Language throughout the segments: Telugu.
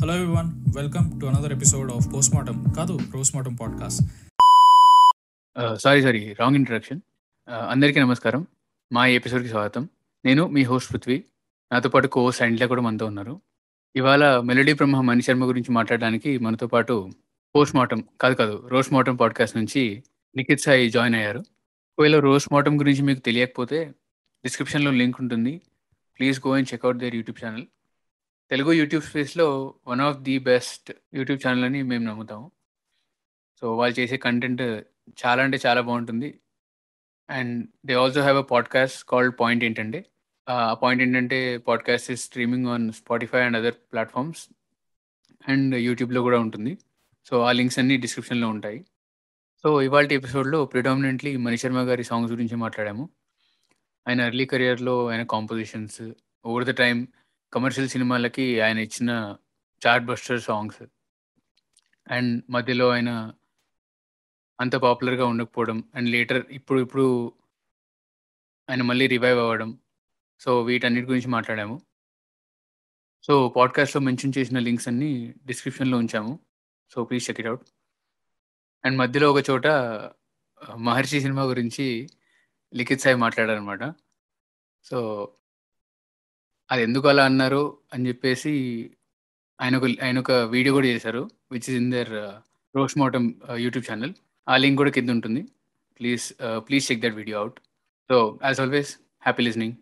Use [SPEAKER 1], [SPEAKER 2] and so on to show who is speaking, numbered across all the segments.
[SPEAKER 1] Hello everyone welcome to another episode of post mortem కాదు post mortem podcast
[SPEAKER 2] sorry sorry wrong introduction అందరికీ నమస్కారం మా ఎపిసోడ్కి స్వాగతం నేను మీ హోస్ట్ పృథ్వీ నాతో పాటు కో సైండ్లా కూడా మనతో ఉన్నారు ఇవాళ మెలడీ బ్రహ్మ మణి శర్మ గురించి మాట్లాడడానికి మనతో పాటు పోస్ట్ మార్టం కాదు కాదు రోస్ట్ మార్టం పాడ్కాస్ట్ నుంచి నిఖిత్ సాయి జాయిన్ అయ్యారు ఒకవేళ రోస్ట్ మార్టం గురించి మీకు తెలియకపోతే డిస్క్రిప్షన్లో లింక్ ఉంటుంది please go and check out there YouTube channel Telugu YouTube స్పేస్లో one of the best YouTube channel అని మేము నమ్ముతాము సో వాళ్ళు చేసే కంటెంట్ చాలా అంటే చాలా బాగుంటుంది and they also have a podcast called point ఏంటంటే ఆ పాయింట్ ఏంటంటే podcast is streaming on Spotify and other platforms and యూట్యూబ్లో కూడా ఉంటుంది సో ఆ లింక్స్ అన్ని డిస్క్రిప్షన్లో ఉంటాయి సో ఇవాళ ఎపిసోడ్లో ప్రిడామినెంట్లీ మణి శర్మ గారి సాంగ్స్ గురించి మాట్లాడాము ఆయన ఎర్లీ కెరియర్లో ఆయన compositions over the time commercial సినిమాలకి ఆయన ఇచ్చిన చార్ట్ బస్టర్ సాంగ్స్ అండ్ మధ్యలో ఆయన అంత పాపులర్గా ఉండకపోవడం అండ్ లేటర్ ఇప్పుడు ఇప్పుడు ఆయన మళ్ళీ రివైవ్ అవ్వడం సో వీటన్నిటి గురించి మాట్లాడాము సో పాడ్కాస్ట్లో మెన్షన్ చేసిన లింక్స్ అన్ని డిస్క్రిప్షన్లో ఉంచాము so please check it out and మధ్యలో ఒక చోట మహర్షి సినిమా గురించి లిఖిత్ సాయి మాట్లాడారనమాట సో అది ఎందుకు అలా అన్నారు అని చెప్పేసి ఆయన ఒక ఆయన ఒక వీడియో కూడా చేశారు విచ్ ఇస్ ఇన్ దర్ రోష్ మోటం యూట్యూబ్ ఛానల్ ఆ లింక్ కూడా కింద ఉంటుంది please please check that video out so as always
[SPEAKER 3] happy listening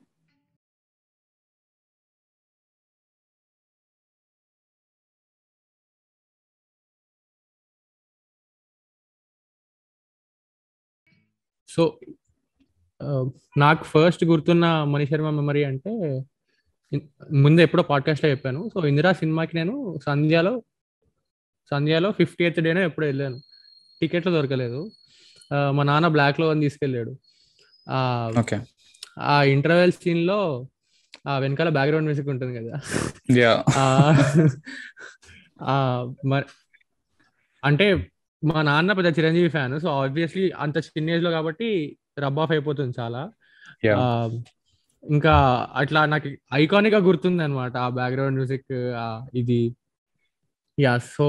[SPEAKER 4] so నాకు ఫస్ట్ గుర్తున్న మణిశర్మ మెమరీ అంటే ముందు ఎప్పుడో పాడ్కాస్ట్లో చెప్పాను సో ఇందిరా సినిమాకి నేను సంధ్యాలో సంధ్యాలో ఫిఫ్టీ ఎయిత్ డేనో ఎప్పుడో వెళ్ళాను టికెట్లు దొరకలేదు మా నాన్న బ్లాక్లో అని తీసుకెళ్ళాడు ఆ ఇంటర్వెల్ సీన్లో ఆ వెనకాల బ్యాక్గ్రౌండ్ మ్యూజిక్ ఉంటుంది కదా అంటే మా నాన్న పెద్ద చిరంజీవి ఫ్యాన్ సో ఆబ్వియస్లీ అంత చిన్న ఏజ్ లో కాబట్టి రబ్ ఆఫ్ అయిపోతుంది చాలా ఇంకా అట్లా నాకు ఐకానిక్ గా గుర్తుంది అనమాట ఆ బ్యాక్గ్రౌండ్ మ్యూజిక్ ఇది యా సో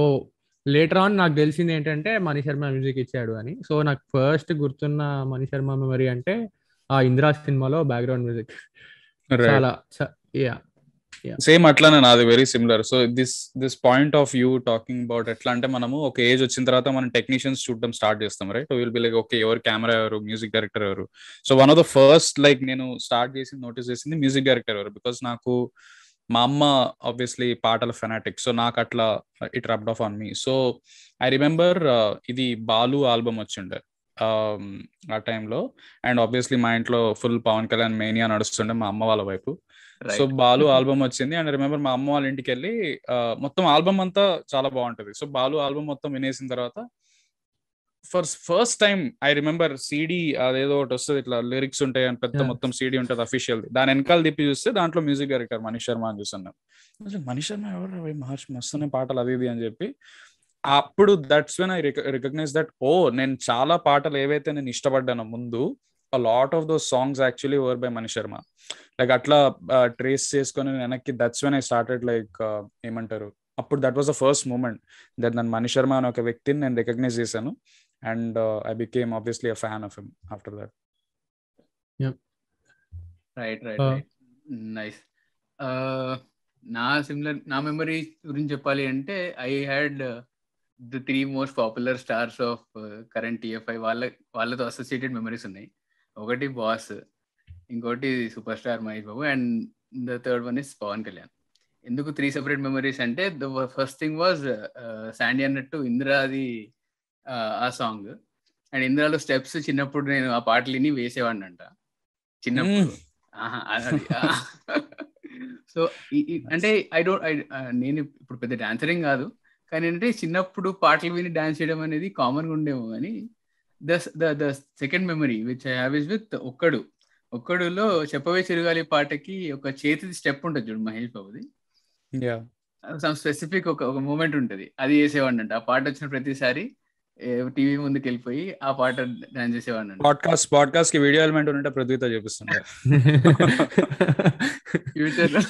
[SPEAKER 4] లేటర్ ఆన్ నాకు తెలిసింది ఏంటంటే మణి శర్మ మ్యూజిక్ ఇచ్చాడు అని సో నాకు ఫస్ట్ గుర్తున్న మణి శర్మ మెమరీ అంటే ఆ ఇందిరా సినిమాలో బ్యాక్గ్రౌండ్ మ్యూజిక్ చాలా యా
[SPEAKER 1] సేమ్ అట్లానే నాది very similar so this this point of view talking about ఎట్లా అంటే మనము ఒక ఏజ్ వచ్చిన తర్వాత మనం టెక్నీషియన్స్ చూడడం స్టార్ట్ చేస్తాం right will be like okay ఎవరు కెమెరా ఎవరు మ్యూజిక్ డైరెక్టర్ ఎవరు so one of the first like నేను స్టార్ట్ చేసి నోటీస్ చేసింది మ్యూజిక్ డైరెక్టర్ ఎవరు బికాస్ నాకు మా అమ్మ ఆబ్వియస్లీ పాటల ఫెనాటిక్ సో నాకు అట్లా it rubbed off on me so I remember ఇది బాలు ఆల్బమ్ వచ్చిండే um, ఆ టైంలో అండ్ ఆబ్వియస్లీ మా ఇంట్లో ఫుల్ పవన్ కళ్యాణ్ మేనియా నడుస్తుండే మా అమ్మ వాళ్ళ వైపు సో బాలు mm-hmm. ఆల్బమ్ వచ్చింది అండ్ రిమెంబర్ మా అమ్మ వాళ్ళ ఇంటికి వెళ్ళి మొత్తం ఆల్బమ్ అంతా చాలా బాగుంటది సో బాలు ఆల్బమ్ మొత్తం వినేసిన తర్వాత for first time I remember CD అదేదో ఒకటి వస్తుంది ఇట్లా లిరిక్స్ ఉంటాయి అని పెద్ద మొత్తం సిడి ఉంటుంది అఫీషియల్ దాని వెనకాల తిప్పి చూస్తే దాంట్లో మ్యూజిక్ డైరెక్టర్ మనీష్ శర్మ అని చూస్తున్నాం అసలు మనీష్ శర్మ ఎవరు మహర్షి మస్తున్నాయి పాటలు అది ఇది అని చెప్పి అప్పుడు that's when I recognise that oh నేను చాలా పాటలు ఏవైతే నేను ఇష్టపడ్డాను ముందు a lot of those songs actually over by Mani Sharma like అట్లా ట్రేస్ చేసుకుని వెనక్కి that's when I started like ఏమంటారు అప్పుడు that was the first moment that నన్ను మణి శర్మ అనే ఒక వ్యక్తిని నేను రికగ్నైజ్ చేశాను and I became obviously a fan of him after that
[SPEAKER 2] right right nice నా సిమిలర్ నా మెమరీ గురించి చెప్పాలి అంటే I had the three most popular stars of current TFI వాళ్ళ వాళ్ళతో అసోసియేటెడ్ మెమరీస్ ఉన్నాయి ఒకటి బాస్ ఇంకోటి super star Mahesh Babu and the third one is Pawan Kalyan ఎందుకు త్రీ సెపరేట్ మెమరీస్ అంటే the first thing was Sandy అన్నట్టు ఇంద్రాది ఆ సాంగ్ అండ్ ఇంద్రాలో స్టెప్స్ చిన్నప్పుడు నేను ఆ విని వేసేవాడిని అంట చిన్నప్పుడు hmm. సో అంటే ఐ డోంట్ uh, నేను ఇప్పుడు పెద్ద డాన్సరింగ్ కాదు కానీ ఏంటంటే చిన్నప్పుడు పాటలు విని డాన్స్ చేయడం అనేది కామన్గా ఉండేమో కానీ the the second memory which I have is with Okkadu ఒక్కడులో చెప్పవే చిరుగాలి పాటకి ఒక చేతి స్టెప్ ఉంటుంది చూడు మహేష్ బాబుది సమ్ స్పెసిఫిక్ ఒక ఒక మూమెంట్ ఉంటుంది అది చేసేవాడిని అంట ఆ పాట వచ్చిన ప్రతిసారి టీవీ ముందుకు వెళ్ళిపోయి ఆ పాట డాన్స్ చేసేవాడిని
[SPEAKER 1] పాడ్కాస్ట్ పాడ్కాస్ట్ కి వీడియో ఎలిమెంట్ ఉన్నట్టు పృథ్వీతో చూపిస్తుంది ఫ్యూచర్ లో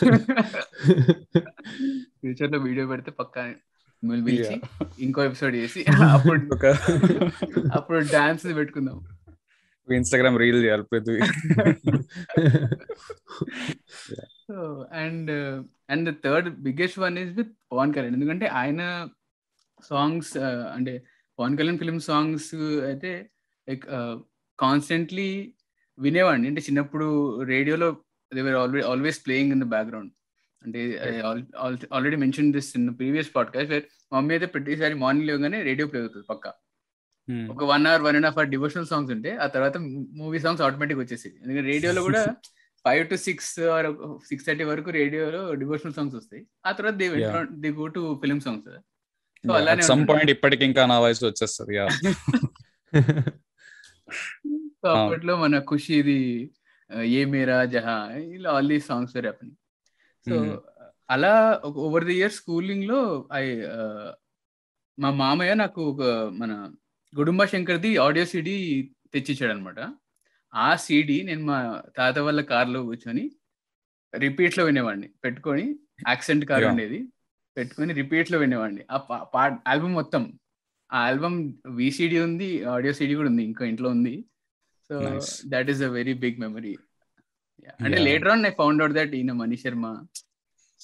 [SPEAKER 2] ఫ్యూచర్ లో వీడియో పెడితే పక్కా పిలిచి ఇంకో ఎపిసోడ్ చేసి అప్పుడు అప్పుడు డాన్స్ పెట్టుకుందాం
[SPEAKER 1] ఇన్స్టాగ్రామ్ రీల్ చేయాలి
[SPEAKER 2] and and third biggest one is with Pawan Kalyan ఎందుకంటే ఆయన సాంగ్స్ uh, అంటే పవన్ కళ్యాణ్ ఫిల్మ్ సాంగ్స్ అయితే లైక్ కాన్స్టెంట్లీ uh, వినేవాడిని అంటే చిన్నప్పుడు రేడియోలో they were always always playing in the background అంటే already mention this in previous podcast where mummy అయితే ప్రతిసారి మార్నింగ్ లేవగానే రేడియో ప్లే అవుతుంది పక్క hmm. ఒక one hour one and half hour devotional songs ఉంటే ఆ తర్వాత మూవీ సాంగ్స్ ఆటోమేటిక్ వచ్చేసేది ఎందుకంటే రేడియోలో కూడా five to six or six thirty వరకు రేడియోలో డివోషనల్ సాంగ్స్ వస్తాయి ఆ తర్వాత they they go to film songs
[SPEAKER 1] so అలానే సమ్ పాయింట్ ఇప్పటికి ఇంకా నా వాయిస్ వచ్చేస్తుంది
[SPEAKER 2] అప్పట్లో మన ఖుషిది ఏ మేరా జహా ఇలా all these songs were happening so అలా ఓవర్ ది ఇయర్ స్కూలింగ్ లో ఐ uh, మా మామయ్య నాకు ఒక మన గుడుంబ శంకర్ది ఆడియో సిడి తెచ్చిచ్చాడు అనమాట ఆ సిడి నేను మా తాత వాళ్ళ కార్లో కూర్చొని రిపీట్ లో వినేవాడిని పెట్టుకొని యాక్సెంట్ కార్ ఉండేది పెట్టుకొని రిపీట్ లో వినేవాడిని ఆ పాట ఆల్బమ్ మొత్తం ఆ ఆల్బమ్ విసిడి ఉంది ఆడియో సిడి కూడా ఉంది ఇంకో ఇంట్లో ఉంది so that is a very big memory అంటే later on I found out that ఈయన Mani Sharma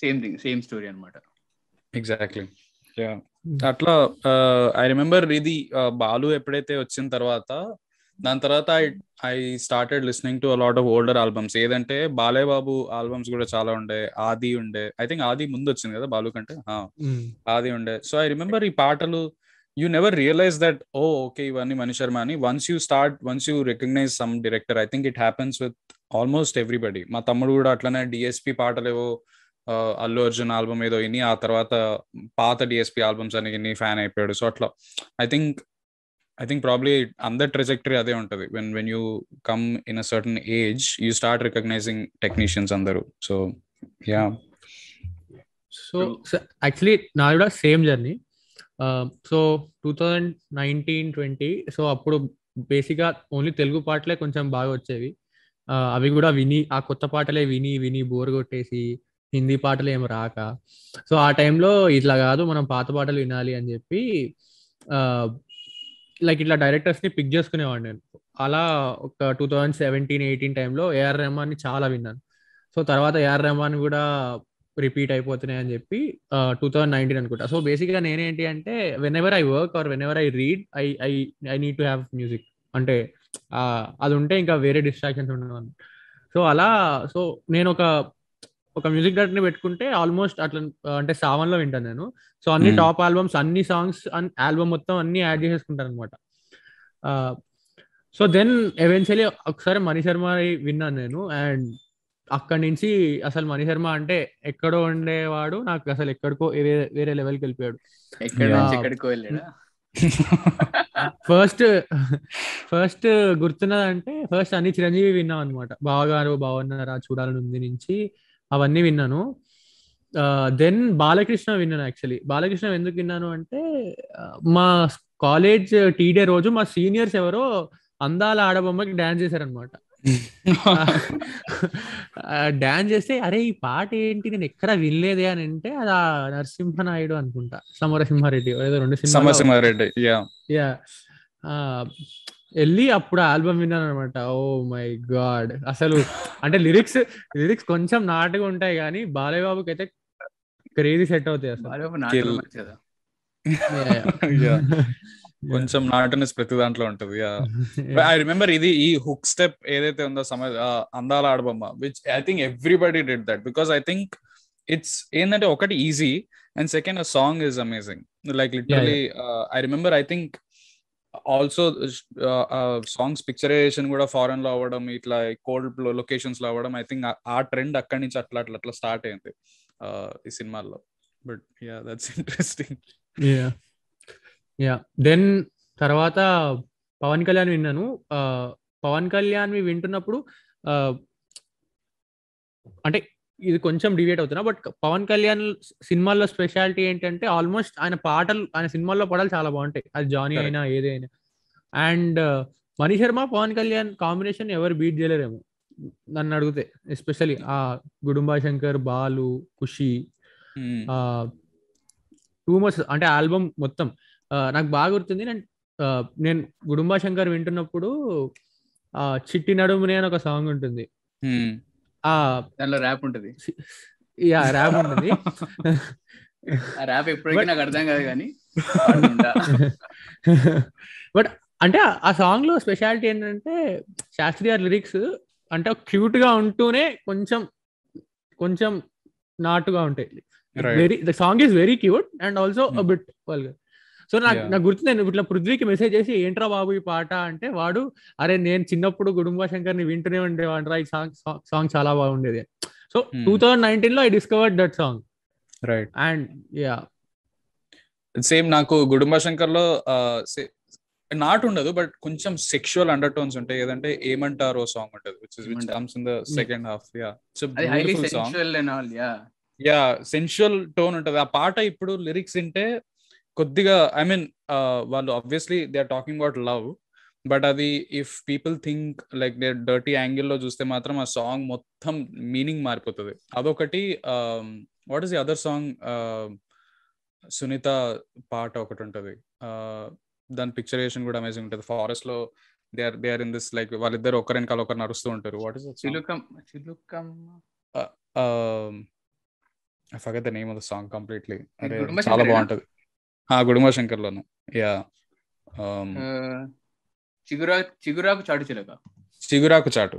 [SPEAKER 2] same thing same story అనమాట
[SPEAKER 1] ఎగ్జాక్ట్లీ అట్లా ఐ రిమెంబర్ ఇది బాలు ఎప్పుడైతే వచ్చిన తర్వాత దాని తర్వాత I I started listening to a lot of older albums ఏదంటే బాలే బాబు ఆల్బమ్స్ కూడా చాలా ఉండే ఆది ఉండే ఐ థింక్ ఆది ముందు వచ్చింది కదా బాలు కంటే hmm. ఆది ఉండే సో ఐ రిమెంబర్ ఈ పాటలు you never realise that oh okay ఇవన్నీ మణి శర్మ అని once you start once you recognise some director I think it happens with almost everybody మా తమ్ముడు కూడా అట్లనే డిఎస్పి పాటలేవో అల్లు అర్జున్ ఆల్బమ్ ఏదో విని ఆ తర్వాత పాత డిఎస్పి ఆల్బమ్స్ అని విని ఫ్యాన్ అయిపోయాడు సో అట్లా I think I think probably అందర్ ట్రెజెక్టరీ అదే ఉంటుంది when when you come in a certain age you start recognising technicians అందరూ సో యా
[SPEAKER 4] సో యాక్చువల్లీ నా కూడా same journey so two thousand nineteen twenty so అప్పుడు బేసిక్గా ఓన్లీ తెలుగు పాటలే కొంచెం బాగా వచ్చేవి అవి కూడా విని ఆ కొత్త పాటలే విని విని బోర్ కొట్టేసి హిందీ పాటలు ఏమి రాక సో ఆ టైంలో ఇట్లా కాదు మనం పాత పాటలు వినాలి అని చెప్పి లైక్ ఇట్లా డైరెక్టర్స్ ని పిక్ చేసుకునేవాడిని నేను అలా ఒక టూ థౌజండ్ సెవెంటీన్ ఎయిటీన్ టైంలో ఏఆర్ రెహమాన్ ని చాలా విన్నాను సో తర్వాత ఏఆర్ రెహమాన్ కూడా రిపీట్ అయిపోతున్నాయి అని చెప్పి టూ థౌజండ్ నైన్టీన్ అనుకుంటా సో బేసిక్గా నేనేంటి అంటే when ever I work or when ever I read I I I need to have music అంటే అది ఉంటే ఇంకా వేరే డిస్ట్రాక్షన్స్ ఉండవు సో అలా సో నేను ఒక ఒక మ్యూజిక్ డైరెక్టర్ని పెట్టుకుంటే ఆల్మోస్ట్ అట్లా అంటే సావన్లో వింటాను నేను సో అన్ని టాప్ ఆల్బమ్స్ అన్ని సాంగ్స్ ఆల్బమ్ మొత్తం అన్ని యాడ్ చేసేసుకుంటాను అనమాట సో దెన్ ఎవెన్చువలీ ఒకసారి మణి శర్మ విన్నాను నేను అండ్ అక్కడి నుంచి అసలు మణి శర్మ అంటే ఎక్కడో ఉండేవాడు నాకు అసలు ఎక్కడికో వేరే వేరే లెవెల్కి వెళ్ళిపోయాడు ఫస్ట్ ఫస్ట్ గుర్తున్నదంటే ఫస్ట్ అన్ని చిరంజీవి విన్నాం అనమాట బావగారు బాగున్నారా చూడాలని ఉంది నుంచి అవన్నీ విన్నాను దెన్ బాలకృష్ణ విన్నాను యాక్చువల్లీ బాలకృష్ణ ఎందుకు విన్నాను అంటే మా కాలేజ్ టీడే రోజు మా సీనియర్స్ ఎవరో అందాల ఆడబొమ్మకి డాన్స్ చేశారనమాట డాన్స్ చేస్తే అరే ఈ పాట ఏంటి నేను ఎక్కడ వినలేదే అని అంటే అది ఆ నరసింహనాయుడు అనుకుంటా సమరసింహారెడ్డి ఏదో రెండు సింహారెడ్డి వెళ్ళి అప్పుడు ఆల్బమ్ విన్నాను అనమాట ఓ మై గాడ్ అసలు అంటే లిరిక్స్ లిరిక్స్ కొంచెం నాటుగా ఉంటాయి కానీ బాలయ్య బాబుకి అయితే క్రేజీ సెట్ అవుతాయి అసలు
[SPEAKER 1] కొంచెం నాటనెస్ ప్రతి దాంట్లో ఉంటది ఐ రిమెంబర్ ఇది ఈ హుక్ స్టెప్ ఏదైతే ఉందో సమ అందాల ఆడబొమ్మ which I think everybody did that because I think it's ఏంటంటే ఒకటి easy and second song is amazing like literally I remember I think also songs picturisation కూడా ఫారెన్ లో అవ్వడం ఇట్లా కోల్డ్ లొకేషన్స్ లో అవ్వడం ఐ థింక్ ఆ ట్రెండ్ అక్కడి నుంచి అట్లా అట్లా అట్లా స్టార్ట్ అయింది ఈ సినిమాల్లో but yeah that's
[SPEAKER 4] interesting yeah then తర్వాత పవన్ కళ్యాణ్ విన్నాను పవన్ కళ్యాణ్ వింటున్నప్పుడు అంటే ఇది కొంచెం డివేట్ అవుతున్నా బట్ పవన్ కళ్యాణ్ సినిమాల్లో స్పెషాలిటీ ఏంటంటే ఆల్మోస్ట్ ఆయన పాటలు ఆయన సినిమాల్లో పాటలు చాలా బాగుంటాయి అది జానీ అయినా ఏదైనా అండ్ మణి శర్మ పవన్ కళ్యాణ్ కాంబినేషన్ ఎవరు బీట్ చేయలేరేమో నన్ను అడిగితే ఎస్పెషలీ ఆ Gudumba Shankar Balu Kushi hmm. Too much అంటే ఆల్బమ్ మొత్తం నాకు బాగా గుర్తుంది నేను నేను గుడుంబా శంకర్ వింటున్నప్పుడు ఆ చిట్టి నడుమునే అని ఒక సాంగ్ ఉంటుంది ఆ దానిలో ర్యాప్ ఉంటుంది యా ర్యాప్ ఉంటుంది ర్యాప్ ఎప్పటికీ నాకు అర్థం కాదు కానీ బట్ అంటే ఆ సాంగ్ లో స్పెషాలిటీ ఏంటంటే శాస్త్రీయ లిరిక్స్ అంటే క్యూట్ గా ఉంటూనే కొంచెం కొంచెం నాటుగా ఉంటాయి very the song is very cute and also bit so నాకు నాకు గుర్తు నేను ఇట్లా పృథ్వీకి మెసేజ్ చేసి ఏంట్రా బాబు ఈ పాట అంటే వాడు అరే నేను చిన్నప్పుడు గుడుంబా ని వింటూనే రా ఈ సాంగ్ సాంగ్ చాలా బాగుండేది సో టూ థౌజండ్ నైన్టీన్ లో I discovered that song right and yeah
[SPEAKER 1] same నాకు గుడుంబా శంకర్ లో నాట్ ఉండదు బట్ కొంచెం సెక్షువల్ అండర్ టోన్స్ ఉంటాయి ఏదంటే ఏమంటారో సాంగ్ ఉంటుంది the second half yeah so
[SPEAKER 2] song
[SPEAKER 1] yeah sensual tone ఉంటది ఆ పాట ఇప్పుడు లిరిక్స్ వింటే కొద్దిగా ఐ మీన్ uh, వాళ్ళు obviously they are talking about love but అది if people think like they dirty యాంగిల్లో చూస్తే మాత్రం ఆ సాంగ్ మొత్తం మీనింగ్ మారిపోతుంది అదొకటి what is the other song Sunitha పాట ఒకటి ఉంటుంది uh, దాని పిక్చరేషన్ కూడా అమేజింగ్ ఉంటుంది ఫారెస్ట్ లో they are they are in this like వాళ్ళిద్దరు ఒకరి వెనకాల ఒకరు నడుస్తూ ఉంటారు what is I the name of the song completely చాలా బాగుంటది గుడుమ లోను యా
[SPEAKER 2] చిగురా చిగురాకు చాటు చిలక
[SPEAKER 1] చిగురాకు చాటు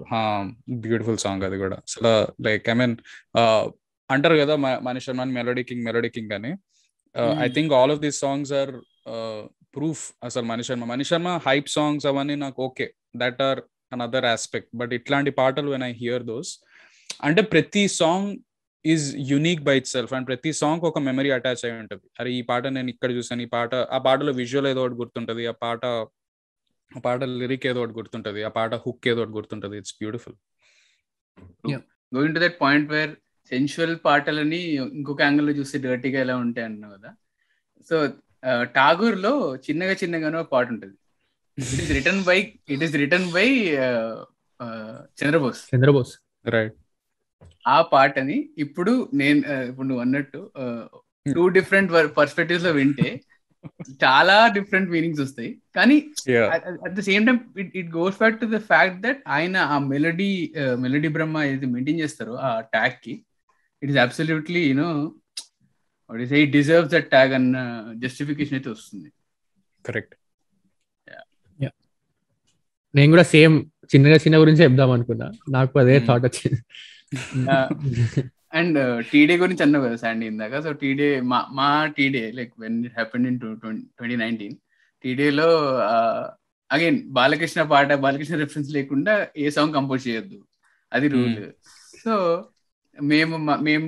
[SPEAKER 1] బ్యూటిఫుల్ సాంగ్ అది కూడా అసలు లైక్ ఐ మీన్ అంటారు కదా మనీష్ శర్మాన్ మెలోడీ కింగ్ మెలోడీ కింగ్ అని I think all of these songs are proof అసలు మనీ శర్మ మనీ శర్మ హైప్ సాంగ్స్ అవన్నీ నాకు okay that are another aspect but ఇట్లాంటి పాటలు వెన్ ఐ హియర్ దోస్ అంటే ప్రతి song is unique by itself and ప్రతి సాంగ్ ఒక మెమరీ అటాచ్ అయి ఉంటుంది అరే ఈ పాట నేను ఇక్కడ చూసాను ఈ పాట ఆ పాటలో విజువల్ ఏదో ఒకటి గుర్తుంటుంది ఆ పాట ఆ పాట లిరిక్ ఏదో ఒకటి గుర్తుంటుంది ఆ పాట హుక్ ఏదో ఒకటి గుర్తుంటుంది it's beautiful
[SPEAKER 2] going to that point where sensual పాటలని ఇంకొక యాంగిల్ లో చూస్తే డర్టీగా ఎలా ఉంటాయి అన్నావు కదా సో ఠాగూర్ uh, లో చిన్నగా చిన్నగానే ఒక పాట ఉంటుంది it is written by it is written by Chandrabose
[SPEAKER 4] Chandrabose
[SPEAKER 1] right
[SPEAKER 2] ఆ పాటని ఇప్పుడు నేను ఇప్పుడు నువ్వు అన్నట్టు టూ డిఫరెంట్ పర్స్పెక్టివ్స్ లో వింటే చాలా డిఫరెంట్ మీనింగ్స్ వస్తాయి కానీ at the same time it goes back to the fact that ఆయన ఆ మెలడీ మెలడీ బ్రహ్మ ఏది మెయింటైన్ చేస్తారో ఆ ట్యాగ్ కి it is absolutely you know is I deserve that tag అన్న జస్టిఫికేషన్ అయితే వస్తుంది
[SPEAKER 1] కరెక్ట్
[SPEAKER 4] నేను కూడా సేమ్ చిన్నగా చిన్న గురించి చెప్దాం అనుకున్నా నాకు అదే థాట్ hmm. వచ్చింది
[SPEAKER 2] అండ్ టీడే గురించి అన్నావు కదా శాండీ ఇందాక సో టీడే మా మా టీడే like when it happened in two twenty nineteen టీడేలో అగైన్ బాలకృష్ణ పాట బాలకృష్ణ రెఫరెన్స్ లేకుండా ఏ సాంగ్ కంపోజ్ చేయొద్దు అది రూల్ hmm. సో మేము మేము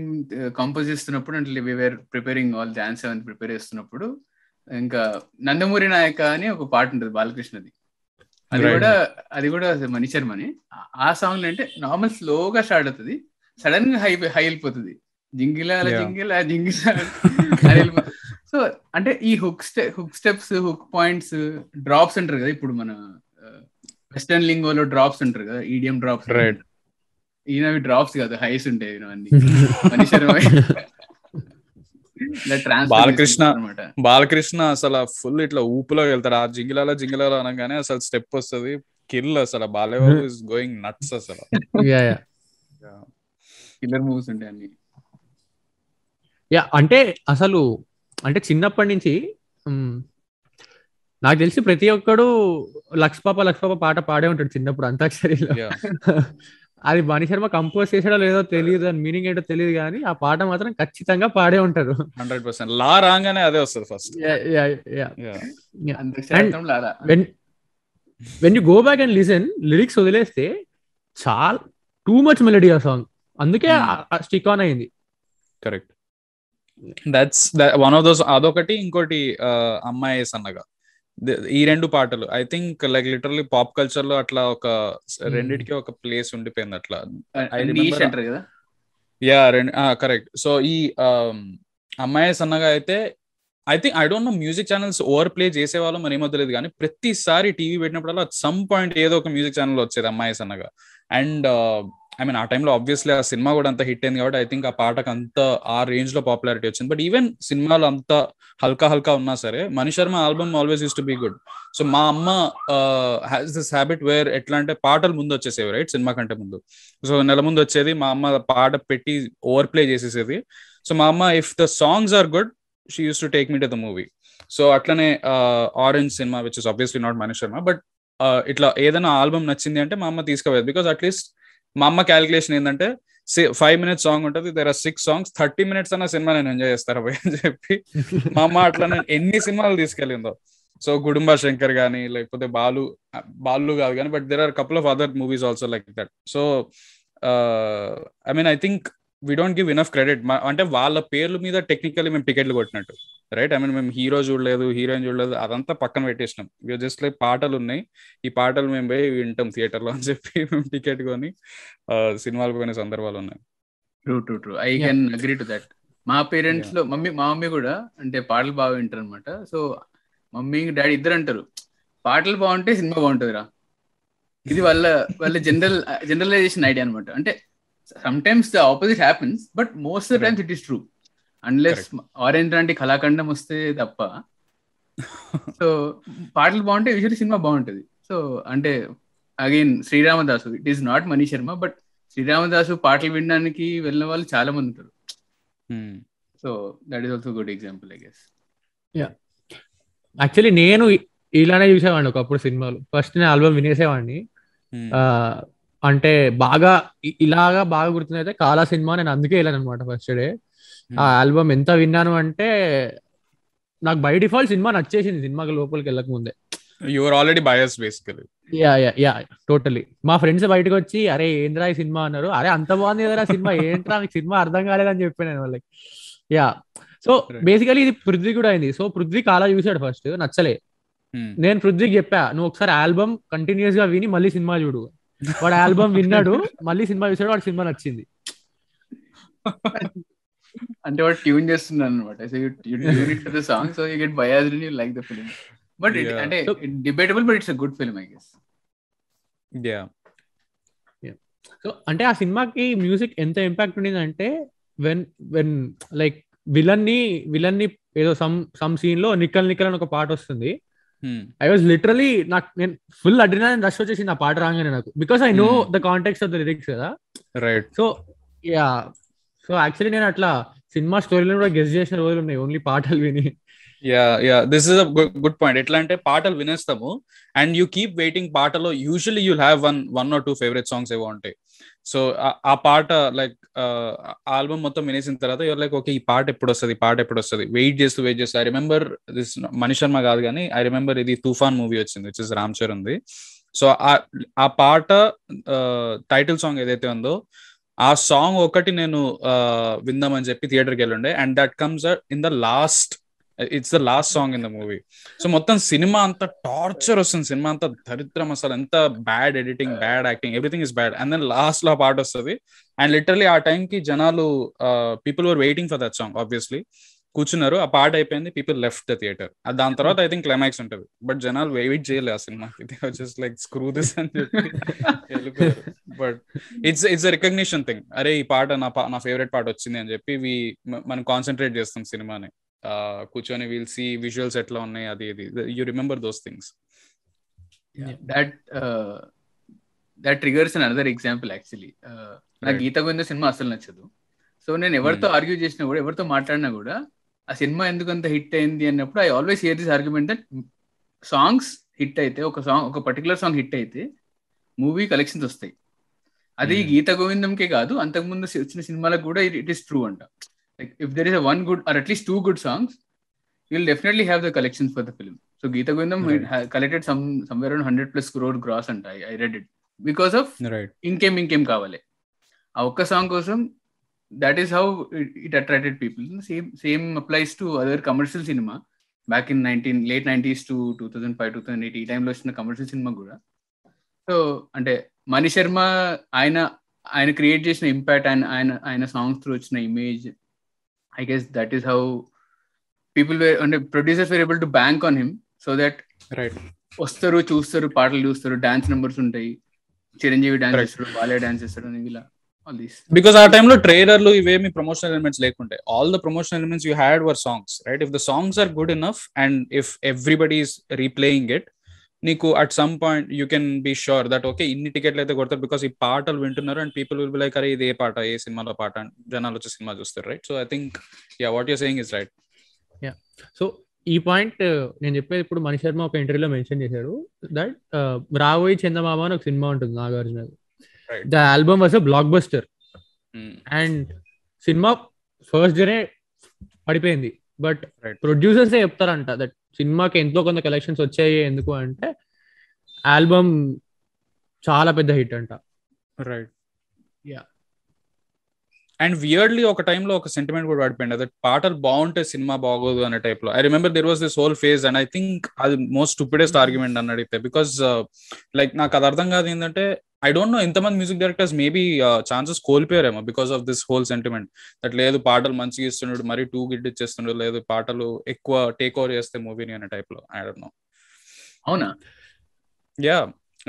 [SPEAKER 2] కంపోజ్ చేస్తున్నప్పుడు అంటే వేర్ ప్రిపేరింగ్ ఆల్ డాన్స్ అవన్నీ ప్రిపేర్ చేస్తున్నప్పుడు ఇంకా నందమూరి నాయక అని ఒక పాట ఉంటుంది బాలకృష్ణది అది కూడా అది కూడా మణి అని ఆ సాంగ్ అంటే నార్మల్ స్లోగా స్టార్ట్ అవుతుంది సడన్ గా హై హై వెళ్ళిపోతుంది జింగిలా జింగిలా జింగిలా సో అంటే ఈ hook step hook steps hook points drops ఉంటారు కదా ఇప్పుడు మన వెస్టర్న్ లింగోలో డ్రాప్స్ ఉంటారు కదా ఈడియం డ్రాప్స్
[SPEAKER 1] ఈయనవి డ్రాప్స్ కాదు హైస్ ఉంటాయి అన్ని మణి శర్మ బాలకృష్ణ బాలకృష్ణ అసలు ఫుల్ ఇట్లా ఊపులో వెళ్తాడు ఆ జింగిలాల జింగిలాల అనగానే అసలు స్టెప్ వస్తుంది కిల్ అసలు బాలయ్య ఇస్ గోయింగ్ నట్స్ అసలు కిల్లర్ మూవీస్ ఉంటాయి అన్ని
[SPEAKER 4] యా అంటే అసలు అంటే చిన్నప్పటి నుంచి నాకు తెలిసి ప్రతి ఒక్కడు లక్ష్పాప లక్ష్పాప పాట పాడే ఉంటాడు చిన్నప్పుడు అంతాక్షరిలో అది బని శర్మ కంపోజ్ చేసాడో లేదో తెలియదు అని మీనింగ్ ఏంటో తెలియదు కానీ ఆ పాట మాత్రం ఖచ్చితంగా పాడే ఉంటారు హండ్రెడ్ పర్సెంట్ లా రాగానే అదే వస్తుంది first when you go back and listen lyrics వదిలేస్తే చాలా టూ మచ్ మెలడీ ఆ సాంగ్ అందుకే స్టిక్ hmm. ఆన్ అయింది correct that's
[SPEAKER 1] one of those అదొకటి ఇంకోటి uh, అమ్మాయి సన్నగా ఈ రెండు పాటలు I think like literally pop culture లో అట్లా ఒక hmm. రెండిటికి ఒక ప్లేస్ ఉండిపోయింది అట్లా యా రెండు కరెక్ట్ సో ఈ um, అమ్మాయి సన్నగా అయితే I think I don't know music channels over play చేసేవాళ్ళు మరి ఏమో తెలియదు కానీ ప్రతిసారి టీవీ పెట్టినప్పుడల్లా సమ్ పాయింట్ ఏదో ఒక మ్యూజిక్ ఛానల్ వచ్చేది అమ్మాయి సన్నగా అండ్ ఐ మీన్ ఆ టైంలో ఆబ్వియస్లీ ఆ సినిమా కూడా అంత హిట్ అయింది కాబట్టి ఐ థింక్ ఆ పాటకు అంత ఆ రేంజ్ లో పాపులారిటీ వచ్చింది బట్ ఈవెన్ సినిమాలు అంత హల్కా హల్కా ఉన్నా సరే Mani Sharma album always used to be good so మా అమ్మ హ్యాస్ దిస్ హ్యాబిట్ వేర్ ఎట్లా అంటే పాటలు ముందు వచ్చేసేవి రైట్ సినిమా కంటే ముందు సో నెల ముందు వచ్చేది మా అమ్మ పాట పెట్టి ఓవర్ ప్లే చేసేసేది సో మా అమ్మ if the songs are good she used to take me to the movie so అట్లనే ఆరెంజ్ సినిమా which is obviously not Mani Sharma but ఇట్లా ఏదైనా ఆల్బమ్ నచ్చింది అంటే మా అమ్మ తీసుకుపోయేది బికాస్ అట్లీస్ట్ మా అమ్మ క్యాలిక్యులేషన్ ఏంటంటే ఫైవ్ మినిట్స్ సాంగ్ ఉంటుంది there are six songs thirty minutes అన్న సినిమా నేను ఎంజాయ్ చేస్తారు అని చెప్పి మా అమ్మ అట్లా నేను ఎన్ని సినిమాలు తీసుకెళ్ళిందో సో గుడుంబ శంకర్ కానీ లేకపోతే బాలు బాలు కాదు కానీ but there are couple of other movies also like that so I mean I think we don't give enough credit అంటే వాళ్ళ పేర్ల మీద టెక్నికల్లీ మేము టికెట్లు కొట్టినట్టు రైట్ ఐ మీన్ మేము హీరో చూడలేదు హీరోయిన్ చూడలేదు అదంతా పక్కన పెట్టేసినాం యూ జస్ట్ లైక్ పాటలు ఉన్నాయి ఈ పాటలు మేము పోయి వింటాం థియేటర్లో అని చెప్పి మేము టికెట్ కొని సినిమాలు పోయిన సందర్భాలు ఉన్నాయి true true true I can agree to that
[SPEAKER 2] మా పేరెంట్స్ లో మమ్మీ మా మమ్మీ కూడా అంటే పాటలు బాగా వింటారు అనమాట సో మమ్మీ డాడీ ఇద్దరు అంటారు పాటలు బాగుంటే సినిమా రా ఇది వాళ్ళ వాళ్ళ జనరల్ జనరలైజేషన్ ఐడియా అనమాట అంటే sometimes the opposite happens but most of times it is true unless Orange లాంటి కళాఖండం వస్తే తప్ప సో పాటలు బాగుంటే యూజువల్లీ సినిమా బాగుంటుంది సో అంటే again Sriramadasu it is not Mani Sharma but Sriramadasu పాటలు వినడానికి వెళ్ళిన వాళ్ళు చాలా మంది ఉంటారు so that is also good example I guess
[SPEAKER 4] actually నేను ఇలానే చూసేవాడిని ఒకప్పుడు సినిమాలు ఫస్ట్ నేను ఆల్బమ్ వినేసేవాడిని hmm. అంటే బాగా ఇలాగా బాగా గుర్తునైతే కాలా సినిమా నేను అందుకే వెళ్ళాను అనమాట ఫస్ట్ డే ఆ ఆల్బమ్ ఎంత విన్నాను అంటే నాకు బై డిఫాల్ట్ సినిమా నచ్చేసింది సినిమాకి లోపలికి వెళ్ళక ముందే
[SPEAKER 1] your already basically
[SPEAKER 4] ya yeah ya totally మా ఫ్రెండ్స్ బయటకు వచ్చి అరే ఏంద్రా ఈ సినిమా అన్నారు అరే అంత బాగుంది కదా సినిమా ఏంట్రా నీకు సినిమా అర్థం కాలేదని చెప్పాను నేను వాళ్ళకి యా సో బేసికలీ ఇది పృథ్వీ కూడా అయింది సో పృథ్వీ కాలా చూసాడు ఫస్ట్ నచ్చలే నేను పృథ్వీకి చెప్పా నువ్వు ఒకసారి ఆల్బమ్ కంటిన్యూస్ గా విని మళ్ళీ సినిమా చూడు వాడు ఆల్బమ్ విన్నాడు మళ్ళీ సినిమా చూసాడు వాడు సినిమా నచ్చింది
[SPEAKER 2] అంటే వాడు ట్యూన్ చేస్తున్నాను అనమాట song so you get bias like the film but అంటే
[SPEAKER 4] debatable but it's
[SPEAKER 2] a good film I guess
[SPEAKER 4] ya so అంటే ఆ సినిమాకి మ్యూజిక్ ఎంత ఇంపాక్ట్ ఉండేది అంటే వెన్ వెన్ లైక్ విలన్ ని విలన్ ని ఏదో సమ్ సమ్ సీన్ లో నిక్కల్ నిక్కల్ అని ఒక పాట వస్తుంది ఐ వాజ్ లిటరలీ నాకు నేను ఫుల్ అడ్రినాలిన్ రష్ వచ్చేసి నా పాట రాగానే నాకు because I know the context of the lyrics కదా right so yeah so actually నేను అట్లా సినిమా స్టోరీలను కూడా గెస్ట్ చేసిన రోజులు ఉన్నాయి ఓన్లీ పాటలు విని
[SPEAKER 1] ya ya this is a good point ఎట్లా అంటే పాటలు వినేస్తాము అండ్ యూ కీప్ వెయిటింగ్ పాటలో usually you have one one or two favourite songs ఏవో ఉంటాయి సో ఆ పాట లైక్ ఆల్బమ్ మొత్తం వినేసిన తర్వాత యువర్ లైక్ ఓకే ఈ పాట ఎప్పుడు వస్తుంది ఈ పాట ఎప్పుడు వస్తుంది వెయిట్ చేస్తూ వెయిట్ చేస్తూ I remember this Manish Sharma కాదు కానీ ఐ రిమెంబర్ ఇది తుఫాన్ మూవీ వచ్చింది which is Ram the so ఆ పాట టైటిల్ సాంగ్ ఏదైతే ఉందో ఆ సాంగ్ ఒకటి నేను విందామని చెప్పి థియేటర్కి వెళ్ళుండే and that comes in the last it's the last song in the movie so మొత్తం సినిమా అంతా టార్చర్ వస్తుంది సినిమా అంతా దరిద్రం అసలు ఎంత bad editing bad acting everything is bad and then last లో పాట వస్తుంది అండ్ లిటరలీ ఆ టైం కి జనాలు people were waiting for that song obviously కూర్చున్నారు ఆ పాట అయిపోయింది పీపుల్ లెఫ్ట్ ద థియేటర్ దాని తర్వాత ఐ థింక్ క్లైమాక్స్ ఉంటుంది బట్ జనాలు వెయిట్ చేయలేదు ఆ సినిమా జస్ట్ లైక్ స్క్రూ దిస్ అని చెప్పి but it's it's recognition thing అరే ఈ పాట నా నా ఫేవరెట్ పాట వచ్చింది అని చెప్పి వి మనం కాన్సన్ట్రేట్ చేస్తాం సినిమాని కూర్చొని వీల్ సీ విజువల్స్ ఎట్లా ఉన్నాయి అది ఇది you remember those things
[SPEAKER 2] that that triggers another example actually నాకు గీత గోవింద సినిమా అసలు నచ్చదు సో నేను ఎవరితో ఆర్గ్యూ hmm. చేసినా కూడా ఎవరితో మాట్లాడినా కూడా ఆ సినిమా ఎందుకు అంత హిట్ అయింది అన్నప్పుడు I always hear this argument that songs hit అయితే ఒక సాంగ్ ఒక పర్టికులర్ సాంగ్ హిట్ అయితే మూవీ కలెక్షన్స్ వస్తాయి అది hmm. గీత గోవిందంకే కాదు అంతకుముందు వచ్చిన సినిమాలకు కూడా ఇట్ ఇస్ ట్రూ అంట like if there is a one good or at least two good songs you will definitely have the collections for the film so geeta govindam right. ha- collected some somewhere around 100 plus crore gross and I, I read it because of right. in came kavale ఆ ఒక్క సాంగ్ కోసం that is how it attracted people same same applies to other commercial సినిమా back in nineteen late nineties to two thousand five two thousand eight ఈ టైంలో వచ్చిన కమర్షియల్ సినిమా కూడా సో అంటే మణి శర్మ ఆయన ఆయన క్రియేట్ చేసిన ఇంపాక్ట్ ఆయన ఆయన ఆయన సాంగ్స్ త్రూ వచ్చిన image I guess that is how people were and producers were able to bank on him so వస్తారు చూస్తారు
[SPEAKER 1] పాటలు చూస్తారు డాన్స్ నెంబర్స్ ఉంటాయి చిరంజీవి డాన్స్ చేస్తారు బాలే
[SPEAKER 2] డాన్స్ చేస్తారు అని ఇలా
[SPEAKER 1] బికాస్ ఆ టైంలో ట్రైలర్లు ఇవేమి ప్రమోషనల్ ఎలిమెంట్స్ లేకుండే all the promotional elements you had were songs right if the songs are good enough and if everybody is replaying it నీకు at some point you can be sure that okay ఇన్ని టికెట్లు అయితే కొడతారు బికాస్ ఈ పాటలు వింటున్నారు and people will be like అరే ఇది ఏ పాట ఏ సినిమాలో పాట జనాలు వచ్చి సినిమా చూస్తారు right so I think ya what you're saying is right
[SPEAKER 4] yeah so ఈ పాయింట్ uh, నేను చెప్పేది ఇప్పుడు మణి శర్మ ఒక ఇంటర్వ్యూలో మెన్షన్ చేశాడు దట్ uh, రాబోయే చందమామ అని ఒక సినిమా ఉంటుంది Nagarjuna the album was a blockbuster and సినిమా ఫస్ట్ డేనే పడిపోయింది బట్ ఏ చెప్తారంట దట్ సినిమాకి ఎంతో కొంత కలెక్షన్స్ వచ్చాయి ఎందుకు అంటే ఆల్బమ్ చాలా పెద్ద హిట్ అంట రైట్ యా
[SPEAKER 1] అండ్ వియర్డ్లీ ఒక టైంలో ఒక సెంటిమెంట్ కూడా పడిపోయింది అదే పాటలు బాగుంటే సినిమా బాగోదు అనే టైప్ లో I remember there was this whole phase and I think అది మోస్ట్ స్టూపిడెస్ట్ ఆర్గ్యుమెంట్ అని అడిగితే బికాస్ లైక్ uh, నాకు అది అర్థం కాదు ఏంటంటే ఐ డోంట్ నో ఎంతమంది మ్యూజిక్ డైరెక్టర్స్ మేబీ ఛాన్సెస్ కోల్పోయారేమో because of this whole sentiment that లేదు పాటలు మంచిగా ఇస్తున్నాడు మరీ టూ గిడ్ ఇచ్చేస్తున్నాడు లేదు పాటలు ఎక్కువ టేక్ ఓవర్ చేస్తే మూవీని అనే టైప్ లో ఐ డోంట్ నో అవునా ya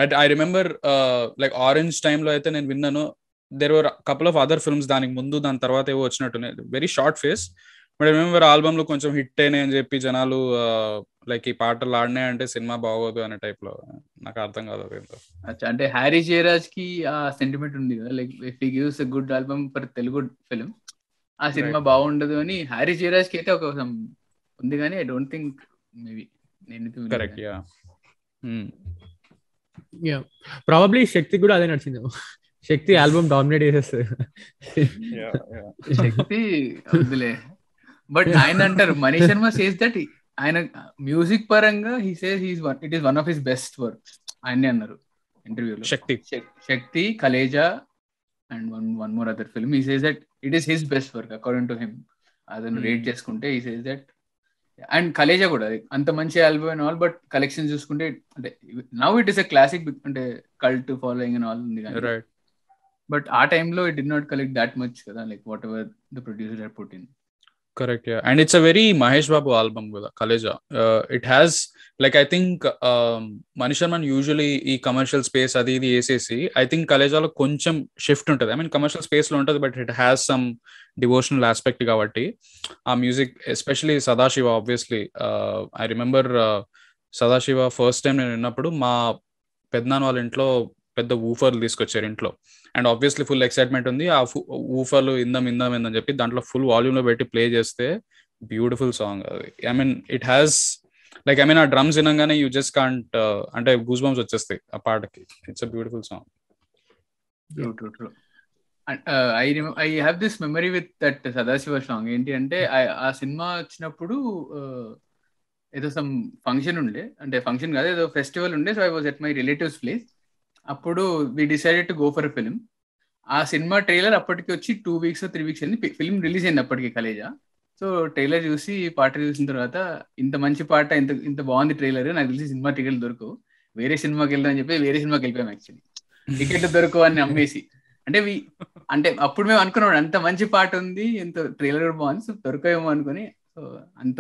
[SPEAKER 1] at I remember like Orange టైంలో అయితే నేను విన్నాను there were couple of other films దానికి ముందు దాని తర్వాత ఏవో వచ్చినట్టు very short phase but remember album లో కొంచెం హిట్ అయినాయి అని చెప్పి జనాలు లైక్ ఈ పాటలు ఆడినాయి అంటే సినిమా బాగోదు అనే టైప్ లో నాకు అర్థం కాదు
[SPEAKER 2] అచ్చా అంటే హ్యారీ జయరాజ్ కి ఆ సెంటిమెంట్ ఉంది కదా like if he gives a good album for Telugu film ఆ సినిమా బాగుండదు అని హ్యారీ జయరాజ్ కి అయితే ఒక ఉంది కానీ ఐ డోంట్ థింక్ మేబీ నేను
[SPEAKER 1] correct ya
[SPEAKER 4] ya probably Shakti కూడా అదే నడిచింది శక్తి ఆల్బమ్ డామినేట్ చేసేస్తుంది శక్తి
[SPEAKER 2] వద్దులే బట్ ఆయన అంటారు మనీష్ శర్మ సేస్ దట్ ఆయన మ్యూజిక్ పరంగా he says he's one it is one of his best work ఆయనే అన్నారు ఇంటర్వ్యూలో Shakti Shakti Khaleja and one one more other film he says that it is his best work according to him అదను రేట్ hmm. చేసుకుంటే he says that and Khaleja కూడా అంత మంచి album and all but collection చూసుకుంటే అంటే now it is a classic అంటే కల్ట్ ఫాలోయింగ్ అండ్ ఆల్ ఉంది బట్ ఆ టైంలో it did not collect that much కదా like whatever the producer put in
[SPEAKER 1] correct and it's a very Mahesh Babu album కూడా Khaleja it has like I think మనిషి మన యూజువలీ ఈ కమర్షియల్ స్పేస్ అది ఇది వేసేసి ఐ థింక్ కలేజాలో కొంచెం షిఫ్ట్ ఉంటుంది ఐ మీన్ కమర్షియల్ స్పేస్ లో ఉంటుంది but it has some devotional aspect కాబట్టి ఆ music especially Sadashiva obviously I remember Sadashiva first time నేను విన్నప్పుడు మా పెద్దనాన్న వాళ్ళ ఇంట్లో పెద్ద ఊఫర్లు తీసుకొచ్చారు ఇంట్లో అండ్ ఆబ్వియస్లీ ఫుల్ ఎక్సైట్మెంట్ ఉంది ఆ ఊఫర్లు ఇందం ఇందం ఇందని చెప్పి దాంట్లో ఫుల్ వాల్యూమ్లో పెట్టి ప్లే చేస్తే బ్యూటిఫుల్ సాంగ్ అది I mean it has like I mean ఆ డ్రమ్స్ వినంగానే యూ జస్ట్ కాంట్ అంటే గూస్ బంప్స్ వచ్చేస్తాయి ఆ పాటకి it's a beautiful song
[SPEAKER 2] I I have this memory with that Sadashiva song ఏంటి అంటే hmm. ఆ సినిమా వచ్చినప్పుడు uh, ఏదో సమ్ ఫంక్షన్ ఉండే అంటే ఫంక్షన్ కాదు ఏదో ఫెస్టివల్ ఉండే so I was at my relatives place అప్పుడు we decided to go for film ఆ సినిమా ట్రైలర్ అప్పటికి వచ్చి టూ వీక్స్ త్రీ వీక్స్ అయింది ఫిల్మ్ రిలీజ్ అయింది అప్పటికి కలేజా సో ట్రైలర్ చూసి పాట చూసిన తర్వాత ఇంత మంచి పాట ఇంత ఇంత బాగుంది ట్రైలర్ నాకు తెలిసి సినిమా టికెట్లు దొరకవు వేరే సినిమాకి వెళ్దాం అని చెప్పి వేరే సినిమాకి వెళ్ళిపోయాం యాక్చువల్లీ టికెట్లు దొరకవు అని అమ్మేసి అంటే అంటే అప్పుడు మేము అనుకున్నాం అంత మంచి పాట ఉంది ఎంత ట్రైలర్ కూడా బాగుంది సో దొరకేమో అనుకుని సో అంత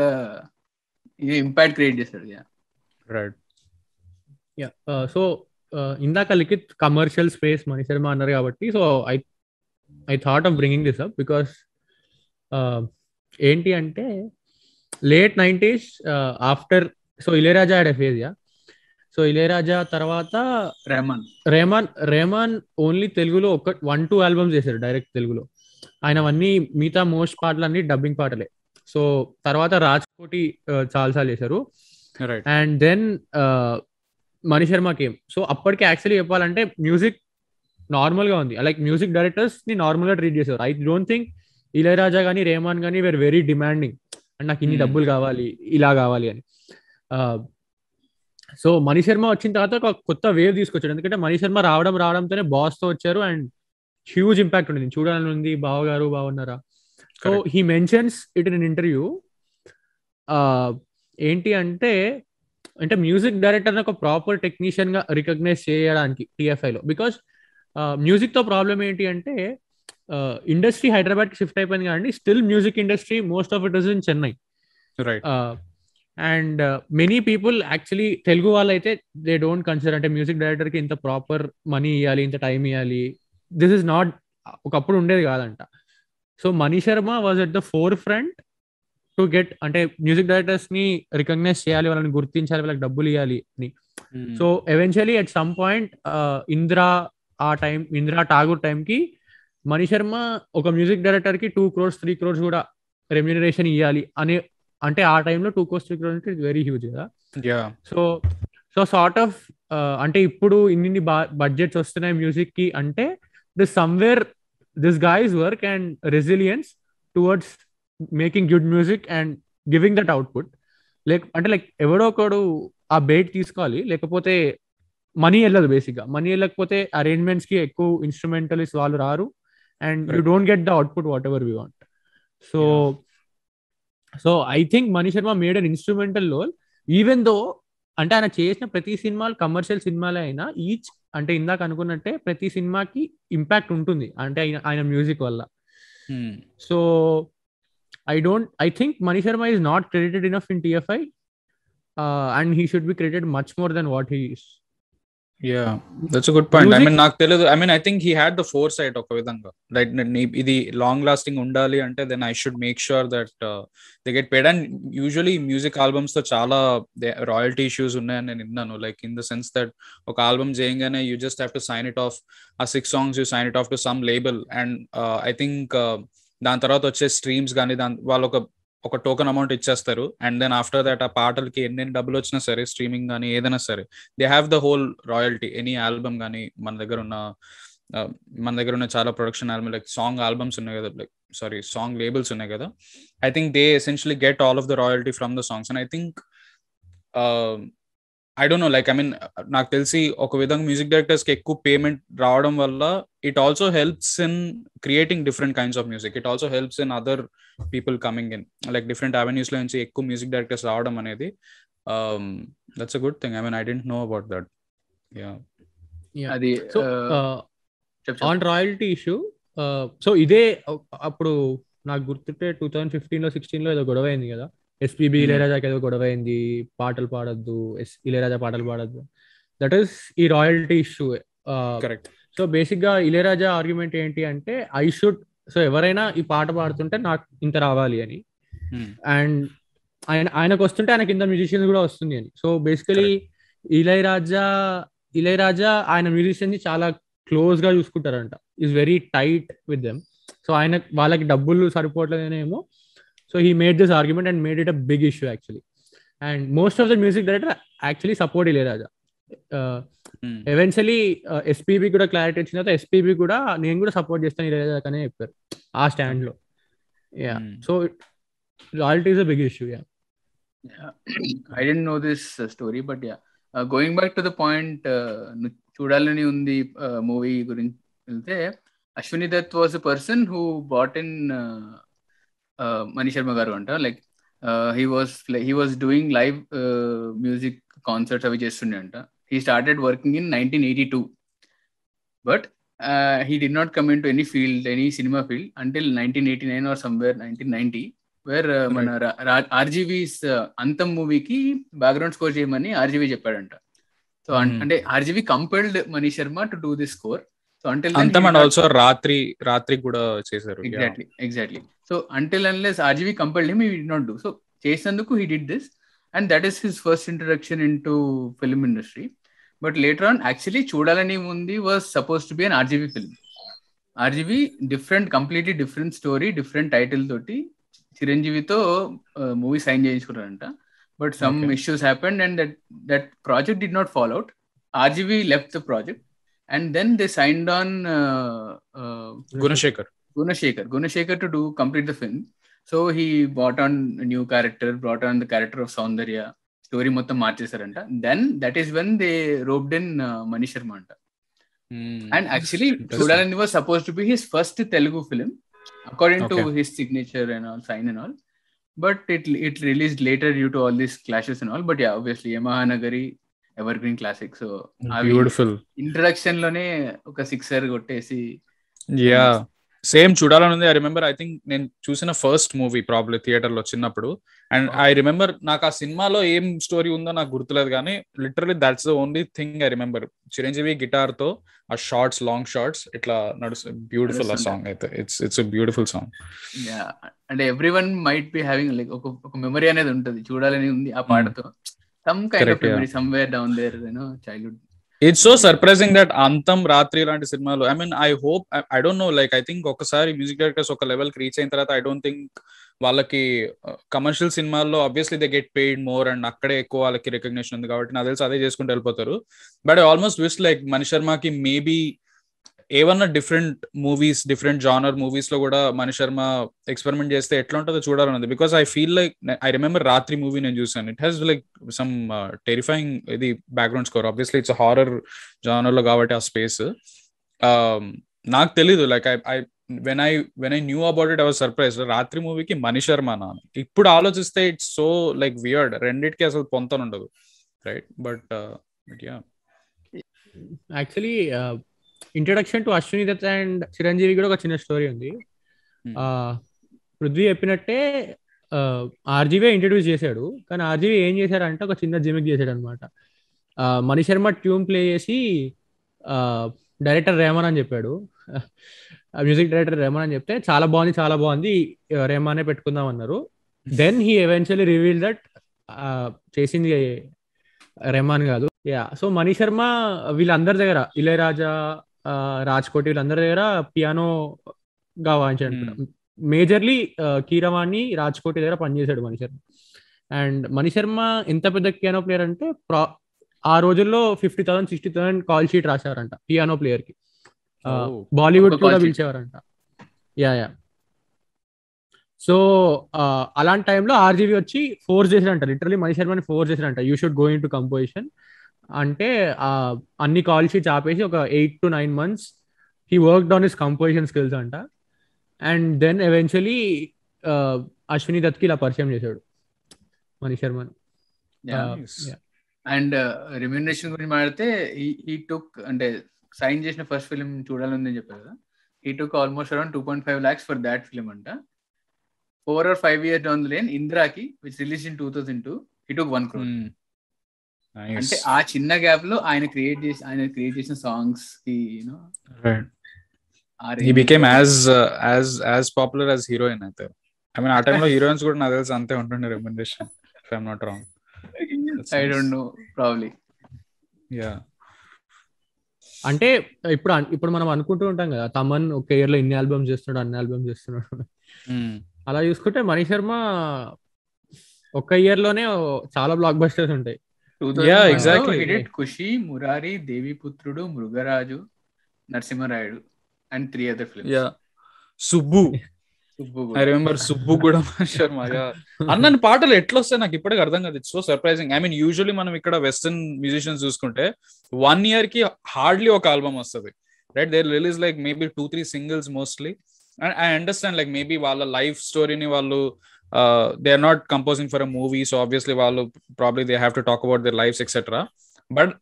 [SPEAKER 2] ఇంపాక్ట్ క్రియేట్ చేస్తాడు
[SPEAKER 4] యా సో ఇందాక లిఖిత్ కమర్షియల్ స్పేస్ మణి శర్మ అన్నారు కాబట్టి so I I thought of bringing this up because ఏంటి అంటే late nineties after so Ilaiyaraaja and ఎఫేజియా సో ఇళయరాజా తర్వాత రెహమాన్ రెహమాన్ రెహమాన్ ఓన్లీ తెలుగులో ఒక వన్ టూ ఆల్బమ్స్ చేశారు డైరెక్ట్ తెలుగులో ఆయన అవన్నీ మిగతా మోస్ట్ పాటలు అన్ని డబ్బింగ్ పాటలే సో తర్వాత రాజ్ కోటి చాలాసార్లు చేశారు and then Mani Sharma came so అప్పటికే యాక్చువల్లీ చెప్పాలంటే మ్యూజిక్ నార్మల్ గా ఉంది లైక్ మ్యూజిక్ డైరెక్టర్స్ ని నార్మల్ గా ట్రీట్ చేశారు ఐ డోంట్ థింక్ ఇళయరాజా కానీ రేమాన్ కానీ వేర్ వెరీ డిమాండింగ్ అండ్ నాకు ఇన్ని hmm. డబ్బులు కావాలి ఇలా కావాలి అని సో మణి శర్మ వచ్చిన తర్వాత ఒక కొత్త వేవ్ తీసుకొచ్చాడు ఎందుకంటే మణి శర్మ రావడం రావడంతోనే బాస్ తో వచ్చారు అండ్ హ్యూజ్ ఇంపాక్ట్ ఉంది చూడాలని ఉంది బావ గారు బాగున్నారా so he mentions it in interview ఏంటి అంటే అంటే మ్యూజిక్ డైరెక్టర్ ఒక ప్రాపర్ టెక్నీషియన్ గా రికగ్నైజ్ చేయడానికి లో బికాస్ మ్యూజిక్ తో ప్రాబ్లం ఏంటి అంటే ఇండస్ట్రీ హైదరాబాద్ కి షిఫ్ట్ అయిపోయింది కానీ still music industry most of it is in Chennai and many people actually Telugu వాళ్ళు అయితే దే డోంట్ కన్సిడర్ అంటే మ్యూజిక్ డైరెక్టర్ కి ఇంత ప్రాపర్ మనీ ఇవ్వాలి ఇంత టైం ఇవ్వాలి దిస్ ఇస్ నాట్ ఒకప్పుడు ఉండేది కాదంట so Mani Sharma was at the forefront to get అంటే మ్యూజిక్ డైరెక్టర్స్ ని రికగ్నైజ్ చేయాలి వాళ్ళని గుర్తించాలి వాళ్ళకి డబ్బులు ఇవ్వాలి అని so eventually at some point Indra ఆ టైం ఇందిరా ఠాగూర్ టైం కి మణి శర్మ ఒక మ్యూజిక్ డైరెక్టర్ కి టూ క్రోర్స్ త్రీ క్రోర్స్ కూడా రెమ్యూనరేషన్ ఇవ్వాలి అని అంటే ఆ టైంలో టూ క్రోర్స్ త్రీ క్రోర్స్ అంటే వెరీ హ్యూజ్ కదా so so sort of uh, అంటే ఇప్పుడు ఇన్ని బడ్జెట్స్ వస్తున్నాయి మ్యూజిక్ కి అంటే this somewhere this guys work and resilience towards making good music and giving that output లేక అంటే లైక్ ఎవడో ఒకడు ఆ బేట్ తీసుకోవాలి లేకపోతే మనీ వెళ్ళదు బేసిక్గా మనీ వెళ్ళకపోతే అరేంజ్మెంట్స్ కి ఎక్కువ ఇన్స్ట్రుమెంటలిస్ వాళ్ళు రారు and you don't get the output whatever we want so so I think Mani Sharma made an instrumental role even though అంటే ఆయన చేసిన ప్రతి సినిమాలు కమర్షియల్ సినిమాలే అయినా ఈచ్ అంటే ఇందాక అనుకున్నట్టే ప్రతి సినిమాకి ఇంపాక్ట్ ఉంటుంది అంటే ఆయన మ్యూజిక్ వల్ల so hmm. I don't. I think Manish Sharma is not credited enough in TFI, uh, and he should be credited much more than what he is.
[SPEAKER 1] Yeah, that's a good point. I mean, telledu, I mean, I think he had the foresight of like maybe the long lasting undali ante, then I should make sure that uh, they get paid. And usually, music albums to chala the royalty issues unna and inna Like in the sense that ok album jayengane, you just have to sign it off. A six songs you sign it off to some label, and uh, I think. దాని తర్వాత వచ్చే స్ట్రీమ్స్ కానీ దాని వాళ్ళు ఒక ఒక టోకన్ అమౌంట్ ఇచ్చేస్తారు అండ్ దెన్ ఆఫ్టర్ దట్ ఆ పాటలకి ఎన్ని డబ్బులు వచ్చినా సరే స్ట్రీమింగ్ కానీ ఏదైనా సరే they have the whole royalty any album కానీ మన దగ్గర ఉన్న మన దగ్గర ఉన్న చాలా production album like song albums ఉన్నాయి కదా లైక్ సారీ సాంగ్ లేబుల్స్ ఉన్నాయి కదా I think they essentially get all of the royalty from the songs and I think I don't know like I mean నాకు తెలిసి ఒక విధంగా మ్యూజిక్ డైరెక్టర్స్ కి ఎక్కువ పేమెంట్ రావడం వల్ల it also helps in creating different kinds of music it also helps in other people coming in like different avenues లో నుంచి ఎక్కువ మ్యూజిక్ డైరెక్టర్స్ రావడం అనేది that's a good thing I mean I don't know about that
[SPEAKER 4] అది ఆన్ రాయల్టీ ఇష్యూ సో ఇదే అప్పుడు నాకు గుర్తుంటే టూ థౌజండ్ సిక్స్టీన్ లో ఏదో గొడవ అయింది కదా ఎస్పీబి hmm. ఇళయరాజాకి ఏదో గొడవ అయింది పాటలు పాడద్దు ఎస్ ఇళయరాజా పాటలు పాడద్దు దట్ ఈస్ ఈ రాయల్టీ ఇష్యూ సో బేసిక్ గా ఇళయరాజా ఆర్గ్యుమెంట్ ఏంటి అంటే ఐ షుడ్ సో ఎవరైనా ఈ పాట పాడుతుంటే నాకు ఇంత రావాలి అని అండ్ hmm. ఆయన ఆయనకు వస్తుంటే ఆయన కింద మ్యూజిషియన్ కూడా వస్తుంది అని సో బేసికలీ ఇళయరాజా ఇళయరాజా ఆయన మ్యూజిషియన్ ని చాలా క్లోజ్ గా చూసుకుంటారంట is very tight with them so ఆయన వాళ్ళకి డబ్బులు సరిపోవట్లేదేమో So he made this argument and made it a big issue actually. And most of the music director actually support Ilaiyaraaja. Eventually SPB కూడా క్లారిటీ వచ్చిన తర్వాత ఎస్పీబీ కూడా నేను కూడా సపోర్ట్ చేస్తాను ఇలాగా అని చెప్పారు ఆ స్టాండ్ లో yeah so loyalty is a big issue yeah
[SPEAKER 2] I don't know this story but yeah going back to the point Choodalani Vundi movie uh, గురించి వెళ్తే Ashwini Dutt was a person who bought in Manish Sharma garu అంట like he was he was doing live music concerts అవి చేస్తుండే అంట he started working in nineteen eighty two but he did not come in to any field any cinema field until nineteen eighty nine or somewhere nineteen ninety where మన ఆర్జీవీస్ అంతం మూవీకి బ్యాక్గ్రౌండ్ స్కోర్ చేయమని ఆర్జీవీ చెప్పాడంట సో hmm. అంటే RGV compelled Manish Sharma to do this score so until also
[SPEAKER 1] Raatri Raatri కూడా చేశారు exactly exactly
[SPEAKER 2] so until unless RGV compelled him he not do so చేసినందుకు he did this and that is his first introduction in to film industry but later on actually చూడాలని ఉంది was suppose to be an RGV film RGV different completely different story different title తోటి చిరంజీవితో మూవీ uh, సైన్ చేయించుకున్నారంట but some issues happened and that that project did not follow out RGV left the project and then they signed on uh, uh, Gunashekar. Gunashekar. Gunashekar to do complete the film. So he brought on a new character, brought on the character of Soundarya. Story Motham Marchesaranta. Then that is when they roped in uh, Manish Sharma. Hmm. and actually, Sudalani was supposed to be his first Telugu film, according to his signature and all sign and all. But it it released later due to all these clashes and all. But yeah, obviously, Yamaha Nagari evergreen classic so beautiful introduction లోనే ఒక సిక్సర్ కొట్టేసి
[SPEAKER 1] యా సేమ్ చూడాలని ఉంది ఐ రిమెంబర్ ఐ థింక్ నేను చూసిన ఫస్ట్ మూవీ ప్రాబ్లీ థియేటర్ లో చిన్నప్పుడు అండ్ ఐ రిమెంబర్ నాకు ఆ సినిమాలో ఏం స్టోరీ ఉందో నాకు గుర్తులేదు కానీ literally that's the only thing I remember Chiranjeevi guitar తో ఆ షార్ట్స్ లాంగ్ షార్ట్స్ ఇట్లా నడుస్తు బ్యూటిఫుల్ ఆ సాంగ్ అయితే it's it's beautiful song and everyone might be having like ఒక మెమరీ అనేది ఉంటుంది చూడాలని ఉంది ఆ hmm. పాటతో ఇట్స్ సో సర్ప్రైజింగ్ దట్ అంతం రాత్రి లాంటి సినిమాలు I mean I hope I don't know like I think ఒకసారి మ్యూజిక్ డైరెక్టర్స్ ఒక లెవెల్ కి రీచ్ అయిన తర్వాత ఐ డోంట్ థింక్ వాళ్ళకి కమర్షియల్ uh, సినిమాల్లో obviously they get paid more and అక్కడే ఎక్కువ వాళ్ళకి రికగ్నిషన్ ఉంది కాబట్టి నాకు తెలిసి అదే చేసుకుంటూ వెళ్ళిపోతారు but I almost wish like Mani శర్మకి మేబీ ఏమన్నా different movies different genre movies లో కూడా మణి శర్మ ఎక్స్పెరిమెంట్ చేస్తే ఎట్లా ఉంటుందో చూడాలన్నది because I feel like I remember Raatri movie నేను చూసాను it has like some terrifying ఇది background score obviously it's horror genre లో కాబట్టి ఆ స్పేస్ um, నాకు తెలీదు like I I when I when I knew about it our surprise Raatri మూవీకి మణి శర్మ నా ఇప్పుడు ఆలోచిస్తే ఇట్స్ సో లైక్ వియర్డ్ రెండిటికి అసలు పొంతనుండదు right but yeah
[SPEAKER 4] actually introduction to Ashwini Dutt and Chiranjeevi కూడా ఒక చిన్న స్టోరీ ఉంది hmm. పృథ్వీ చెప్పినట్టే ఆర్జీవే ఇంట్రడ్యూస్ చేశాడు కానీ ఆర్జీవి ఏం అంటే ఒక చిన్న జిమిక్ చేశాడు అనమాట మణి శర్మ ట్యూన్ ప్లే చేసి డైరెక్టర్ రేమన్ అని చెప్పాడు మ్యూజిక్ డైరెక్టర్ రేమన్ అని చెప్తే చాలా బాగుంది చాలా బాగుంది రేమానే పెట్టుకుందాం అన్నారు then he eventually reveal that చేసింది రెహమాన్ కాదు యా సో మణి శర్మ వీళ్ళందరి దగ్గర ఇళయరాజా రాజ్కోట్ వీళ్ళందరి దగ్గర పియానో గా వాయించాడు hmm. మేజర్లీ కీరవాణి కోటి దగ్గర పనిచేశాడు మణిశర్మ అండ్ మణిశర్మ ఎంత పెద్ద పియానో ప్లేయర్ అంటే ఆ రోజుల్లో fifty thousand sixty thousand call sheet రాసేవారంట పియానో ప్లేయర్ కి
[SPEAKER 3] బాలీవుడ్ కూడా పిలిచేవారంట
[SPEAKER 4] యా యా సో అలాంటి టైంలో ఆర్జీవీ వచ్చి ఫోర్స్ చేశారంట లిటరలీ మణి శర్మని ఫోర్స్ చేశారంట you should go in to composition అంటే అన్ని కాల్ షీట్స్ ఆపేసి ఒక eight to nine months he work on his composition skills అంట and then eventually Ashwini Dutt కి ఇలా పరిచయం చేశాడు Manish Sharma
[SPEAKER 2] and remuneration uh, గురించి మాట్లాడితే ఈ టుక్ అంటే సైన్ చేసిన ఫస్ట్ ఫిలిం చూడాలని చెప్పారు కదా he took almost around two point five lakhs for that film అంట four or five years down the lane ఇందిరాకి which release in two thousand two he took one crore అంటే ఆ చిన్న గ్యాప్ లో ఆయన క్రియేట్
[SPEAKER 1] చేసి ఆయన క్రియేట్ చేసిన సాంగ్స్ కి you know he became as as as popular as heroine అయితే ఐ మీన్ ఆ టైంలో హీరోయిన్స్ కూడా నాకు తెలిసి అంతే ఉంటుండే remuneration
[SPEAKER 4] if I'm not wrong
[SPEAKER 2] I don't know probably
[SPEAKER 4] yeah అంటే ఇప్పుడు ఇప్పుడు మనం అనుకుంటూ ఉంటాం కదా తమన్ ఒక ఇయర్ లో ఇన్ని ఆల్బమ్ చేస్తున్నాడు అన్ని ఆల్బమ్ చేస్తున్నాడు hmm. అలా చూసుకుంటే మణి శర్మ ఒక్క ఇయర్ లోనే చాలా బ్లాక్ బస్టర్స్ ఉంటాయి
[SPEAKER 2] ఖుషి Murari Devi Putrudu Mrugaraju Narasimharayudu and three other films yeah
[SPEAKER 1] Subbu I remember Subbu కూడా శర్మ పాటలు ఎట్లా వస్తాయి నాకు ఇప్పటికి అర్థం కాదు it's so surprising I mean usually మనం ఇక్కడ వెస్టర్న్ మ్యూజిషియన్స్ చూసుకుంటే వన్ ఇయర్ కి హార్డ్లీ ఒక ఆల్బమ్ వస్తుంది right there release like maybe two three singles mostly and I understand like maybe వాళ్ళ లైఫ్ స్టోరీని వాళ్ళు they are not composing for a movie so obviously వాళ్ళు probably they have to talk about their lifes etcetera but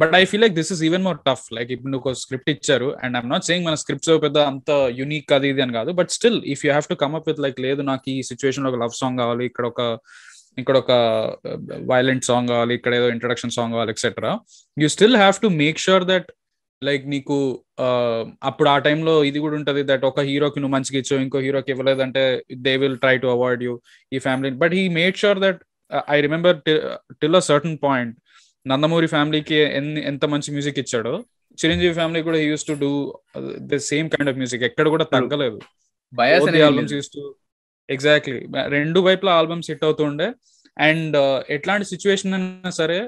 [SPEAKER 1] but I feel like this is even more tough like ఇప్పుడు నువ్వు స్క్రిప్ట్ ఇచ్చారు అండ్ ఐమ్ నాట్ సేయింగ్ మన స్క్రిప్ట్స్ పెద్ద అంత యూనిక్ అది ఇది అని కాదు but still if you have to come up with like లేదు నాకు ఈ సిచ్యువేషన్ లో ఒక లవ్ సాంగ్ కావాలి ఇక్కడ ఒక ఇక్కడ ఒక వైలెంట్ uh, సాంగ్ కావాలి ఇక్కడ ఏదో ఇంట్రొడక్షన్ సాంగ్ కావాలి etcetera you still have to make sure that like నీకు అప్పుడు ఆ టైంలో ఇది కూడా ఉంటది దట్ ఒక హీరోకి నువ్వు మంచిగా ఇచ్చావు ఇంకో హీరోకి ఇవ్వలేదంటే they will try to award you ఈ family but he made sure that I remember till a certain point Nandamuri ఫ్యామిలీకి ఎన్ని ఎంత మంచి మ్యూజిక్ ఇచ్చాడో చిరంజీవి ఫ్యామిలీ కూడా used to do the same kind of music ఎక్కడ కూడా తగ్గలేదు ఎగ్జాక్ట్లీ రెండు వైపులా ఆల్బమ్స్ హిట్ అవుతుండే అండ్ ఎట్లాంటి సిచ్యువేషన్ అయినా సరే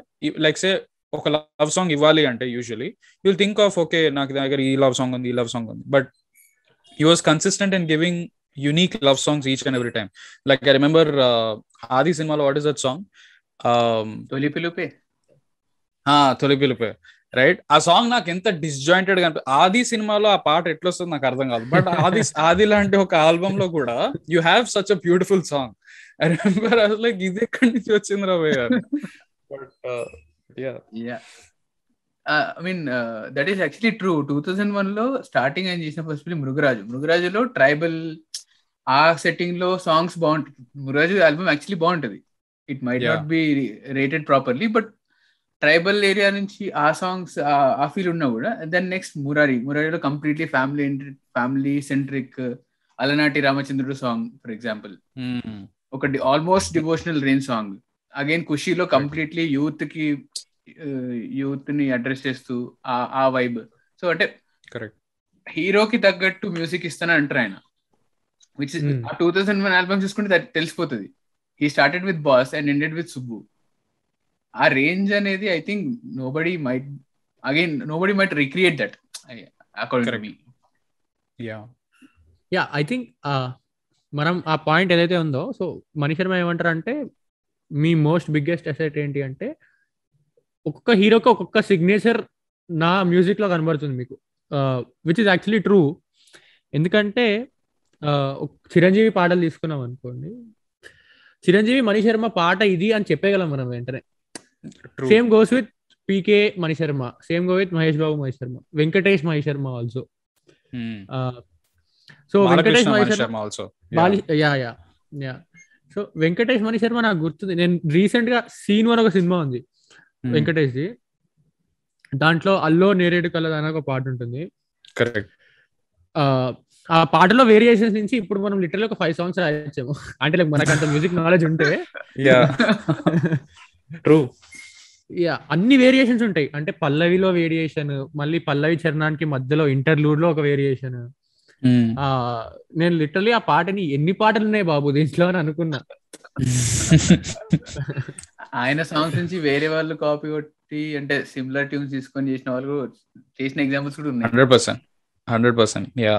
[SPEAKER 1] లైక్ సే ఒక లవ్ సాంగ్ ఇవ్వాలి అంటే usually you'll think of okay నాకు దగ్గర ఈ లవ్ సాంగ్ ఉంది ఈ లవ్ సాంగ్ ఉంది but you was consistent and giving unique love songs each and every time like I remember Aadi సినిమాలో వాట్ ఇస్ దట్ సాంగ్ తొలి పిలుపే తొలి పిలుపే రైట్ ఆ సాంగ్ నాకు ఎంత డిస్జాయింటెడ్ గా ఆది సినిమాలో ఆ పాట ఎట్లా వస్తుంది నాకు అర్థం కాదు బట్ ఆది ఆది లాంటి ఒక ఆల్బమ్ లో కూడా you have such a beautiful song I remember like ఇది ఎక్కడి నుంచి వచ్చింది రా
[SPEAKER 2] I mean that is actually true two thousand one లో స్టార్టింగ్ ఆయన చేసిన ఫస్ట్ ఫిలిం మృగరాజు మృగరాజులో ట్రైబల్ ఆ సెట్టింగ్ లో సాంగ్స్ బాగుంటుంది మృగరాజు ఆల్బమ్ యాక్చువల్లీ బాగుంటుంది it might not be rated properly but tribal area నుంచి ఆ సాంగ్స్ ఆ ఫీల్ ఉన్నా కూడా దెన్ నెక్స్ట్ మురారి మురారిలో కంప్లీట్లీ ఫ్యామిలీ ఫ్యామిలీ సెంట్రిక్ అలనాటి రామచంద్రుడు సాంగ్ ఫర్ ఎగ్జాంపుల్ ఒక almost devotional range song again ఖుషీలో కంప్లీట్లీ యూత్ కి యూత్ ని అడ్రస్ చేస్తూ ఆ వైబ్ సో అంటే కరెక్ట్ హీరోకి తగ్గట్టు మ్యూజిక్ ఇస్తానని అంటారు ఆయన విచ్ hmm. ఆ టూ థౌసండ్ వన్ ఆల్బమ్ చూసుకుంటే తెలిసిపోతుంది he started with boss and ended with Subbu ఆ రేంజ్ అనేది I think nobody might again nobody might recreate that yeah
[SPEAKER 4] yeah I think మనం ఆ పాయింట్ ఏదైతే ఉందో సో మనిషి ఏమంటారు అంటే మీ మోస్ట్ బిగ్గెస్ట్ అసెట్ ఏంటి అంటే ఒక్కొక్క హీరోకి ఒక్కొక్క సిగ్నేచర్ నా మ్యూజిక్ లో కనబడుతుంది మీకు విచ్ ఇస్ యాక్చువల్లీ ట్రూ ఎందుకంటే చిరంజీవి పాటలు తీసుకున్నాం అనుకోండి చిరంజీవి మణి శర్మ పాట ఇది అని చెప్పేయగలం మనం వెంటనే same goes with PK Mani Sharma same go with Mahesh Babu Mahesh Sharma Venkatesh Mahesh Sharma hmm. Also so Venkatesh Mahesh Sharma also yeah yeah so Venkatesh Mani Sharma నాకు గుర్తుంది నేను రీసెంట్ గా సీన్ వన్ ఒక సినిమా ఉంది hmm. వెంకటేష్ ది దాంట్లో అల్లో నేరేడు కలర్ అని ఒక పాట ఉంటుంది కరెక్ట్ ఆ పాటలో వేరియేషన్స్ నుంచి ఇప్పుడు మనం లిటరల్ ఒక ఫైవ్ సాంగ్స్ రాయొచ్చేమో అంటే మనకు అంత మ్యూజిక్ నాలెడ్జ్ ఉంటే ట్రూ యా అన్ని వేరియేషన్స్ ఉంటాయి అంటే పల్లవిలో వేరియేషన్ మళ్ళీ పల్లవి చరణానికి మధ్యలో ఇంటర్లూర్ లో ఒక వేరియేషన్ ఆ నేను లిటరలీ ఆ పాటని ఎన్ని పాటలు ఉన్నాయి బాబు దీంట్లో అని అనుకున్నా
[SPEAKER 2] ఆయన సాంగ్స్ నుంచి వేరే వాళ్ళు కాపీ కొట్టి అంటే సిమిలర్ ట్యూన్స్ తీసుకొని చేసిన వాళ్ళు చేసిన ఎగ్జాంపుల్స్ కూడా ఉన్నాయి hundred
[SPEAKER 1] percent hundred percent yeah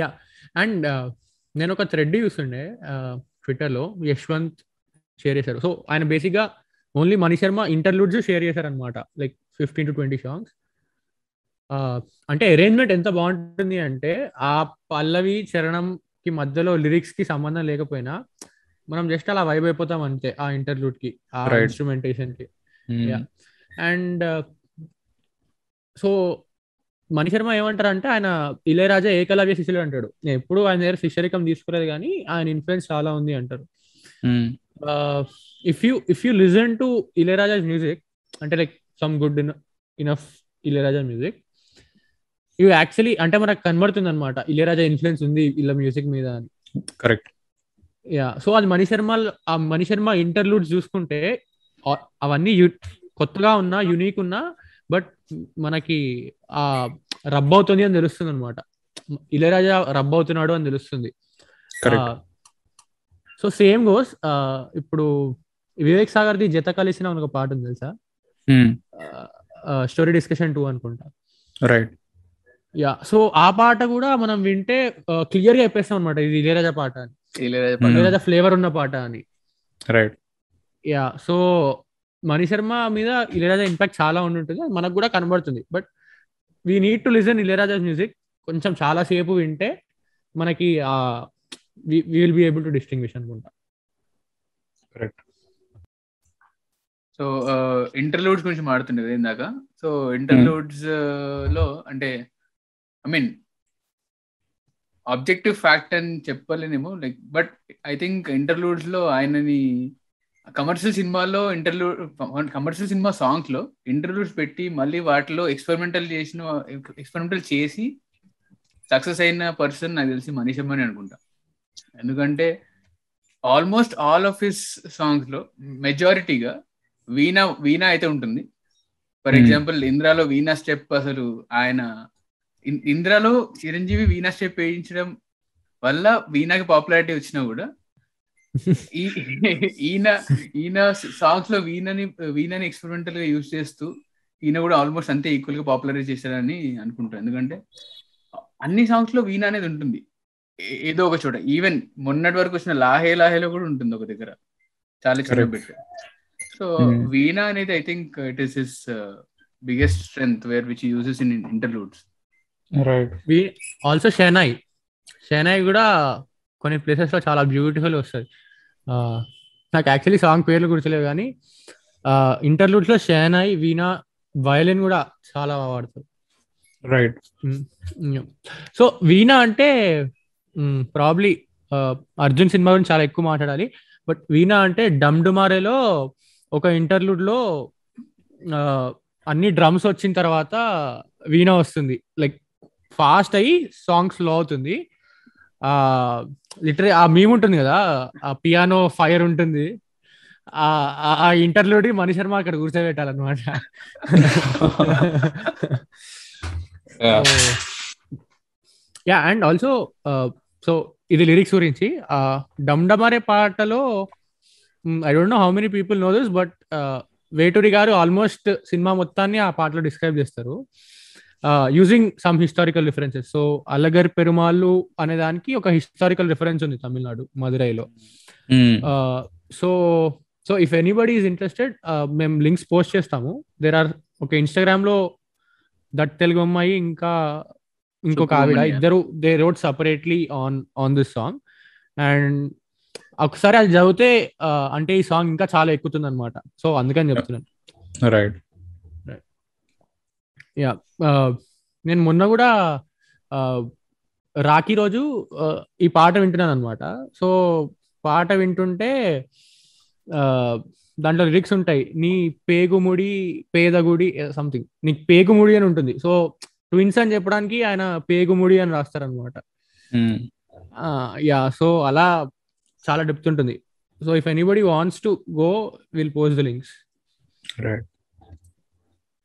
[SPEAKER 4] yeah and నేను ఒక థ్రెడ్ చూస్తుండే లో యశ్వంత్ షేర్ చేశారు సో ఆయన బేసిక్ గా only Mani Sharma interludes share చేశారు అనమాట like fifteen to twenty songs అంటే అరేంజ్మెంట్ ఎంత బాగుంటుంది అంటే ఆ పల్లవి చరణంకి మధ్యలో లిరిక్స్ కి సంబంధం లేకపోయినా మనం జస్ట్ అలా వైబ్ అయిపోతాం అంతే ఆ ఇంటర్వ్యూట్ కి ఆ ఇన్స్ట్రుమెంటేషన్ కి and hmm. So uh, Mani Sharma ఏమంటారు అంటే ఆయన ఇళయరాజా ఏకలవ్య శిష్యులు అంటాడు ఎప్పుడు ఆయన దగ్గర శిష్యరికం తీసుకోలేదు కానీ ఆయన ఇన్ఫ్లుయెన్స్ చాలా ఉంది అంటారు if you if you listen to Ilaiyaraaja music అంటే like some good in enough Ilaiyaraaja music ఇవి యాక్చువల్లీ అంటే మనకు కనబడుతుంది అనమాట ఇళయరాజా ఇన్ఫ్లుయెన్స్ ఉంది ఇలా మ్యూజిక్ మీద అని కరెక్ట్ యా సో అది మణి శర్మ ఆ మణి శర్మ ఇంటర్లూడ్స్ చూసుకుంటే అవన్నీ కొత్తగా ఉన్నా యునిక్ ఉన్నా బట్ మనకి ఆ రబ్ అవుతుంది అని తెలుస్తుంది అనమాట ఇళయరాజా రబ్ అవుతున్నాడు అని తెలుస్తుంది సో సేమ్ గోస్ ఇప్పుడు వివేక్ సాగర్ ది జత కలిసిన ఒక పాట ఉంది తెలుసా స్టోరీ డిస్కషన్ టూ అనుకుంటా రైట్ యా సో ఆ పాట కూడా మనం వింటే క్లియర్ గా చెప్పేస్తాం అనమాట ఇది ఇళయరాజా పాట అని ఇళయరాజా ఫ్లేవర్ ఉన్న పాట అని right yeah so Mani Sharma మీద ఇళయరాజా ఇంపాక్ట్ చాలా ఉండుంటుంది మనకు కూడా కనబడుతుంది but we need to listen Ilaiyaraaja music కొంచెం చాలా సేపు వింటే మనకి will be able to distinguish అనుకుంటా
[SPEAKER 2] సో ఇంటర్లూడ్స్ uh, గురించి మాడుతుండేది ఇందాక సో ఇంటర్లూడ్స్ uh, లో అంటే ఐ మీన్ ఆబ్జెక్టివ్ ఫ్యాక్ట్ అని చెప్పలేనేమో like but I think interludes లో ఆయనని కమర్షియల్ సినిమాలో ఇంటర్లూడ్ కమర్షియల్ సినిమా సాంగ్స్ లో ఇంటర్లూడ్స్ పెట్టి మళ్ళీ వాటిలో ఎక్స్పెరిమెంటల్ చేసిన ఎక్స్పెరిమెంటల్ చేసి సక్సెస్ అయిన పర్సన్ నాకు తెలిసి మనీష్ అని అనుకుంటా ఎందుకంటే almost all of his songs లో మెజారిటీగా వీణా వీణా అయితే ఉంటుంది ఫర్ ఎగ్జాంపుల్ hmm. ఇంద్రాలో వీణా స్టెప్ అసలు ఆయన ఇంద్రాలో చిరంజీవి వీణా స్టెప్ వేయించడం వల్ల వీణాకి పాపులారిటీ వచ్చినా కూడా ఈయన ఈయన సాంగ్స్ లో వీణని వీణని ఎక్స్పెరిమెంటల్ గా యూజ్ చేస్తూ ఈయన కూడా ఆల్మోస్ట్ అంతే ఈక్వల్ గా పాపులరైజ్ చేశారని అనుకుంటారు ఎందుకంటే అన్ని సాంగ్స్ లో వీణ అనేది ఉంటుంది ఏదో ఒక చోట ఈవెన్ మొన్నటి వరకు వచ్చిన లాహే లాహేలో కూడా ఉంటుంది ఒక దగ్గర చాలా చోట పెట్టి సో hmm. వీణ అనేది I think it is his biggest strength where which uses in interludes
[SPEAKER 4] also shehnai shehnai కూడా కొన్ని ప్లేసెస్ లో చాలా బ్యూటిఫుల్ వస్తుంది నాకు యాక్చువల్లీ సాంగ్ పేర్లు గుర్తులేవు కానీ ఇంటర్లూడ్స్ లో షెనాయ్ వీణా వయలిన్ కూడా చాలా వాడతారు రైట్ సో వీణా అంటే ప్రాబ్లీ అర్జున్ సినిమా గురించి చాలా ఎక్కువ మాట్లాడాలి బట్ వీణా అంటే డమ్ డుమారేలో ఒక ఇంటర్లూడ్ లో అన్ని డ్రమ్స్ వచ్చిన తర్వాత వీణా వస్తుంది లైక్ ఫాస్ట్ అయ్యి సాంగ్ స్లో అవుతుంది ఆ లిటరీ ఆ మేము ఉంటుంది కదా ఆ పియానో ఫైర్ ఉంటుంది ఆ ఇంటర్లోడి మణి శర్మ అక్కడ కూర్చోబెట్టాలన్నమాట యా అండ్ ఆల్సో సో ఇది లిరిక్స్ గురించి డమ్డమారే పాటలో I don't know how many people know this but Veturi garu almost cinema మొత్తాన్ని ఆ పాటలో డిస్క్రైబ్ చేస్తారు using some historical references so Alagar పెరుమాళ్ళు అనే దానికి ఒక హిస్టారికల్ రిఫరెన్స్ ఉంది తమిళనాడు మదురైలో so so if anybody is interested మేము లింక్స్ పోస్ట్ చేస్తాము దేర్ ఆర్ ఒక ఇన్స్టాగ్రామ్ లో దట్ తెలుగు అమ్మాయి ఇంకా ఇంకొక ఆవిడ ఇద్దరు they road separately on on this song and ఒకసారి అది చదివితే అంటే ఈ సాంగ్ ఇంకా చాలా ఎక్కుతుంది అనమాట సో అందుకని చెప్తున్నాను రైట్ యా నేను మొన్న కూడా రాఖీ రోజు ఈ పాట వింటున్నాను అనమాట సో పాట వింటుంటే దాంట్లో లిరిక్స్ ఉంటాయి నీ పేగుముడి పేదగుడి సంథింగ్ నీ పేగుముడి అని ఉంటుంది సో ట్విన్స్ అని చెప్పడానికి ఆయన పేగుముడి అని రాస్తారనమాట hmm. యా సో అలా చాలా డెప్త్ ఉంటుంది so if anybody wants to go will post the links
[SPEAKER 1] right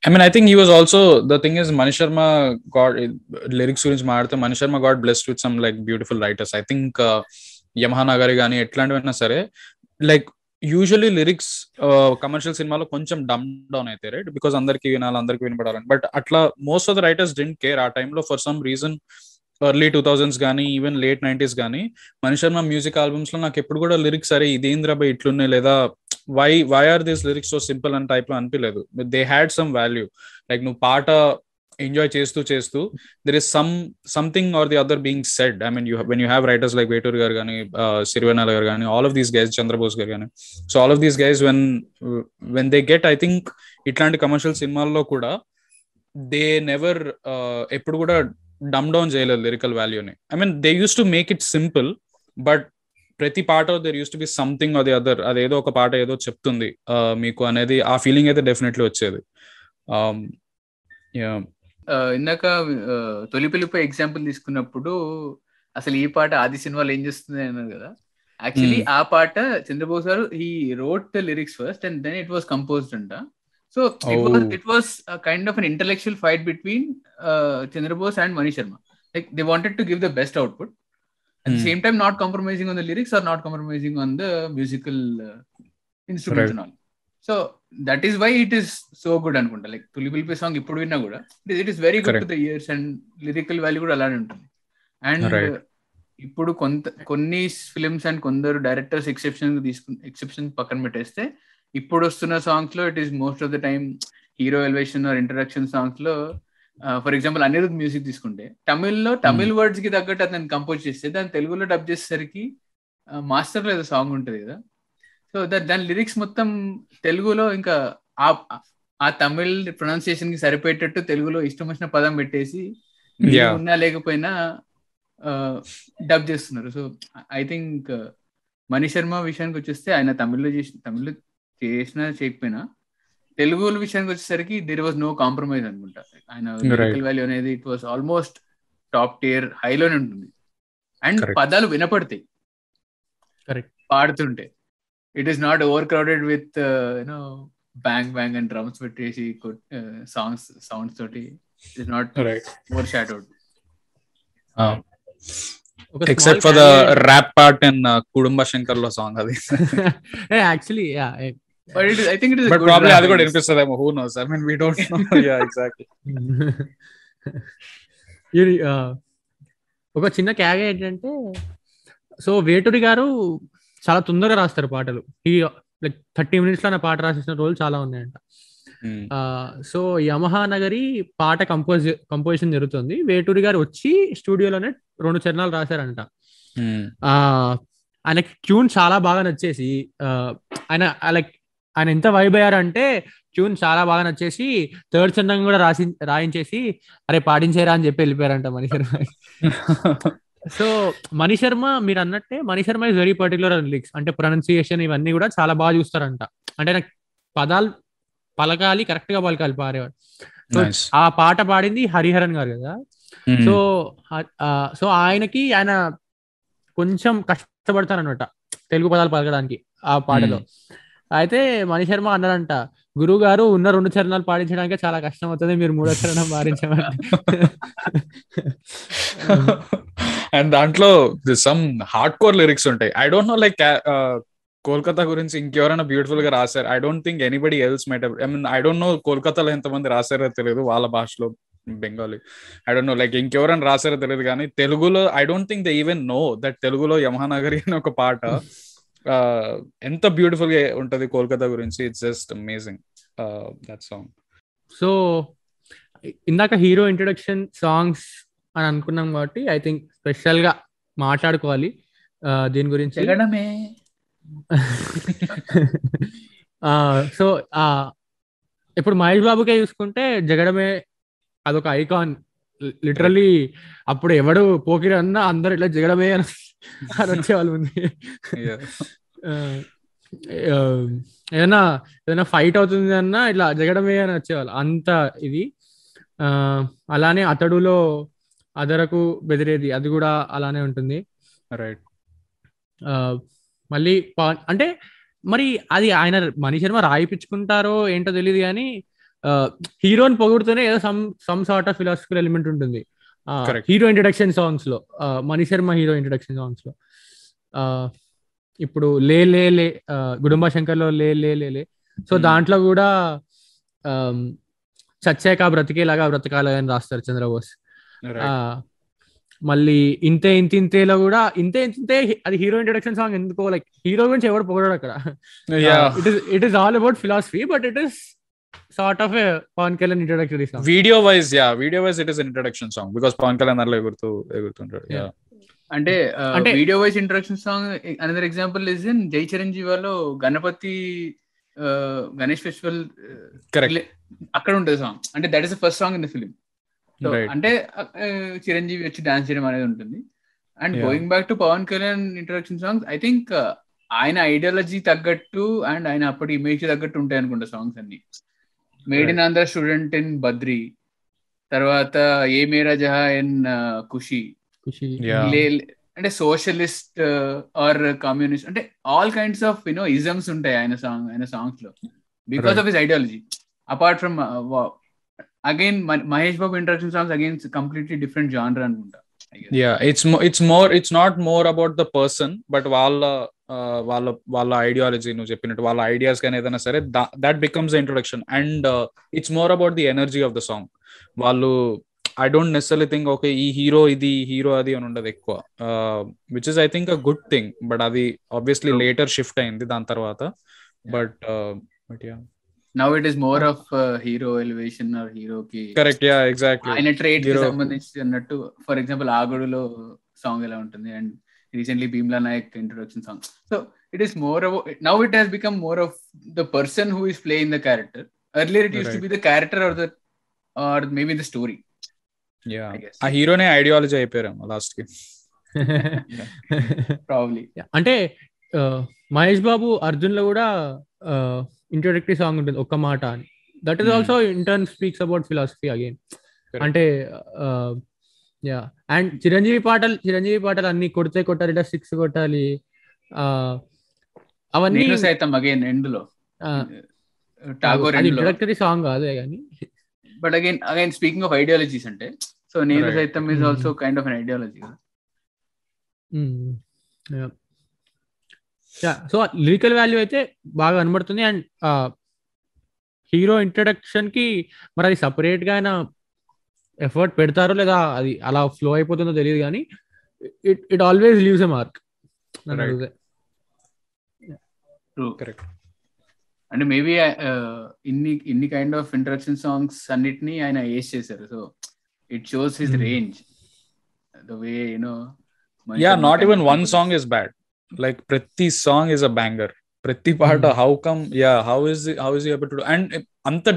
[SPEAKER 1] I mean I think he was also the thing is Mani Sharma god lyrics గురించి మాట్లాడితే Mani Sharma god blessed with some like beautiful writers I think Yamaha Nagari కానీ ఎట్లాంటివైనా సరే లైక్ యూజువలీ లిరిక్స్ కమర్షియల్ సినిమాలో కొంచెం డమ్ డౌన్ అయితే రైట్ బికాస్ అందరికీ వినాలి అందరికీ వినపడాలని బట్ అట్లా most of the writers didn't care ఆ టైంలో for some reason early two thousands కానీ ఈవెన్ లేట్ నైంటీస్ కానీ మణి శర్మ మ్యూజిక్ ఆల్బమ్స్ లో నాకు ఎప్పుడు కూడా లిరిక్స్ సరే ఇదేంద్రాబాయ్ ఇట్లున్నాయి లేదా why why are these lyrics so simple అని టైప్ లో అనిపించలేదు they had some value like నువ్వు పాట ఎంజాయ్ చేస్తూ చేస్తూ there is some something or the other being said I mean you when you have writers like Veturi garu కానీ సిరివెనాల uh, గారు కానీ all of these guys Chandrabose garu కానీ so all of these guys when when they get I think ఇట్లాంటి కమర్షియల్ సినిమాల్లో కూడా దే నెవర్ uh, ఎప్పుడు కూడా డమ్ డౌన్ చేయలేదు లిరికల్ వాల్యూని I mean they use to make it simple but ప్రతి పాట there use to be something అది అదర్ అది ఏదో ఒక పాట ఏదో చెప్తుంది మీకు అనేది ఆ ఫీలింగ్ అయితే డెఫినెట్లీ వచ్చేది um,
[SPEAKER 2] ఇందాక తొలి పిలిపై ఎగ్జాంపుల్ తీసుకున్నప్పుడు అసలు ఈ పాట ఆది సినిమాలో ఏం చేస్తుంది అన్నది కదా యాక్చువల్లీ hmm. ఆ పాట చంద్రబోస్ గారు ఈ wrote the lyrics first and then it was composed అంట so it was kind of an intellectual fight between Chandrabose and Manish Sharma like they wanted to give the best output at same time not compromising on the lyrics or not compromising on the musical instrument also that is why it is so good అనుకుంటా లైక్ తులి పిలిపే సాంగ్ ఇప్పుడు విన్నా కూడా it is very good to the ears and lyrical value కూడా అలానే ఉంటుంది అండ్ ఇప్పుడు కొంత కొన్ని ఫిలిమ్స్ అండ్ కొందరు డైరెక్టర్స్ ఎక్సెప్షన్ తీసుకుని ఎక్సెప్షన్ పక్కన పెట్టేస్తే ఇప్పుడు వస్తున్న సాంగ్స్ లో it is most of the time hero elevation or introduction songs లో ఫర్ ఎగ్జాంపుల్ అనిరుద్ మ్యూజిక్ తీసుకుంటే తమిళ్లో తమిళ్ వర్డ్స్ hmm. కి తగ్గట్టు అతను కంపోజ్ చేస్తే దాన్ని తెలుగులో డబ్ చేసేసరికి మాస్టర్ ఏదో సాంగ్ ఉంటుంది కదా సో దాని లిరిక్స్ మొత్తం తెలుగులో ఇంకా ఆ తమిళ్ ప్రొనౌన్సియేషన్ కి సరిపోయేటట్టు తెలుగులో ఇష్టం వచ్చిన పదం పెట్టేసి ఉన్నా లేకపోయినా డబ్ చేస్తున్నారు so I think Mani Sharma విషయానికి వచ్చేస్తే ఆయన తమిళ్లో చేసిన తమిళ్లో చేసినా చేయకపోయినా తెలుగు విషయానికి వచ్చేసరికి దేర్ వాజ్ నో కాంప్రమైజ్ అనుకుంటా ఆయన వాల్యూ అనేది it was almost top tier హైలోనే ఉంటుంది అండ్ పదాలు వినపడతాయి పాడుతుంటే it is not over crowded with you know bang bang and drums పెట్టేసి సాంగ్స్ సౌండ్స్ uh, తోటి it not over
[SPEAKER 1] except for the rap part and Gudumba Shankar లో సాంగ్ అది
[SPEAKER 4] actually but it is, I think it is. But probably I'll go to
[SPEAKER 1] Who
[SPEAKER 4] knows? I mean, we don't know. yeah, exactly. you, uh, ఒక చిన్న క్యాగ్ ఏంటంటే సో వేటూరి గారు చాలా తొందరగా రాస్తారు పాటలు ఈ లైక్ థర్టీ మినిట్స్ లో నా పాట రాసేసిన రోజులు చాలా ఉన్నాయంట hmm. సో యమహా నగరి పాట కంపోజ్ కంపోజిషన్ జరుగుతుంది వేటూరి గారు వచ్చి స్టూడియోలోనే రెండు చరణాలు రాశారంట hmm. ఆయనకి ట్యూన్ చాలా బాగా నచ్చేసి ఆయన లైక్ ఆయన ఎంత వైబ్ అయ్యారంటే ట్యూన్ చాలా బాగా నచ్చేసి థర్డ్ చందం కూడా రాసి రాయించేసి అరే పాటించేరా అని చెప్పి వెళ్ళిపోయారంట మణి శర్మ సో మణి శర్మ మీరు అన్నట్టే Mani Sharma is very particular lyrics అంటే ప్రొనౌన్సియేషన్ ఇవన్నీ కూడా చాలా బాగా చూస్తారంట అంటే నాకు పదాలు పలకాలి కరెక్ట్ గా పలకాలి పారేవాడు సో ఆ పాట పాడింది హరిహరన్ గారు కదా hmm. సో సో ఆయనకి ఆయన కొంచెం కష్టపడతారనమాట తెలుగు పదాలు పలకడానికి ఆ పాటలో hmm. అయితే మణి శర్మ అన్నారంట గురువు గారు ఉన్న రెండు చరణాలు పాటించడానికి చాలా కష్టం అవుతుంది మీరు మూడో చరణం పాడించమని
[SPEAKER 1] అండ్ దాంట్లో సమ్ హార్డ్ కోర్ లిరిక్స్ ఉంటాయి I don't know like Kolkata గురించి ఇంకెవరైనా బ్యూటిఫుల్ గా రాశారు I don't think anybody else might I mean I don't know కోల్కతాలో ఎంతమంది రాశారో తెలియదు వాళ్ళ భాషలో Bengali I don't know like ఇంకెవరైనా రాశారో తెలియదు కానీ తెలుగులో I don't think they even know that తెలుగులో యమహానగరి అని ఒక పాట ఎంత బ్యూటిఫుల్ గా ఉంటది కోల్కతా గురించి it's just amazing that
[SPEAKER 4] song so ఇందాక హీరో ఇంట్రొడక్షన్ సాంగ్స్ అని అనుకున్నాం కాబట్టి ఐ థింక్ స్పెషల్ గా మాట్లాడుకోవాలి దీని గురించి సో ఇప్పుడు మహేష్ బాబుకే చూసుకుంటే జగడమే అదొక ఐకాన్ లిటరలీ అప్పుడు ఎవడు పోకిరన్నా అందరు ఇట్లా జగడమే అని వచ్చే ఉంది ఏదైనా ఏదైనా ఫైట్ అవుతుంది అన్నా ఇట్లా జగడమే అని వచ్చేవాళ్ళు అంత ఇది uh, అలానే అతడులో అదరకు బెదిరేది అది కూడా అలానే ఉంటుంది రైట్ uh, మళ్ళీ అంటే మరి అది ఆయన మనిషి శర్మ రాయిపించుకుంటారో ఏంటో తెలియదు కానీ uh, హీరోని పొగుడుతూనే ఏదో some some sort of philosophical element ఉంటుంది హీరో ఇంట్రడక్షన్ సాంగ్స్ లో Mani Sharma hero introduction songs లో ఇప్పుడు లే లే లే గుడుంబ శంకర్లో లే లే లే లే సో hmm. దాంట్లో కూడా చచ్చాక బ్రతికేలాగా బ్రతకాలని రాస్తారు చంద్రబోస్ మళ్ళీ ఇంతే ఇంత ఇంతేలో కూడా ఇంతే ఇంతే అది హీరో ఇంట్రడక్షన్ సాంగ్ ఎందుకో లైక్ హీరో గురించి ఎవరు పొగడాడు అక్కడ it is it is all about philosophy but it is sort of a Pawan Kalyan introductory song.
[SPEAKER 1] Video wise, yeah, video wise, it is an introduction song because అలా ఎగురుతూ ఎగురుతుంటాడు yeah.
[SPEAKER 2] అంటే uh, అంటే video wise introduction song another example is in Jai వాళ్ళు గణపతి గణేష్ ఫెస్టివల్ అక్కడ ఉంటుంది సాంగ్ అంటే that is the first song in the film అంటే చిరంజీవి uh, uh, వచ్చి డాన్స్ చేయడం అనేది ఉంటుంది and going back to Pawan Kalyan introduction songs I think ఆయన ఐడియాలజీ తగ్గట్టు అండ్ ఆయన అప్పటి ఇమేజ్ తగ్గట్టు ఉంటాయి అనుకుంటా సాంగ్స్ అన్ని made in Andhra student in Badri తర్వాత ఏ మేరా జహా ఇన్ ఖుషి అంటే సోషలిస్ట్ ఆర్ కమ్యూనిస్ట్ అంటే all kinds of you know isms ఉంటాయి ఆయన సాంగ్ ఆయన సాంగ్స్ లో because of his ideology apart from again Mahesh Babu introduction songs again completely different జాన్ అనుకుంటా
[SPEAKER 1] yeah it's it's more it's not more about the person but వాళ్ళ వాళ్ళ వాళ్ళ ఐడియాలజీ నువ్వు చెప్పినట్టు వాళ్ళ ఐడియాస్ కానీ ఏదైనా సరే that becomes introduction and it's more about the energy of the song వాళ్ళు I don't necessary think okay ఈ హీరో ఇది హీరో అది అని ఉండదు ఎక్కువ which is I think a good thing but అది ఆబ్వియస్లీ లేటర్ షిఫ్ట్ అయింది దాని తర్వాత but but yeah
[SPEAKER 2] now it is more of hero elevation or hero కి కరెక్ట్ యా ఎగ్జాక్ట్లీ ఆయన ట్రేడ్ కి సంబంధించి అన్నట్టు ఫర్ ఎగ్జాంపుల్ ఆగుడులో సాంగ్ ఎలా ఉంటుంది and recently bimla Naik, the introduction song. So it is more of now it has become more of the person who is playing the character. Earlier it used to be the character or the or maybe the story.
[SPEAKER 1] Yeah, ఆ హీరోనే ఐడియాలజీ అయిపోయారేమో లాస్ట్ కి
[SPEAKER 4] mahesh babu arjun Babu Arjun లో కూడా ఇంట్రొడక్టరీ సాంగ్ ఉంటుంది ఒక్క మాట అని that is also in turn speaks about philosophy again అంటే యా అండ్ చిరంజీవి పాటలు చిరంజీవి పాటలు అన్ని కొడితే కొట్టాలి సిక్స్ కొట్టాలి అవన్నీ
[SPEAKER 2] సైతం అగైన్ రెండులో
[SPEAKER 4] టాగోర్ ఇంట్రడక్టరీ సాంగ్ కాదే కానీ
[SPEAKER 2] but again again speaking of ideologies అంటే సో నేను సైతం is also kind of ideology
[SPEAKER 4] so lyrical value అయితే బాగా కనబడుతుంది అండ్ హీరో ఇంట్రడక్షన్ కి మరి అది సపరేట్ గా ఆయన ఎఫర్ట్ పెడతారో లేదా అది అలా ఫ్లో అయిపోతుందో తెలియదు కానీ it it always leaves a mark
[SPEAKER 2] and maybe uh, ఇన్ని ఇన్ని కైండ్ ఆఫ్ ఇంట్రడక్షన్ సాంగ్స్ అన్నిటినీ ఆయన ఏస్ చేశారు so it shows his range the way you know yeah not even one
[SPEAKER 1] song is bad like ప్రతి సాంగ్ ఇస్ అ బ్యాంగర్ ప్రతి పాట how come yeah how is how is you and అంత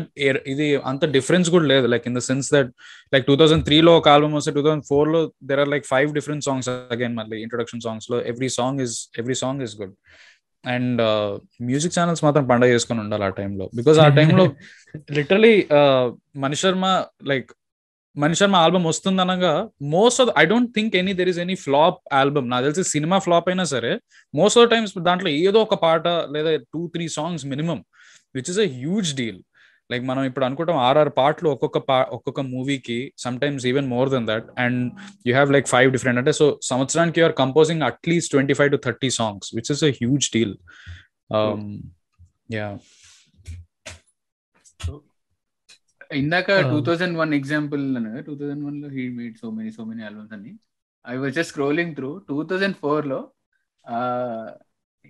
[SPEAKER 1] ఇది అంత డిఫరెన్స్ కూడా లేదు like in the sense that like two thousand త్రీలో ఒక ఆల్బమ్ వస్తే టూ థౌసండ్ లో there are like five different songs again మళ్ళీ ఇంట్రొడక్షన్ లో every song is every song is good and music channels మాత్రం పండగ చేసుకుని ఉండాలి ఆ టైంలో బికాస్ ఆ టైంలో literally uh, Mani Sharma like Mani Sharma album అనగా most of I don't think any there is any flop album నాకు తెలిసి సినిమా ఫ్లాప్ అయినా సరే మోస్ట్ ఆఫ్ టైమ్స్ దాంట్లో ఏదో ఒక పాట లేదా two three songs minimum which is a huge deal like మనం ఇప్పుడు అనుకుంటాం ఆర్ఆర్ పార్ట్లు ఒక్కొక్క పా ఒక్కొక్క మూవీకి sometimes even more than that and you have like five different అంటే సో సంవత్సరానికి you're composing at least twenty five to thirty songs which is huge deal yeah
[SPEAKER 2] ఇందాక టూ థౌజండ్ వన్ ఎగ్జాంపుల్ అన్నాడు టూ థౌజండ్ వన్ లో he made so many so many albums అని I was just scrolling through two thousand four లో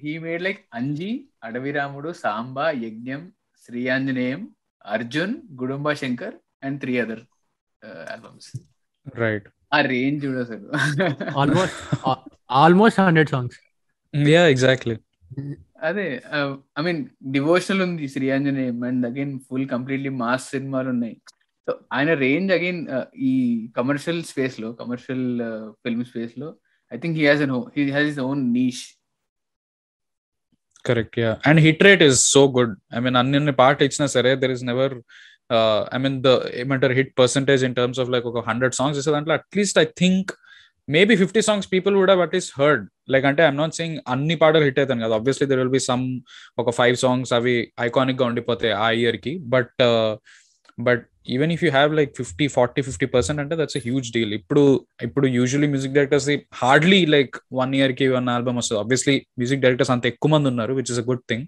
[SPEAKER 2] he made like Anji Ramudu Samba Yagnam Sri Anjaneyam Arjun Gudumba Shankar and three other albums right ఆ రేంజ్ చూడు అసలు
[SPEAKER 4] almost hundred songs yeah exactly
[SPEAKER 2] అదే ఐ మీన్ డివోషనల్ ఉంది Sri Anjaneyam and again full completely mass సినిమాలు ఉన్నాయి సో ఆయన రేంజ్ అగైన్ uh, ఈ కమర్షియల్ స్పేస్ లో కమర్షియల్ ఫిల్మ్ స్పేస్ లో I think he has he has his own niche
[SPEAKER 1] correct yeah and hit rate is so good I mean అన్ని పార్ట్ ఇచ్చినా సరే there is never I mean the ఏమంటారు hit percentage in terms of like ఒక హండ్రెడ్ సాంగ్స్ ఇస్తే దాంట్లో at least I think maybe fifty songs people would have at least heard like అంటే ఐమ్ నాట్ సెయింగ్ అన్ని పాటలు హిట్ అవుతాను కదా obviously there will be some ఒక ఫైవ్ సాంగ్స్ అవి ఐకానిక్ గా ఉండిపోతాయి ఆ ఇయర్ కి but but even if you have like fifty forty fifty percent అంటే దట్స్ హ్యూజ్ డీల్ ఇప్పుడు ఇప్పుడు usually music directors hardly like one year కి వన్ ఆల్బమ్ వస్తుంది ఆబ్వియస్లీ మ్యూజిక్ డైరెక్టర్స్ అంత ఎక్కువ మంది ఉన్నారు which is a good thing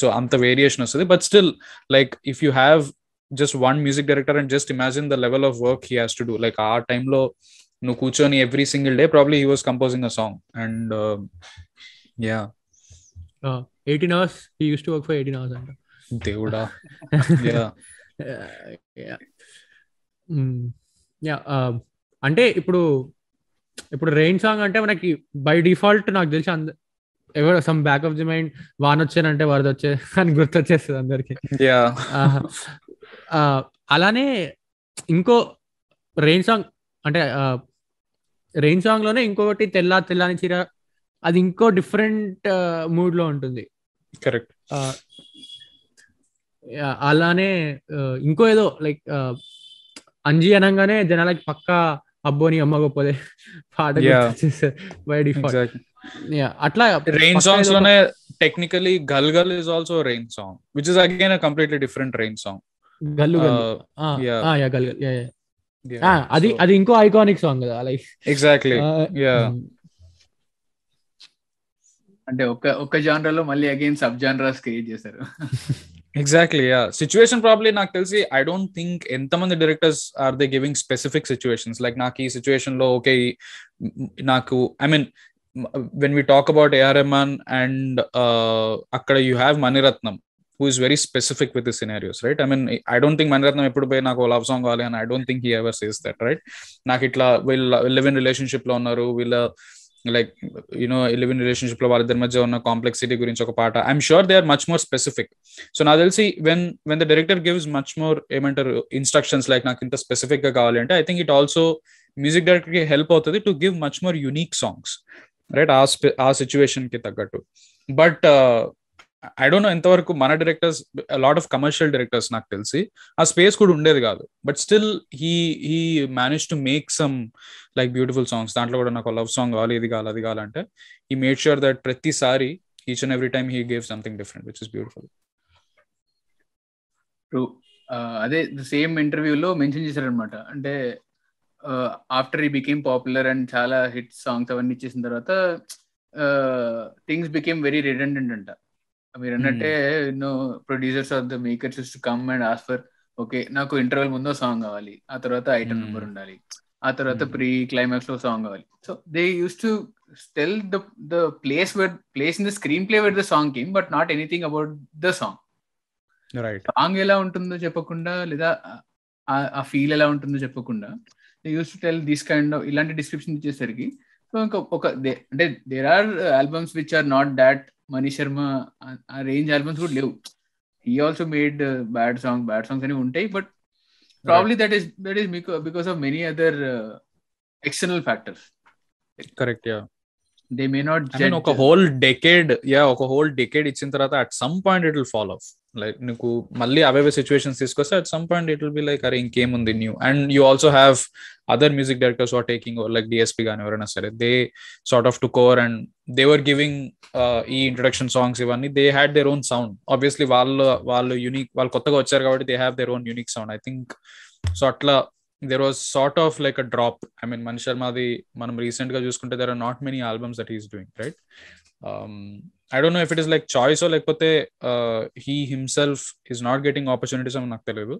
[SPEAKER 1] so అంత వేరియేషన్ వస్తుంది but still like if you have just one music director and just imagine the level of work he has to do like ఆ టైంలో నువ్వు కూర్చొని every single day probably he was composing a song and yeah
[SPEAKER 4] eighteen hours he used to work for eighteen hours అంట దేవుడా యా యా mm. um, అంటే ఇప్పుడు ఇప్పుడు రెయిన్ సాంగ్ అంటే మనకి బై డిఫాల్ట్ నాకు తెలిసి అంద ఎవరు some back of the mind వాన్ వచ్చానంటే వరద వచ్చే అని గుర్తొచ్చేస్తుంది అందరికి అలానే ఇంకో రెయిన్ సాంగ్ అంటే రెయిన్ సాంగ్ లోనే ఇంకొకటి తెల్ల తెల్లని చీర అది ఇంకో డిఫరెంట్ మూడ్ లో ఉంటుంది కరెక్ట్ అలానే ఇంకో ఏదో లైక్ అంజీ అనగానే జనాలకి పక్కా అబ్బోని అమ్మగొప్పదే పాట బై డిఫాల్ట్ అట్లా రెయిన్ సాంగ్స్ లోనే
[SPEAKER 1] టెక్నికలీ గల్ గల్ is also rain song which is again a completely different rain song
[SPEAKER 4] గల్లు గల్ అది అది ఇంకో ఐకానిక్ సాంగ్ కదా లైక్ ఎగ్జాక్ట్లీ యా
[SPEAKER 2] అంటే ఒక ఒక లో మళ్ళీ అగైన్ సబ్ జానరాస్ క్రియేట్ చేశారు
[SPEAKER 1] ఎగ్జాక్ట్లీ సిచ్యువేషన్ ప్రాబ్లీ నాకు తెలిసి ఐ డోంట్ థింక్ ఎంతమంది directors are they giving specific situations like నాకు ఈ సిచ్యువేషన్ లో ఓకే నాకు I mean when we talk about AR and అక్కడ you have Maniratnam who is very specific with scenarios right I mean I don't think Maniratnam ఎప్పుడు పోయి నాకు లవ్ సాంగ్ కావాలి అని I don't think he ever says that right నాకు ఇట్లా వీళ్ళ లివ్ ఇన్ రిలేషన్షిప్ లో ఉన్నారు వీళ్ళ లైక్ యూనో ఇలివిన్ రిలేషన్షిప్ లో వాళ్ళిద్దరి మధ్య ఉన్న కాంప్లెక్సిటీ గురించి ఒక పాట I'm sure they are much more specific so నాకు తెలిసి when when the director gives much more ఏమంటారు ఇన్స్ట్రక్షన్స్ లైక్ నాకు ఇంత స్పెసిఫిక్ గా కావాలంటే I think it also music director కి హెల్ప్ అవుతుంది to give much more unique songs right ఆ ఆ సిచ్యువేషన్ కి తగ్గట్టు బట్ ఐ డోంట్ నో ఎంతవరకు మన directors lot of commercial directors నాకు తెలిసి ఆ స్పేస్ కూడా ఉండేది కాదు but still he he manage to make some like beautiful songs దాంట్లో కూడా నాకు లవ్ సాంగ్ కావాలి ఇది కావాలి అది కావాలంటే ఈ మేడ్ ష్యూర్ దట్ ప్రతిసారి each and every time he gave something different which is beautiful
[SPEAKER 2] అదే సేమ్ ఇంటర్వ్యూలో మెన్షన్ చేశారనమాట అంటే after he became popular and చాలా హిట్ సాంగ్స్ అవన్నీ ఇచ్చేసిన తర్వాత థింగ్స్ బికేమ్ వెరీ రిడెండెంట్ అంట మీరు అన్నట్టే hmm. ఎన్నో producers of the makers to come and ask for okay నాకు ఇంటర్వెల్ ముందు సాంగ్ కావాలి ఆ తర్వాత ఐటమ్ నెంబర్ hmm. ఉండాలి ఆ తర్వాత ప్రీ hmm. క్లైమాక్స్ లో సాంగ్ కావాలి so they use to tell the the place where place in the screenplay where the song came but not anything about the song song ఎలా ఉంటుందో చెప్పకుండా లేదా ఆ ఫీల్ ఎలా ఉంటుందో చెప్పకుండా they use to tell this kind of ఇలాంటి డిస్క్రిప్షన్ ఇచ్చేసరికి సో ఇంకా ఒక అంటే there are albums which are not that Manish Sharma ఆ రేంజ్ ఆల్బమ్స్ కూడా లేవు he also made bad song bad songs అని ఉంటాయి but probably that is that is మీకు because of many other
[SPEAKER 1] external factors correct yeah they may not ఒక హోల్ డెకేడ్ యా ఒక హోల్ డెకేడ్ ఇచ్చిన తర్వాత at some point it will follow off like నీకు మళ్ళీ అవేవే సిచ్యువేషన్స్ తీసుకొస్తే at some point it will be like అరే ఇంకేముంది new and you also have other music directors are taking over like DSP కానీ ఎవరైనా సరే they sort of to core and they were giving ఈ ఇంట్రొడక్షన్ సాంగ్స్ ఇవన్నీ they had their own sound obviously వాళ్ళు వాళ్ళు యూనిక్ వాళ్ళు కొత్తగా వచ్చారు కాబట్టి they have their own unique sound I think so అట్లా there was sort of like a drop I mean Mani శర్మది మనం రీసెంట్ గా చూసుకుంటే there are not many albums that is doing right I don't know if it is like choice లేకపోతే he himself is not getting opportunities అని నాకు తెలియదు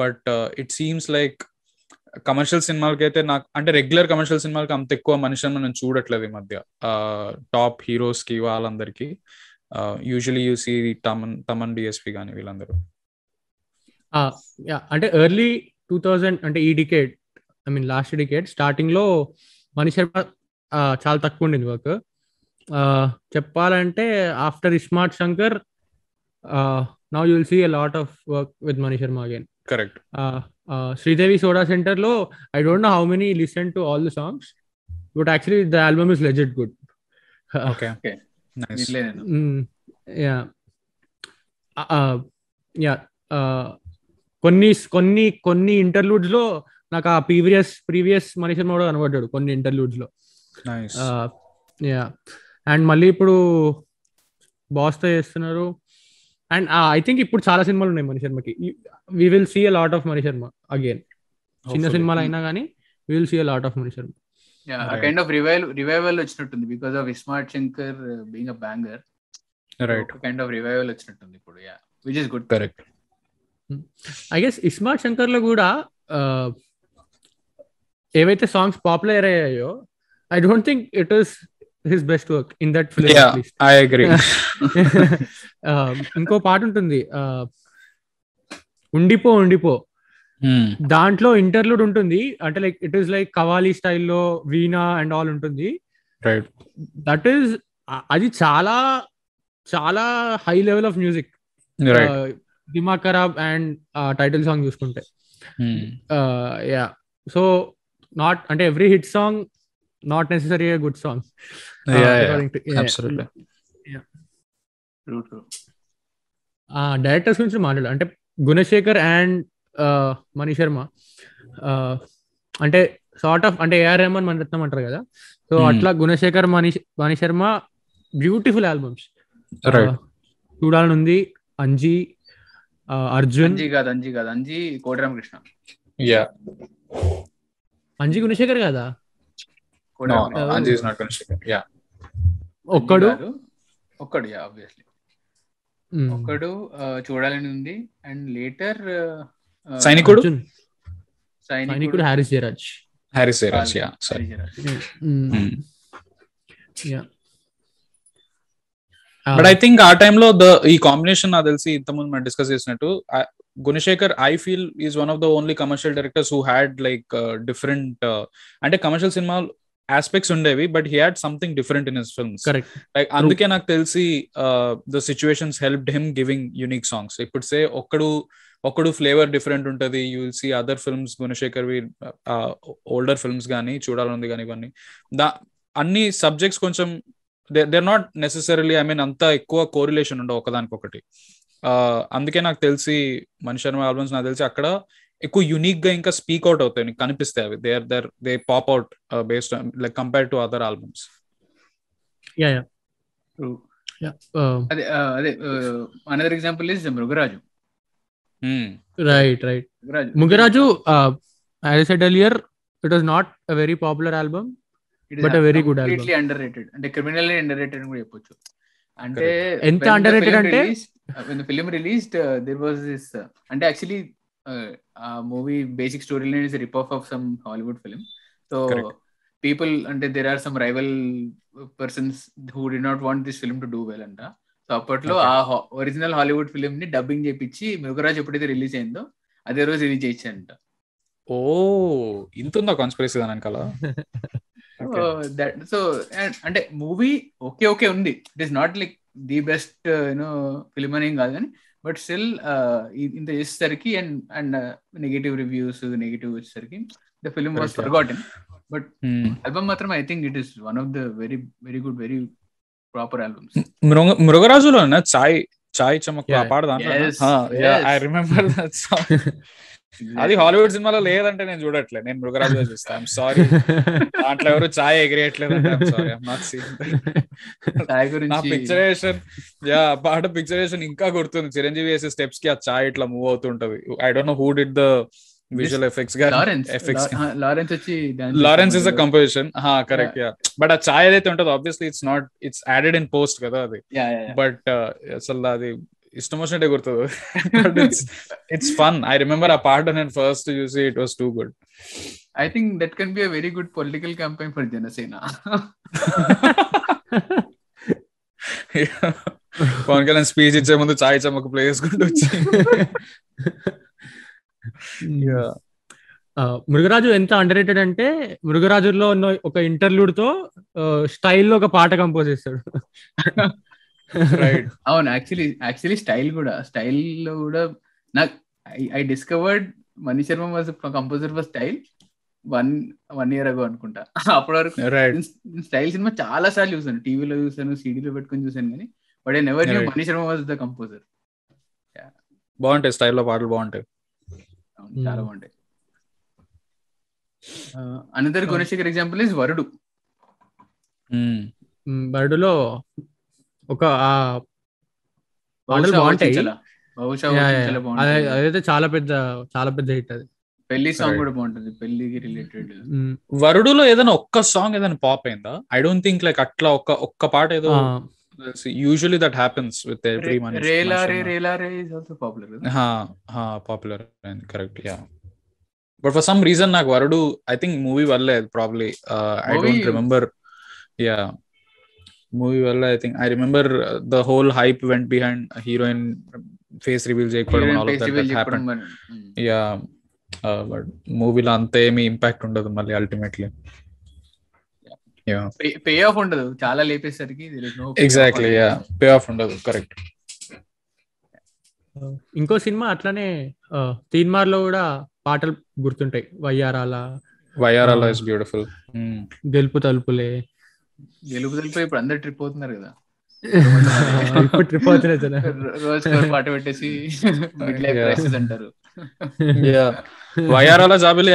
[SPEAKER 1] but it seems like commercial సినిమాలకి అయితే నాకు అంటే రెగ్యులర్ కమర్షియల్ సినిమాలకి అంత ఎక్కువ అని మనం చూడట్లేదు ఈ మధ్య టాప్ uh, హీరోస్ కి వాళ్ళందరికీ usually you see Thaman Thaman DSP కానీ వీళ్ళందరూ
[SPEAKER 4] uh, అంటే ఎర్లీ టూ థౌజండ్ అంటే ఈ decade I mean last decade starting లో మనిషి uh, చాలా తక్కువ ఉండింది వర్క్ చెప్పాలంటే after iSmart Shankar now you'll see lot of work with Mani Sharma again correct Sridevi soda centre లో I don't know how many listen to all the songs but actually the album is legit good yeah కొన్ని కొన్ని కొన్ని ఇంటర్లూడ్స్ లో నాకు ఆ ప్రీవియస్ ప్రీవియస్ శర్మ కూడా కనబడ్డాడు కొన్ని ఇంటర్లూడ్స్ లో యా uh, అండ్ మళ్ళీ ఇప్పుడు బాస్తో చేస్తున్నారు అండ్ ఐ థింక్ ఇప్పుడు చాలా సినిమాలు ఉన్నాయి మణి శర్మకి we will see a lot of Mani Sharma again చిన్న సినిమాలు అయినా కానీ we will see a lot of Mani Sharma
[SPEAKER 2] kind of revival revival వచ్చినట్టుంది because of iSmart Shankar being a banger right kind of revival వచ్చినట్టుంది ఇప్పుడు yeah which is good correct
[SPEAKER 4] I guess iSmart Shankar లో కూడా uh, ఏవైతే సాంగ్స్ పాపులర్ అయ్యాయో I don't think it is his best work in that film I agree ఇంకో పాట ఉంటుంది ఉండిపో ఉండిపో hmm. దాంట్లో ఇంటర్లూడ్ ఉంటుంది అంటే like it is like qawwali స్టైల్లో వీణా అండ్ ఆల్ ఉంటుంది దట్ ఈస్ అది చాలా చాలా high level of music Dimaak Kharaab and title song చూసుకుంటే యా సో నాట్ అంటే every hit song not necessary good song ఆ డైరెక్టర్స్ ah, mm, ah, గురించి మాట్లాడు అంటే Gunasekhar and uh, Manish Sharma uh, అంటే షార్ట్ ఆఫ్ అంటే ఏఆర్ రెహమాన్ రత్నం అంటారు కదా సో hmm. అట్లా Gunasekhar Manish Manish Sharma beautiful uh, albums ఉంది అంజి అర్జున్ కాదు అంజీ
[SPEAKER 2] కాదు అంజి కోటిరామకృష్ణ
[SPEAKER 4] యా గుణశేఖర్ కదా oh. Anji
[SPEAKER 1] not Gunasekhar
[SPEAKER 2] yeah Okkadu Okkadu hmm. ఒక్కడు uh, చూడాలని ఉంది uh, uh, and later Sainikudu
[SPEAKER 1] Sainikudu Harris Jayaraj Harris Jayaraj but I think ఆ టైంలో ద ఈ కాంబినేషన్ నాకు తెలిసి ఇంతకుముందు మనం డిస్కస్ చేసినట్టు Gunasekhar I feel is one of the only commercial directors who had like different అంటే కమర్షియల్ సినిమాలు ఆస్పెక్ట్స్ ఉండేవి but he had something different in his films like అందుకే నాకు తెలిసి the situations help him giving unique songs ఇప్పుడు say Okkadu Okkadu flavour different ఉంటుంది you will see other films Gunasekhar వి ఓల్డర్ ఫిల్మ్స్ కానీ చూడాలనుంది కానీ ఇవన్నీ దా అన్ని సబ్జెక్ట్స్ కొంచెం they not necessarily I mean అంత ఎక్కువ కోరిలేషన్ ఉండవు ఒకదానికొకటి అందుకే నాకు తెలిసి మనిషి శర్మ ఆల్బమ్స్ నాకు తెలిసి అక్కడ ఎక్కువ యునిక్ గా ఇంకా స్పీక్ అవుట్ అవుతాయి నీకు కనిపిస్తాయి అవి they are there they pop out based like compare to other albums
[SPEAKER 3] yeah
[SPEAKER 2] example is Mrugaraju
[SPEAKER 4] right right Mrugaraju earlier it was not a very popular album but very good album
[SPEAKER 2] underrated అంటే క్రిమినల్ అండర్ రేటెడ్ కూడా చెప్పొచ్చు అంటే ఎంత అండర్ రేటెడ్ అంటే రిలీజ్డ్ దేర్ వాస్ దిస్ అంటే యాక్చువల్లీ ఆ movie basic story line is rip off off some Hollywood film so people అంటే there are some rival persons who did not want this film to do well అంట సో అప్పట్లో ఆ ఒరిజినల్ హాలీవుడ్ ఫిలిం ని డబ్బింగ్ చేపించి మృగరాజ్ ఎప్పుడైతే రిలీజ్ అయిందో అదే రోజు రిలీజ్ చేయించారంట
[SPEAKER 1] ఓ ఇంత ఉందా కాన్స్పిరసీ దాని వెనకాల
[SPEAKER 2] సో అంటే మూవీ ఓకే ఓకే ఉంది it is not like the best you know film అని కాదు కానీ బట్ స్టిల్ ఇంత చేసేసరికి and and negative reviews negative వచ్చేసరికి the film was forgotten but album hmm. మాత్రం I think it is one of the very very good very proper albums
[SPEAKER 1] మృగ మృగరాజులో చాయ్ చాయ్ చమక్ ఆ పాట దాంట్లో ఐ రిమెంబర్ దట్ సాంగ్ అది హాలీవుడ్ సినిమాలో లేదంటే నేను చూడట్లేదు నేను మృగరాజు చూస్తాను సారీ దాంట్లో ఎవరు ఛాయ్ ఎగిరేయట్లేదు పిక్చరేషన్ యా పాట పిక్చరేషన్ ఇంకా గుర్తుంది చిరంజీవి వేసే స్టెప్స్ కి ఆ ఛాయ్ ఇట్లా మూవ్ అవుతుంటది I don't know who did the visual effects గా ఎఫెక్ట్స్
[SPEAKER 2] లారెన్స్ వచ్చి లారెన్స్ ఇస్ అ
[SPEAKER 1] కంపోజిషన్ హా కరెక్ట్ యా బట్ ఆ ఛాయ్ ఏదైతే ఉంటుందో obviously it's not it's added in post కదా అది బట్ uh, అసలు అది ఇష్టం వచ్చినట్టే గుర్తుంది it's it's fun I remember ఆ పార్ట్ నేను ఫస్ట్ చూసి it was too good
[SPEAKER 2] I think that can be a very good political campaign for Janasena
[SPEAKER 1] Pawan Kalyan speech ఇచ్చే ముందు చాయ్ చమ్మక ప్లే చేసుకుంటూ వచ్చి
[SPEAKER 4] uh, మృగరాజు ఎంత అండర్ రేటెడ్ అంటే మృగరాజులో ఉన్న ఒక ఇంటర్లూడ్ తో స్టైల్లో uh, ఒక పాట కంపోజ్ చేస్తాడు
[SPEAKER 2] అవును యాక్చువల్లీ యాక్చువల్లీ స్టైల్ కూడా స్టైల్ లో కూడా నాకు I discovered Mani Sharma was composer for style one one year ago అనుకుంటా అప్పటి వరకు స్టైల్ సినిమా చాలా సార్లు చూసాను టీవీలో చూసాను సీడీలో పెట్టుకుని చూసాను కానీ but I never knew Mani Sharma was the composer
[SPEAKER 1] బాగుంటాయి లో పాటలు బాగుంటాయి
[SPEAKER 2] చాలా hmm. బాగుంటాయి అనంతర్ గుణశేఖర్ ఎగ్జాంపుల్ ఇస్ వరుడు
[SPEAKER 4] వరుడులో ఒక పాటలు బాగుంటాయి అదైతే చాలా పెద్ద చాలా పెద్ద హిట్ అది పెళ్లి సాంగ్ కూడా
[SPEAKER 2] బాగుంటుంది పెళ్లికి రిలేటెడ్
[SPEAKER 4] వరుడులో ఏదైనా
[SPEAKER 1] ఒక్క సాంగ్ ఏదైనా పాప్ అయిందా ఐ డోంట్ థింక్ లైక్ అట్లా ఒక్క ఒక్క పాట ఏదో usually that happens with every మనీ రేలా రే
[SPEAKER 2] రేలా రే ఇస్ ఆల్సో పాపులర్ హా
[SPEAKER 1] హా పాపులర్ అయింది correct yeah but for some reason నాకు వరుడు ఐ థింక్ మూవీ వల్లే probably I don't remember yeah movie వల్ల I think I remember the whole hype went behind heroine face reveal చేయకపోవడం యా బట్ మూవీలో అంత ఏమి ఇంపాక్ట్ ఉండదు మళ్ళీ అల్టిమేట్లీ
[SPEAKER 2] పే ఆఫ్ ఉండదు చాలా లేపేసరికి ఎగ్జాక్ట్లీ యా
[SPEAKER 1] పే ఆఫ్ ఉండదు కరెక్ట్
[SPEAKER 4] uh, ఇంకో సినిమా అట్లానే uh, తీన్మార్ లో కూడా పాటలు గుర్తుంటాయి వైఆర్ అలా ఇస్ బ్యూటిఫుల్ గెలుపు తలుపులే
[SPEAKER 2] గెలుపుదలపై ఇప్పుడు అందరు ట్రిప్ అవుతున్నారు కదా
[SPEAKER 1] ట్రిప్ అవుతున్నారు పాట పెట్టేసి మిడ్ లైఫ్ క్రైసిస్ అంటారు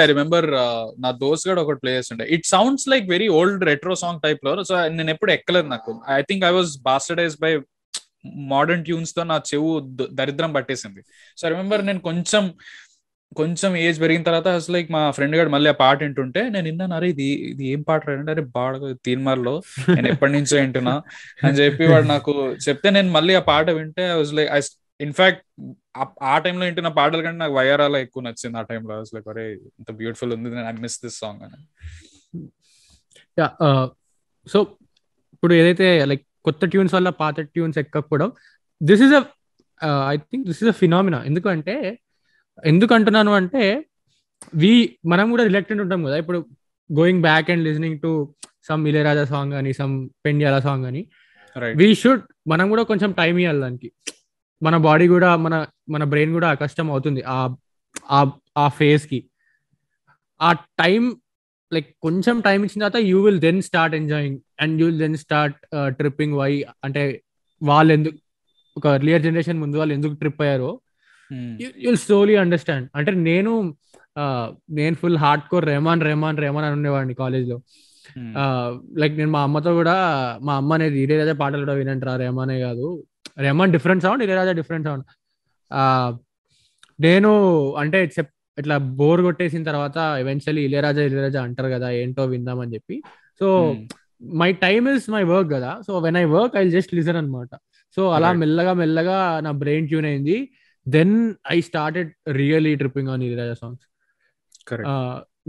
[SPEAKER 1] ఐ రిమెంబర్ uh, నా దోస్త్ గడ్ ఒకటి ప్లే చేస్తుండే it sounds like very old retro song type లో సో నేను ఎప్పుడు ఎక్కలేదు నాకు I think I was bastardized by modern tunes తో నా చెవు దరిద్రం పట్టేసింది సో రిమెంబర్ నేను కొంచెం కొంచెం ఏజ్ పెరిగిన తర్వాత అసలు లైక్ మా ఫ్రెండ్ గారు మళ్ళీ ఆ పాట వింటుంటే నేను విన్నాను అరే ఇది ఇది ఏం పాట రాయండి అరే బాగా తీన్మార్లో నేను ఎప్పటి నుంచో వింటున్నా అని చెప్పి వాడు నాకు చెప్తే నేను మళ్ళీ ఆ పాట వింటే లైక్ ఐ ఇన్ఫాక్ట్ ఆ టైంలో వింటున్న పాటల కంటే నాకు వయారాలో ఎక్కువ నచ్చింది ఆ టైంలో అసలు లైక్ అరే ఇంత బ్యూటిఫుల్ ఉంది నేను ఐ మిస్ దిస్ సాంగ్ అని
[SPEAKER 4] సో uh, ఇప్పుడు ఏదైతే లైక్ కొత్త ట్యూన్స్ వల్ల పాత ట్యూన్స్ ఎక్కకపోవడం this is a I think this is a phenomena ఎందుకంటే ఎందుకు అంటున్నాను అంటే వి మనం కూడా రిలెక్టెడ్ ఉంటాం కదా ఇప్పుడు going back and listening to some Ilaiyaraaja song అని సమ్ పెండియాల సాంగ్ అని వీ షుడ్ మనం కూడా కొంచెం టైం ఇవ్వాలి దానికి మన బాడీ కూడా మన మన బ్రెయిన్ కూడా కష్టం అవుతుంది ఆ ఆ ఫేజ్ కి ఆ టైం లైక్ కొంచెం టైం ఇచ్చిన తర్వాత you will then start enjoying and you will then start tripping why అంటే వాళ్ళు ఎందుకు ఒక ఎర్లియర్ జనరేషన్ ముందు వాళ్ళు ఎందుకు ట్రిప్ అయ్యారో యుల్ స్లోలీ అండర్స్టాండ్ అంటే నేను నేను full hard core Rahman Rahman Rahman అని ఉండేవాడిని కాలేజ్ లో లైక్ hmm. నేను మా అమ్మతో కూడా మా అమ్మ అనేది ఇళయరాజా పాటలు కూడా వినంటారా రెహమానే కాదు Rahman different sound Ilaiyaraaja different sound నేను అంటే చెప్ ఇట్లా బోర్ కొట్టేసిన తర్వాత ఎవెన్చువల్లీ ఇళయరాజా ఇళయరాజా అంటారు కదా ఏంటో విందామని చెప్పి so my time is my work కదా so when I work I just listen అనమాట సో అలా మెల్లగా మెల్లగా నా బ్రెయిన్ ట్యూన్ అయింది then I start started really tripping on Ilaiyaraaja songs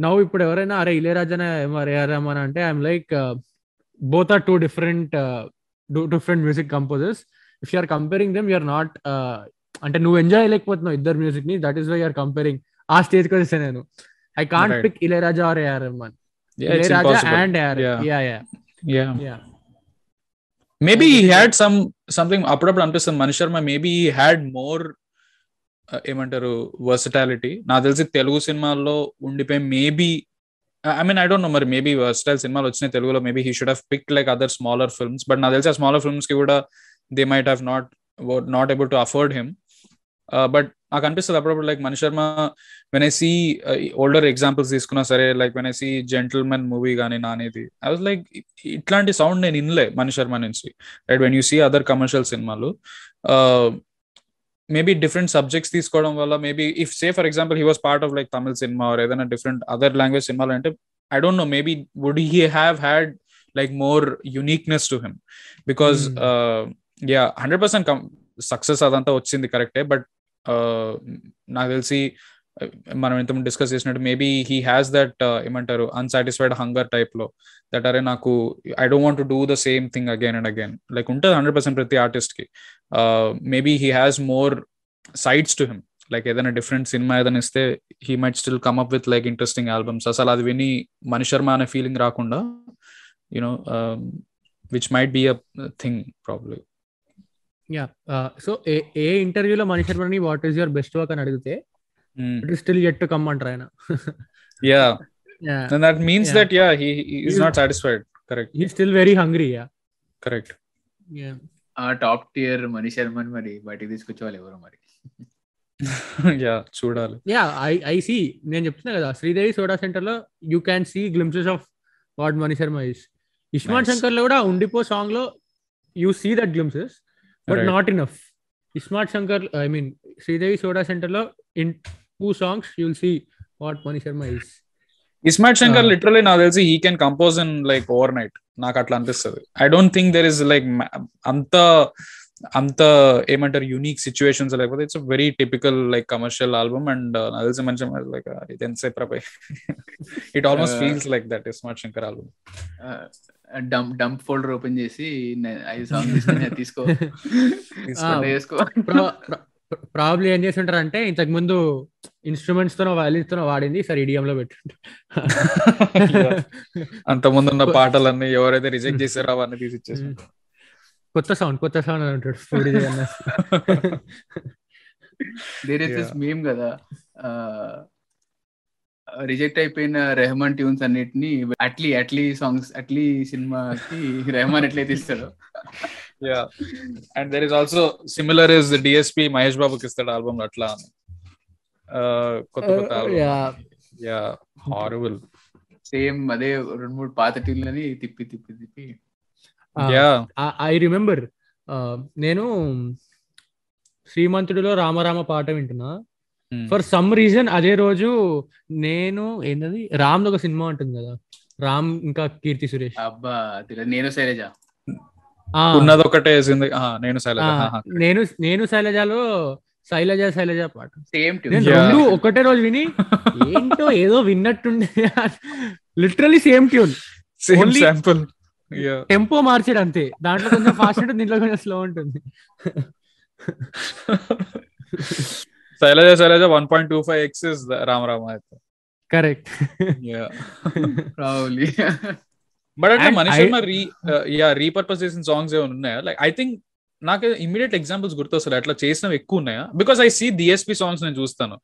[SPEAKER 4] నవ్వు ఇప్పుడు ఎవరైనా అరే ఇళయరాజానే ఏమరేమని అంటే I'm like both are two different different music composers if you are comparing them you're not అంటే నువ్వు ఎంజాయ్ లేకపోతున్నావు ఇద్దరు మ్యూజిక్ ని that is why are comparing ఆ స్టేజ్ కి వచ్చేసా నేను I can't pick Ilaiyaraaja or AR Rahman Ilaiyaraaja and AR yeah yeah
[SPEAKER 1] maybe he had some something అప్పుడప్పుడు అనిపిస్తుంది Mani Sharma maybe he had more ఏమంటారు వర్సటాలిటీ నాకు తెలిసి తెలుగు సినిమాల్లో ఉండిపోయి maybe I mean I don't know మరి మేబీ వర్సటైల్ సినిమాలు వచ్చినాయి తెలుగులో maybe he should have pick like other smaller films but నాకు తెలిసి ఆ స్మాలర్ ఫిల్మ్స్ కి కూడా they might have not not able to afford him but నాకు అనిపిస్తుంది అప్పుడప్పుడు like Mani Sharma when I see older examples తీసుకున్నా సరే like when I see movie కానీ నానేది ఐ వాజ్ లైక్ ఇట్లాంటి సౌండ్ నేను ఇన్లే మణి శర్మ నుంచి right when you see other commercial సినిమాలు మేబీ డిఫరెంట్ సబ్జెక్ట్స్ తీసుకోవడం వల్ల maybe if say for example he was part of like Tamil సినిమా ఆర్ ఏదైనా డిఫరెంట్ అదర్ లాంగ్వేజ్ సినిమాలు అంటే I don't no maybe would he have had like more uniqueness to him because yeah hundred percent success అదంతా వచ్చింది కరెక్టే బట్ uh, నాకు తెలిసి మనం ఇంత డిస్కస్ చేసినట్టు మేబీ హీ హ్యాస్ దట్ ఏమంటారు అన్సాటిస్ఫైడ్ హంగర్ టైప్ లో దట్ అరే నాకు I don't want do the same thing again and again like ఉంటుంది హండ్రెడ్ పర్సెంట్ ప్రతి ఆర్టిస్ట్ కి maybe he has more sides to him like ఏదైనా డిఫరెంట్ సినిమా ఏదైనా ఇస్తే he might still come up with like interesting albums అసలు అది విని శర్మ అనే ఫీలింగ్ రాకుండా you know which might be a thing probably
[SPEAKER 4] yeah so ఏ ఇంటర్వ్యూలో శర్మని what is your best work అని అడిగితే it is still get to come అంటారు ఆయన
[SPEAKER 1] yeah and that means that yeah he is not satisfied correct he still
[SPEAKER 4] very hungry yeah
[SPEAKER 1] correct
[SPEAKER 2] yeah ఆ టాప్ టియర్ మనీ శర్మన్ మరి బయటికి తీసుకొచ్చేవాళ్ళు ఎవరు మరి
[SPEAKER 1] యా చూడాలి
[SPEAKER 4] యా ఐ ఐ సీ నేను చెప్తున్నా కదా శ్రీదేవి సోడా సెంటర్ లో you can see glimpses of what Mani Sharma is ismart Shankar లో కూడా ఉండిపో సాంగ్ లో you see that glimpses but not enough ismart Shankar I mean Sridevi soda centre లో two songs you will see what Mani Sharma is
[SPEAKER 1] ismart Shankar literally నాకు తెలిసి he can compose in like over night నాకు అట్లా అనిపిస్తుంది I don't think there is like అంత అంత ఏమంటారు యూనిక్ సిచ్యువేషన్స్ లేకపోతే it's very typical like commercial album and నాకు తెలిసి మంచి లైక్ uh, ఇది ఎంతసేపు రాబాయ్ it almost feels like that ismart Shankar album
[SPEAKER 2] dump dump folder open చేసి ఐదు సాంగ్ తీసుకో తీసుకో
[SPEAKER 4] ప్రాబ్లీ ఏం చేసి ఉంటారంటే ఇంతకు ముందు ఇన్స్ట్రుమెంట్స్ తోనో వైలిన్స్ తోనో వాడింది సరే ఈడియం లో పెట్టి అంత
[SPEAKER 1] ముందు ఉన్న పాటలన్నీ ఎవరైతే రిజెక్ట్ hmm. చేశారో అవన్నీ తీసి hmm.
[SPEAKER 4] కొత్త సౌండ్ కొత్త సౌండ్ అని అంటాడు
[SPEAKER 2] దేరైతే మేం కదా రిజెక్ట్ అయిపోయిన రెహమాన్ ట్యూన్స్ అన్నిటిని అట్లీ అట్లీ సాంగ్స్ అట్లీ సినిమాకి రెహమాన్ ఎట్లయితే ఇస్తాడు
[SPEAKER 1] yeah and there is also similar is DSP Mahesh బాబుకి ఇస్తాడు ఆల్బమ్ అట్లా uh, కొత్త కొత్త యా హారబుల్ సేమ్ అదే రెండు మూడు
[SPEAKER 2] పాత తిప్పి తిప్పి తిప్పి
[SPEAKER 4] యా ఐ రిమెంబర్ నేను శ్రీమంతుడిలో రామరామ పాట వింటున్నా ఫర్ సమ్ రీజన్ అదే రోజు నేను ఏంటది రామ్ ఒక సినిమా ఉంటుంది కదా రామ్ ఇంకా కీర్తి సురేష్ అబ్బా నేను శైలజ ఉన్నది ఒకటే నేను శైలజ నేను నేను శైలజలో శైలజ శైలజ పాట సేమ్ రెండు ఒకటే రోజు విని ఏంటో ఏదో విన్నట్టుండే literally same tune sample tempo మార్చాడు అంతే దాంట్లో కొంచెం ఫాస్ట్ ఉంటుంది దీంట్లో కొంచెం స్లో ఉంటుంది
[SPEAKER 1] Sailaja Sailaja one point two five x రామరామ అయితే
[SPEAKER 4] కరెక్ట్ యా బట్ అంటే మనిషి
[SPEAKER 1] రీ యా రీపర్పస్ చేసిన సాంగ్స్ ఏమైనా ఉన్నాయా లైక్ ఐ థింక్ నాకు ఇమీడియట్ ఎగ్జాంపుల్స్ గుర్తొస్తారు అట్లా చేసినవి ఎక్కువ ఉన్నాయా because I see DSP songs నేను చూస్తాను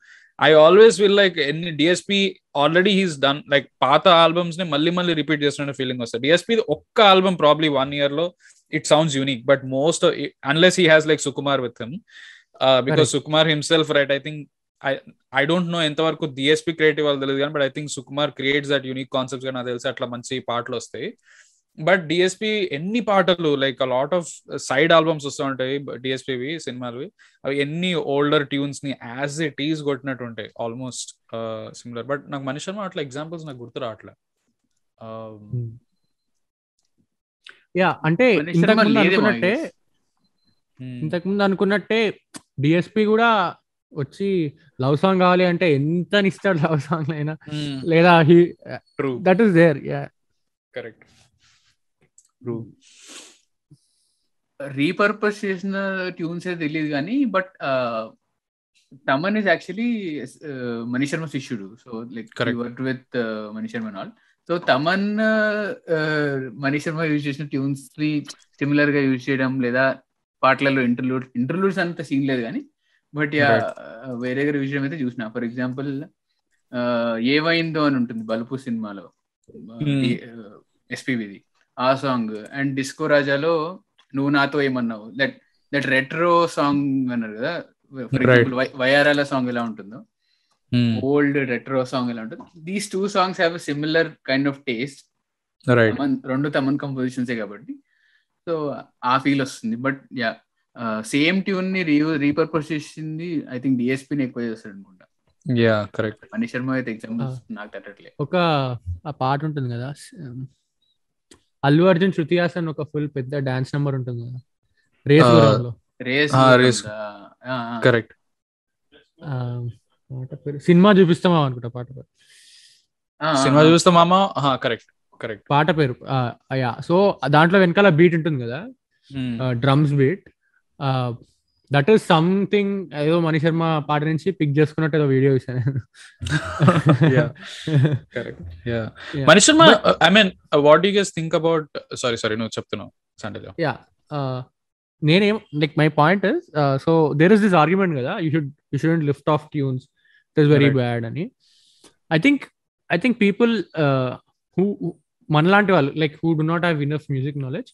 [SPEAKER 1] ఐ ఆల్వేస్ విల్ లైక్ ఎన్ని DSP already he's done like పాత ఆల్బమ్స్ ని మళ్ళీ మళ్ళీ రిపీట్ చేస్తున్న ఫీలింగ్ వస్తుంది డిఎస్పీ ఒక్క ఆల్బమ్ ప్రాబ్లీ వన్ ఇయర్ లో it sounds unique but most unless he has like Sukumar with him because Sukumar himself right I think I don't know ఎంతవరకు డిఎస్పీ క్రియేటివ్ వాళ్ళు తెలియదు కానీ but I think Sukumar creates that unique concepts కానీ నాకు తెలిసి అట్లా మంచి పాటలు వస్తాయి బట్ డిఎస్పి ఎన్ని పాటలు like lot of side albums వస్తూ ఉంటాయి డిఎస్పివి సినిమాలు అవి ఎన్ని ఓల్డర్ ట్యూన్స్ ని యాజ్ ఇట్ ఈస్ కొట్టినట్టు ఉంటాయి ఆల్మోస్ట్ సిమిలర్ బట్ నాకు మనిషి శర్మ అట్లా ఎగ్జాంపుల్స్ నాకు గుర్తు రావట్లే యా um, hmm.
[SPEAKER 4] అంటే hmm. ఇంతకుముందు అనుకున్నట్టే ఇంతకుముందు అనుకున్నట్టే డిఎస్పి కూడా వచ్చి లవ్ సాంగ్ కావాలి అంటే ఎంత ఇస్తాడు లవ్ సాంగ్ అయినా లేదా he true that is there yeah
[SPEAKER 2] correct true repurpose చేసిన ట్యూన్స్ ఏ తెలియదు కానీ but Thaman is actually Mani Sharma శిష్యుడు so like work with Mani Sharma also Thaman Mani Sharma use చేసిన ట్యూన్స్ ని సిమిలర్ గా యూజ్ చేయడం లేదా పాటలలో ఇంటర్లూడ్ ఇంటర్లూడ్స్ అంత సీన్ లేదు కానీ బట్ యా వేరేగా విషయం అయితే చూసిన ఫర్ ఎగ్జాంపుల్ ఏవైందో అని ఉంటుంది బలుపు సినిమాలో ఎస్పీవిది hmm. ఆ సాంగ్ అండ్ డిస్కో రాజాలో నువ్వు నాతో ఏమన్నావు దట్ దట్ రెట్రో సాంగ్ అన్నారు కదా ఫర్ ఎగ్జాంపుల్ వైఆర్ఎల్ సాంగ్ ఎలా ఉంటుందో ఓల్డ్ రెట్రో సాంగ్ ఎలా ఉంటుంది these two songs have similar kind of taste రెండు తమన్ కంపోజిషన్సే కాబట్టి సో ఆ ఫీల్ వస్తుంది బట్ యా సేమ్ ట్యూన్ ని రీపర్పస్ చేసింది ఐ థింక్ డిఎస్పీ ని ఎక్కువ చేస్తాడు అనుకుంటా యా కరెక్ట్ మణి శర్మ అయితే ఎగ్జాంపుల్ నాకు తట్టట్లే
[SPEAKER 4] ఒక ఆ పాట ఉంటుంది కదా అల్లు అర్జున్ శృతి హాసన్ ఒక ఫుల్ పెద్ద డాన్స్ నెంబర్ ఉంటుంది కదా రేస్ రేస్ రేస్ కరెక్ట్ సినిమా చూపిస్తామా అనుకుంటా పాట పేరు సినిమా చూపిస్తామా కరెక్ట్ కరెక్ట్ పాట పేరు అయ్యా సో దాంట్లో వెనకాల బీట్ ఉంటుంది కదా drums hmm. Beat that is something ఏదో మణి శర్మ పాట నుంచి పిక్ చేసుకున్నట్టు ఏదో వీడియో చూసాను Mani Sharma
[SPEAKER 1] I mean what you guess think about sorry sorry నువ్వు చెప్తున్నావు యా
[SPEAKER 4] uh, నేనేం like my point is so there is this argument కదా you should you shouldn't lift off tunes it is very bad అని I think I think people who మనలాంటి వాళ్ళు like who do not have enough music knowledge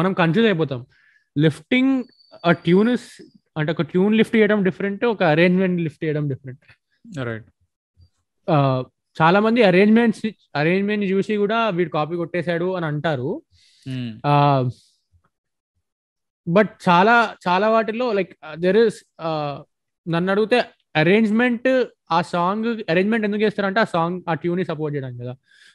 [SPEAKER 4] మనం కన్ఫ్యూజ్ అయిపోతాం లిఫ్టింగ్ ఆ ట్యూన్ అంటే ఒక ట్యూన్ లిఫ్ట్ చేయడం డిఫరెంట్ ఒక అరేంజ్మెంట్ లిఫ్ట్ చేయడం డిఫరెంట్ చాలా మంది అరేంజ్మెంట్స్ అరేంజ్మెంట్ చూసి కూడా వీడు కాపీ కొట్టేశాడు అని అంటారు బట్ hmm. చాలా చాలా వాటిలో లైక్ దెర్ ఇస్ నన్ను అడిగితే అరేంజ్మెంట్ ఆ సాంగ్ అరేంజ్మెంట్ ఎందుకు చేస్తారంటే ఆ సాంగ్ ఆ ట్యూన్ సపోర్ట్ చేయడానికి కదా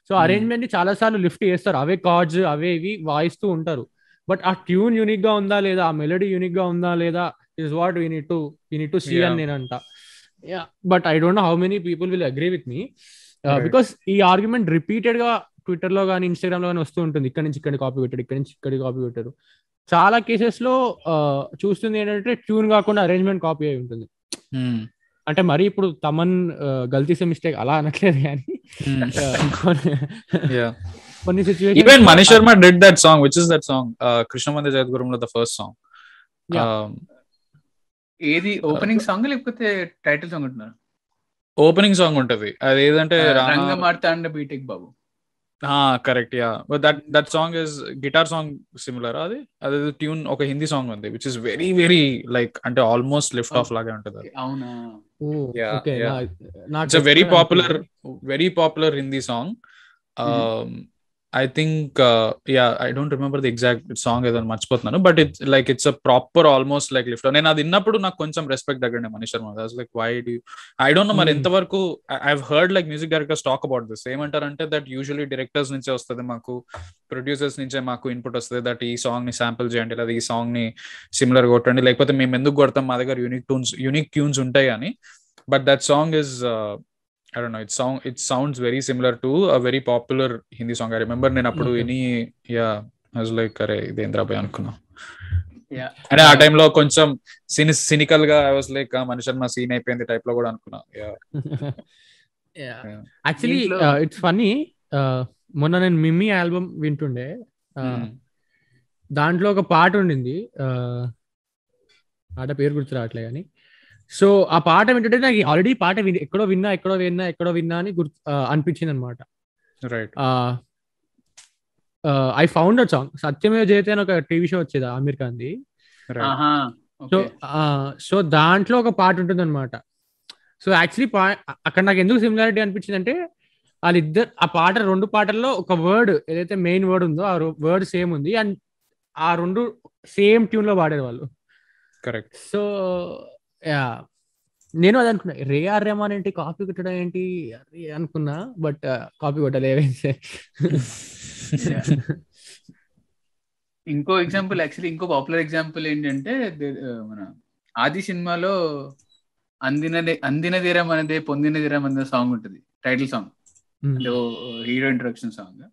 [SPEAKER 4] సో అరేంజ్మెంట్ hmm. ని చాలా సార్లు లిఫ్ట్ చేస్తారు అవే కార్డ్స్ అవే ఇవి వాయిస్తూ ఉంటారు బట్ ఆ ట్యూన్ యూనిక్ గా ఉందా లేదా ఆ మెలడీ యూనిక్ గా ఉందా లేదా is what we need to we need to see అని నేను అంట but I don't know how many people will agree with me because ఈ ఆర్గ్యుమెంట్ రిపీటెడ్ గా ట్విట్టర్ లో కానీ ఇన్స్టాగ్రామ్ లో కానీ వస్తూ ఉంటుంది ఇక్కడ నుంచి ఇక్కడ కాపీ పెట్టారు ఇక్కడ నుంచి ఇక్కడ కాపీ పెట్టారు చాలా కేసెస్ లో uh, చూస్తుంది ఏంటంటే ట్యూన్ కాకుండా అరేంజ్మెంట్ కాపీ అయి ఉంటుంది hmm. అంటే మరి ఇప్పుడు తమన్ uh, గల్తీ మిస్టేక్ అలా అనట్లేదు కానీ hmm. uh, కొన్ని even Manish Sharma
[SPEAKER 1] did that song which is that song Krishna Mandir జగద్గురంలో ద ఫస్ట్ సాంగ్
[SPEAKER 2] ఏది ఓపెనింగ్ uh, సాంగ్ లేకపోతే టైటిల్ సాంగ్ ఉంటున్నారు
[SPEAKER 1] ఓపెనింగ్ సాంగ్ ఉంటది అది ఏదంటే Rangamarthanda BTech Babu correct yeah that that song is guitar song similar అది అది ట్యూన్ ఒక హిందీ సాంగ్ ఉంది which is very very like అంటే ఆల్మోస్ట్ లిఫ్ట్ ఆఫ్ లాగే ఉంటది very popular very popular Hindi song I think yeah I don't remember the exact song ఏదో మర్చిపోతున్నాను but it's like it's a proper almost like lift నేను అది విన్నప్పుడు నాకు కొంచెం రెస్పెక్ట్ దగ్గరనే Manish Sharma like why do I don't know మరి ఎంతవరకు I heard like music directors talk about this అంటే దట్ యూజువలీ డైరెక్టర్స్ నుంచే వస్తుంది మాకు ప్రొడ్యూసర్స్ నుంచే మాకు ఇన్పుట్ వస్తుంది దట్ ఈ సాంగ్ ని శాంపుల్ చేయండి లేదా ఈ సాంగ్ ని సిమిలర్ కొట్టండి లేకపోతే మేము ఎందుకు కొడతాం మా దగ్గర యూనిక్ ట్యూన్స్ యూనిక్ ట్యూన్స్ ఉంటాయి అని but that song is I don't know it sound it sounds very similar to a very popular Hindi song I remember నేను అప్పుడు ఎనీ యా హజ్ లైక్ అరే ఇదేంద్రా అనుకున్నా అంటే ఆ టైంలో కొంచెం సిని సినికల్ గా ఐ వాస్ లైక్ మనిషి మా సీన్ అయిపోయింది టైప్ లో కూడా అనుకున్నా
[SPEAKER 4] యాక్చువల్లీ ఇట్స్ ఫన్నీ మొన్న నేను మిమ్మీ ఆల్బమ్ వింటుండే uh, hmm. దాంట్లో ఒక పాట ఉండింది ఆట uh, పేరు గుర్తు రావట్లే కానీ సో ఆ పాట వింటుంటే నాకు ఆల్రెడీ పాట ఎక్కడో విన్నా ఎక్కడో విన్నా ఎక్కడో విన్నా అని గుర్తు అనిపించింది అనమాట ఐ ఫౌండ్ అ సాంగ్ సత్యమే జయతే అని ఒక టీవీ షో వచ్చేది ఆమీర్ ఖాన్ ది సో సో దాంట్లో ఒక పాట ఉంటుంది అనమాట సో యాక్చువల్లీ అక్కడ నాకు ఎందుకు సిమిలారిటీ అనిపించింది అంటే వాళ్ళిద్దరు ఆ పాట రెండు పాటల్లో ఒక వర్డ్ ఏదైతే మెయిన్ వర్డ్ ఉందో ఆ వర్డ్ సేమ్ ఉంది అండ్ ఆ రెండు సేమ్ ట్యూన్ లో పాడారు వాళ్ళు కరెక్ట్ సో నేను అది అనుకున్నా రే ఆర్ రెమాన్ ఏంటి కాపీ కొట్టడం ఏంటి అనుకున్నా బట్ కాపీ కొట్టలేవైతే
[SPEAKER 2] ఇంకో ఎగ్జాంపుల్ యాక్చువల్లీ ఇంకో పాపులర్ ఎగ్జాంపుల్ ఏంటంటే మన ఆది సినిమాలో అందినదే అనేది పొందిన పొందినదేరా అనేది సాంగ్ ఉంటుంది title song hero introduction song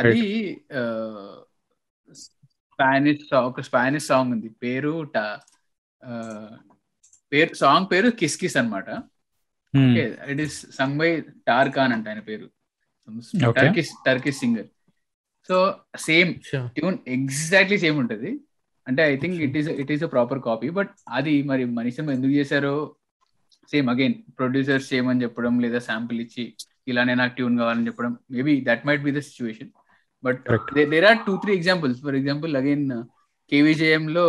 [SPEAKER 2] అది స్పానిష్ ఒక స్పానిష్ సాంగ్ ఉంది పేరు పేరు సాంగ్ పేరు కిస్ కిస్ అనమాట it is sung by Tarkan అంట ఆయన పేరు Turkish Turkish singer so same tune exactly same ఉంటది అంటే I think it is it is a proper copy but అది మరి మనిషి ఎందుకు చేశారో సేమ్ అగైన్ ప్రొడ్యూసర్ సేమ్ అని చెప్పడం లేదా శాంపిల్ ఇచ్చి ఇలానే నాకు ట్యూన్ కావాలని చెప్పడం maybe that might be the situation but there are two three examples for example again KVJM లో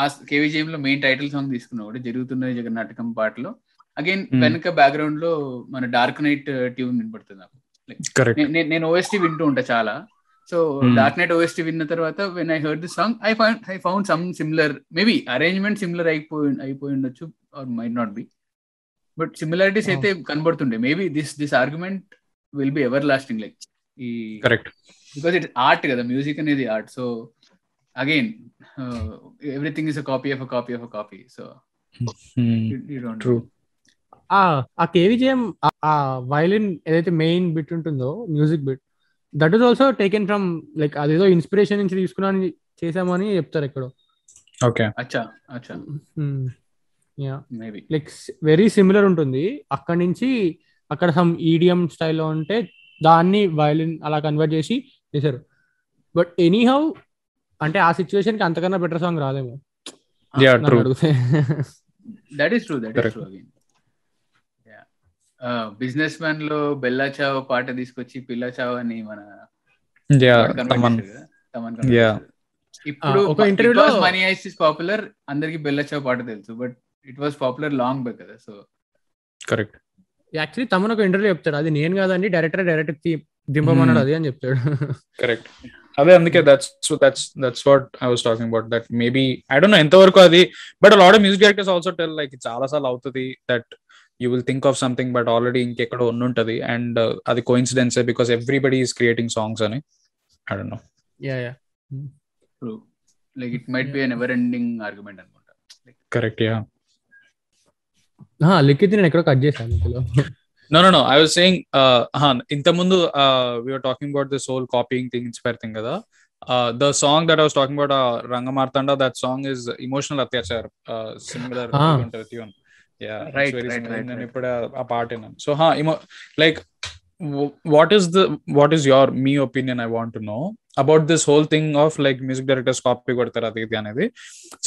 [SPEAKER 2] ఆ కేవీజేఎం లో మెయిన్ టైటిల్ సాంగ్ తీసుకున్నావు కూడా జరుగుతున్నది జగన్ నాటకం పాటలో అగైన్ hmm. వెనక బ్యాక్గ్రౌండ్ లో మన డార్క్ నైట్ ట్యూన్ వినపడుతుంది నాకు నేను ఓఎస్టీ వింటూ ఉంటా చాలా సో డార్క్ నైట్ ఓఎస్టీ విన్న తర్వాత when I heard the song I found I found some similar maybe arrangement similar అయిపోయి అయిపోయి ఉండొచ్చు or might not be but similarities అయితే కనబడుతుండే maybe this this argument will be ever lasting like
[SPEAKER 1] ఈ కరెక్ట్
[SPEAKER 2] బికాస్ ఇట్ ఆర్ట్ కదా మ్యూజిక్ అనేది art so again everything is is a copy of copy copy of a copy so
[SPEAKER 3] hmm.
[SPEAKER 4] ah, ఆ కేవిజిఎం ఆ వయలిన్ ఏదైతే మెయిన్ బిట్ ఉంటుందో music bit that is also taken from like అదేదో ఇన్స్పిరేషన్ నుంచి తీసుకున్నాను చేసామని చెప్తారు ఇక్కడ
[SPEAKER 2] ఓకే అచ్చా అచ్చా
[SPEAKER 4] yeah maybe like very similar ఉంటుంది అక్కడ నుంచి అక్కడ సమ్ ఈడియం స్టైల్లో ఉంటే దాన్ని వయలిన్ అలా కన్వర్ట్ చేసి చేశారు బట్ ఎనీ హౌ అంటే ఆ సిచ్యువేషన్ కి అంతకన్నా బెటర్ సాంగ్ రాదేమో
[SPEAKER 2] that is true that Businessman లో బెల్లా చావ్ పాట తీసుకొచ్చి పిల్లా చావ్ అని మన ఇప్పుడు ఒక ఇంటర్వ్యూలో మనీ ఐస్ ఇస్ పాపులర్ అందరికి బెల్లా చావ్ పాట తెలుసు but it was popular long back కదా సో
[SPEAKER 1] కరెక్ట్
[SPEAKER 4] యాక్చువల్లీ తమను ఒక ఇంటర్వ్యూ చెప్తాడు అది నేను కాదండి డైరెక్టర్ డైరెక్ట్ దింపమన్నాడు hmm. అది అని చెప్తాడు
[SPEAKER 1] కరెక్ట్ అదే అందుకే that's that's that's what I was talking about that maybe I don't know ఎంతవరకు అది but lot music directors also tell like చాలా సార్లు అవుతుంది that you will think of something but already ఇంకెక్కడో ఉండుంటది అండ్ uh, అది కోఇన్సిడెన్సే because everybody is creating songs అని I don't know
[SPEAKER 2] yeah yeah like it might be never ending argument అనుకుంటా
[SPEAKER 1] కరెక్ట్ యా లిఖిత్ నేను
[SPEAKER 2] ఎక్కడో
[SPEAKER 4] కట్ చేశాను
[SPEAKER 1] no no no I was saying ఇంతకుముందు we are talking about this whole copying thing inspire thing కదా the song that I was talking about Rangamarthanda that song is emotional Atyachar similar tune నేను ఇప్పుడు ఆ పాట సో హా ఇమో like what is the what is your మీ opinion I want know about this whole thing of like music directors copy కొడతారు అది ఇది అనేది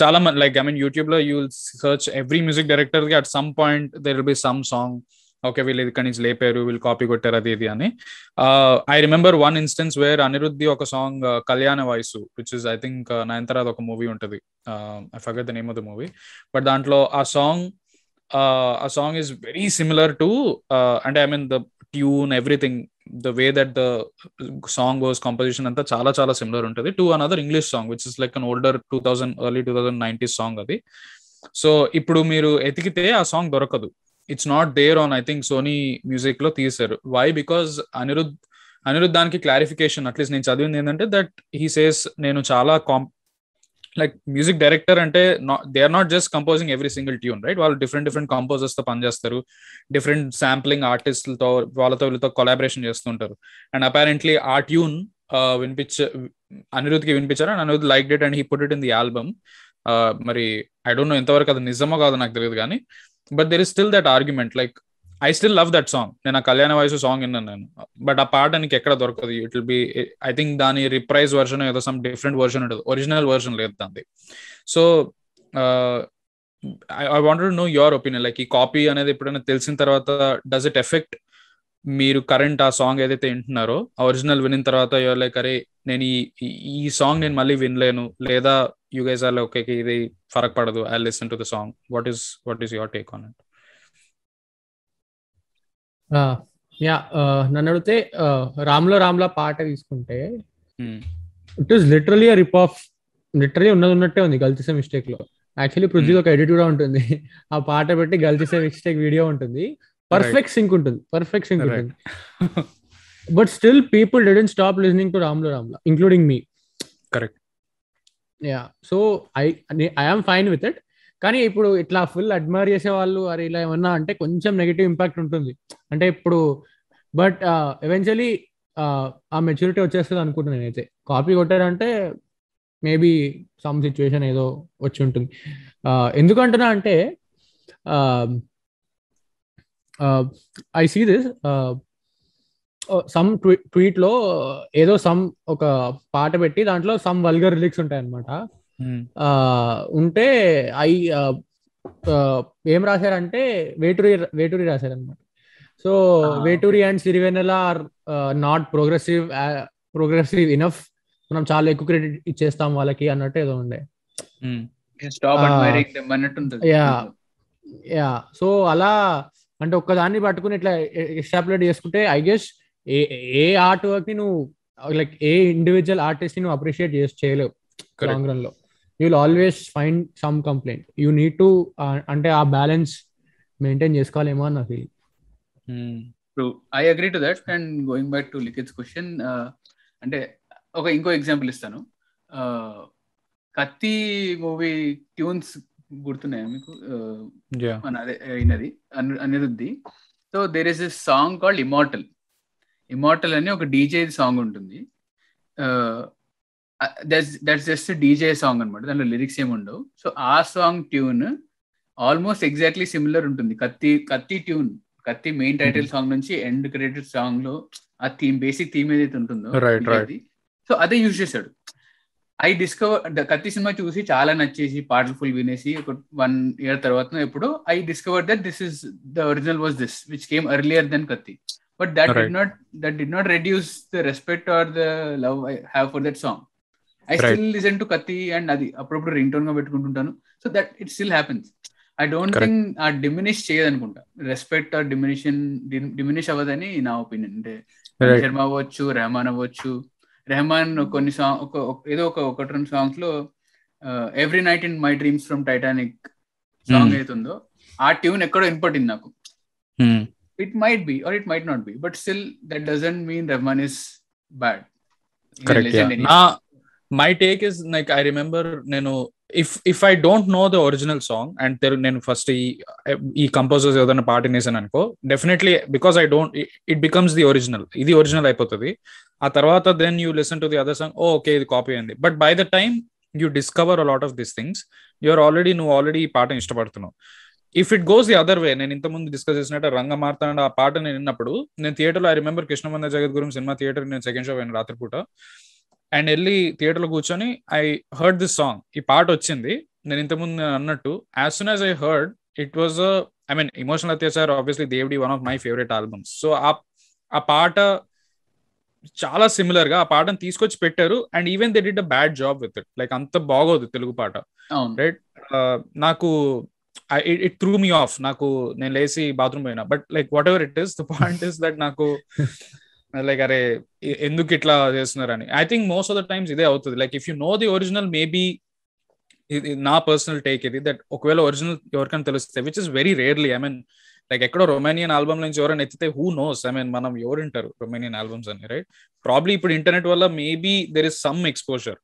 [SPEAKER 1] చాలా మంది లైక్ ఐ మీన్ యూట్యూబ్ లో you will search every music director కి at some point there will be some song okay వీళ్ళు ఇక్కడి నుంచి లేపారు వీళ్ళు కాపీ కొట్టారు అది ఇది అని I remember one instance where అనిరుద్ధి ఒక song Kalyana Vayasu which is I think నయనతరాద ఒక మూవీ ఉంటుంది I forgot the name of the movie but దాంట్లో ఆ సాంగ్ uh, ఆ song is very similar to అంటే I mean the tune everything the way that the song was composition అంతా చాలా చాలా సిమిలర్ ఉంటుంది to another English song which is like an older two thousand early two thousand ninety song అది సో ఇప్పుడు మీరు ఎతికితే ఆ సాంగ్ దొరకదు it's not there on I think Sony music లో తీశారు వై బికాస్ అనిరుద్ అనిరుద్ దానికి క్లారిఫికేషన్ అట్లీస్ట్ నేను చదివింది ఏంటంటే దట్ హీ సేస్ నేను చాలా కాం లైక్ మ్యూజిక్ డైరెక్టర్ అంటే they are not just composing every single tune right వాళ్ళు డిఫరెంట్ డిఫరెంట్ కంపోజర్స్ తో పనిచేస్తారు డిఫరెంట్ శాంప్లింగ్ ఆర్టిస్టులతో వాళ్ళతో వీళ్ళతో కొలాబరేషన్ చేస్తుంటారు అండ్ అపారెంట్లీ ఆ ట్యూన్ uh, వినిపించ అనిరుద్ కి వినిపించారు and Anirudh like did and he put it in the album మరి ఐ డోంట్ నో ఎంతవరకు అది నిజమో కాదో నాకు తెలియదు కానీ but there is still that argument like I still love that song నేను ఆ కళ్యాణ వయసు సాంగ్ విన్నాను నేను బట్ ఆ పాట నీకు ఎక్కడ దొరకదు it will be I think దాని రిప్రైజ్ వర్షన్ ఏదో సమ్ డిఫరెంట్ వర్షన్ ఉంటుంది ఒరిజినల్ వర్షన్ లేదు దాన్ని so I want know your opinion like ఈ కాపీ అనేది ఎప్పుడైనా తెలిసిన తర్వాత డస్ ఇట్ ఎఫెక్ట్ మీరు కరెంట్ ఆ సాంగ్ ఏదైతే వింటున్నారో ఒరిజినల్ వినిన తర్వాత యోలే కరే నేను ఈ ఈ సాంగ్ నేను మళ్ళీ వినలేను లేదా యు గైస్ ఆర్ ఓకే ఇది ఫరక్ పడదు I listen to the song what is what is your take on it
[SPEAKER 4] yeah నన్ను అడిగితే రామ్లో రామ్లా పాట తీసుకుంటే it is literally rip off literally ఉన్నది ఉన్నట్టే ఉంది గల్తీసే మిస్టేక్ లో యాక్చువల్లీ పృథ్వీ hmm. ఒక ఎడిట్ కూడా ఉంటుంది ఆ పాట పెట్టి గల్తీసే మిస్టేక్ వీడియో ఉంటుంది పర్ఫెక్ట్ సింక్ ఉంటుంది పర్ఫెక్ట్ సింక్ ఉంటుంది but still people didn't stop listening to Ramulo Ramula including me correct yeah so I I'm fine with it కానీ ఇప్పుడు ఇట్లా ఫుల్ అడ్మైర్ చేసే వాళ్ళు అరే ఇలా ఏమన్నా అంటే కొంచెం నెగిటివ్ ఇంపాక్ట్ ఉంటుంది అంటే ఇప్పుడు బట్ ఎవెన్చువలీ uh, uh, ఆ మెచ్యూరిటీ వచ్చేస్తుంది అనుకుంటున్నాను నేనైతే కాపీ కొట్టారంటే మేబీ సమ్ సిచ్యువేషన్ ఏదో వచ్చి ఉంటుంది uh, ఎందుకంటున్నా అంటే um, I see this some tweet లో ఏదో సమ్ ఒక పాట పెట్టి దాంట్లో సమ్ వల్గర్ లిరిక్స్ ఉంటాయి అనమాట hmm. ఉంటే ఐ ఏం రాశారంటే వేటూరి వేటూరి రాశారనమాట so Veturi and Sirivennela are not progressive progressive enough మనం చాలా ఎక్కువ క్రెడిట్ ఇచ్చేస్తాం వాళ్ళకి అన్నట్టు ఏదో ఉండే యా యా సో అలా అంటే ఒక్కదాన్ని పట్టుకుని ఇట్లా ఎస్టాబ్లేట్ చేసుకుంటే I guess a a art work ని నువ్వు లైక్ ఏ ఇండివిజువల్ ఆర్టిస్ట్ ని నువ్వు అప్రిషియేట్ చేసి చేయలేవు లాంగ్ రన్ లో you will always find some complaint you need to అంటే ఆ బ్యాలెన్స్ మెయింటైన్ చేసుకోవాలేమో అని నా feel
[SPEAKER 2] I agree to that and going back to Likhith's question అంటే ఒక ఇంకో ఎగ్జాంపుల్ ఇస్తాను కత్తి మూవీ ట్యూన్స్ గుర్తున్నాయా మీకు అయినది అనిరుద్ది so there is this song called immortal immortal అని ఒక డీజే సాంగ్ ఉంటుంది దట్స్ జస్ట్ డీజే సాంగ్ అనమాట దాంట్లో లిరిక్స్ ఏమి ఉండవు సో ఆ song tune almost exactly similar ఉంటుంది Kaththi Kaththi tune Kaththi main title song నుంచి ఎండ్ క్రెడిట్ సాంగ్ లో ఆ థీమ్ బేసిక్ థీమ్ ఏదైతే ఉంటుందో సో అదే యూజ్ చేశాడు ఐ డిస్కవర్ కత్తి సినిమా చూసి చాలా నచ్చేసి పాటలు ఫుల్ వినేసి ఒక వన్ ఇయర్ తర్వాత ఎప్పుడు I discover that this is the original was this which came earlier then Kaththi but that did not that did not reduce the respect or the love I have for that song I still listen to Kaththi and అది అప్పుడప్పుడు రింగ్ టోన్ గా పెట్టుకుంటుంటాను so that it still happens I don't think ఆ డిమినిష్ చేయదనుకుంటా రెస్పెక్ట్ ఆర్ డిమినిషన్ డిమినిష్ అవ్వదని నా ఒపీనియన్ అంటే శర్మ అవ్వచ్చు రెహమాన్ అవ్వచ్చు రెహమాన్ hmm. కొన్ని సాంగ్ ఒక ఏదో ఒక ఒకటి రెండు సాంగ్స్ లో every night in my dreams from Titanic song ఏదైతుందో ఆ ట్యూన్ ఎక్కడో వినపడింది నాకు it might be or it might not be but still that doesn't mean Rahman is
[SPEAKER 1] bad my take is like I remember నేను if if I don't know the original song and నేను ఫస్ట్ ఈ ఈ కంపోజర్స్ ఏదైనా పాట వినేసాను అనుకో definitely because I don't it becomes the original ఇది ఒరిజినల్ అయిపోతుంది ఆ తర్వాత then you listen to the other song oh okay ఇది కాపీ అయింది but by the time you discover a lot of this things are already నువ్వు ఆల్రెడీ ఈ పాటను ఇష్టపడుతున్నావు if it goes the other way నేను ఇంతకుముందు డిస్కస్ చేసినట్టు రంగ మార్తాండ ఆ పాట నేను విన్నప్పుడు నేను థియేటర్లో ఐ రిమెంబర్ కృష్ణమంద జగద్గురు సినిమా థియేటర్ నేను సెకండ్ షో పోయిన రాత్రిపూట అండ్ వెళ్ళి థియేటర్లో కూర్చొని ఐ హర్డ్ దిస్ సాంగ్ ఈ పాట వచ్చింది నేను ఇంతకుముందు నేను అన్నట్టు as soon as I heard it was I mean emotional Atyachar obviously దేవుడి one of my favourite albums so ఆ ఆ పాట చాలా సిమిలర్ గా ఆ పాటను తీసుకొచ్చి పెట్టారు and even they did a bad job with it like అంత బాగోదు తెలుగు పాట రైట్ నాకు ఇట్ త్రూ మీ ఆఫ్ నాకు నేను లేసి బాత్రూమ్ పోయినా but like whatever it is the point is that నాకు లైక్ అరే ఎందుకు ఇట్లా అని I think most of the times ఇదే అవుతుంది like if you know the original maybe ఇది నా పర్సనల్ టేక్ ఇది దట్ ఒకవేళ ఒరిజినల్ ఎవరికైనా తెలుస్తే which is very rarely I mean like ఎక్కడో రొమానియన్ ఆల్బమ్ నుంచి ఎవరైనా ఎత్తితే హూ నోస్ ఐ మీన్ మనం ఎవరు వింటారు రొమానియన్ ఆల్బమ్స్ అని రైట్ ప్రాబ్లీ ఇప్పుడు ఇంటర్నెట్ వల్ల maybe there is some exposure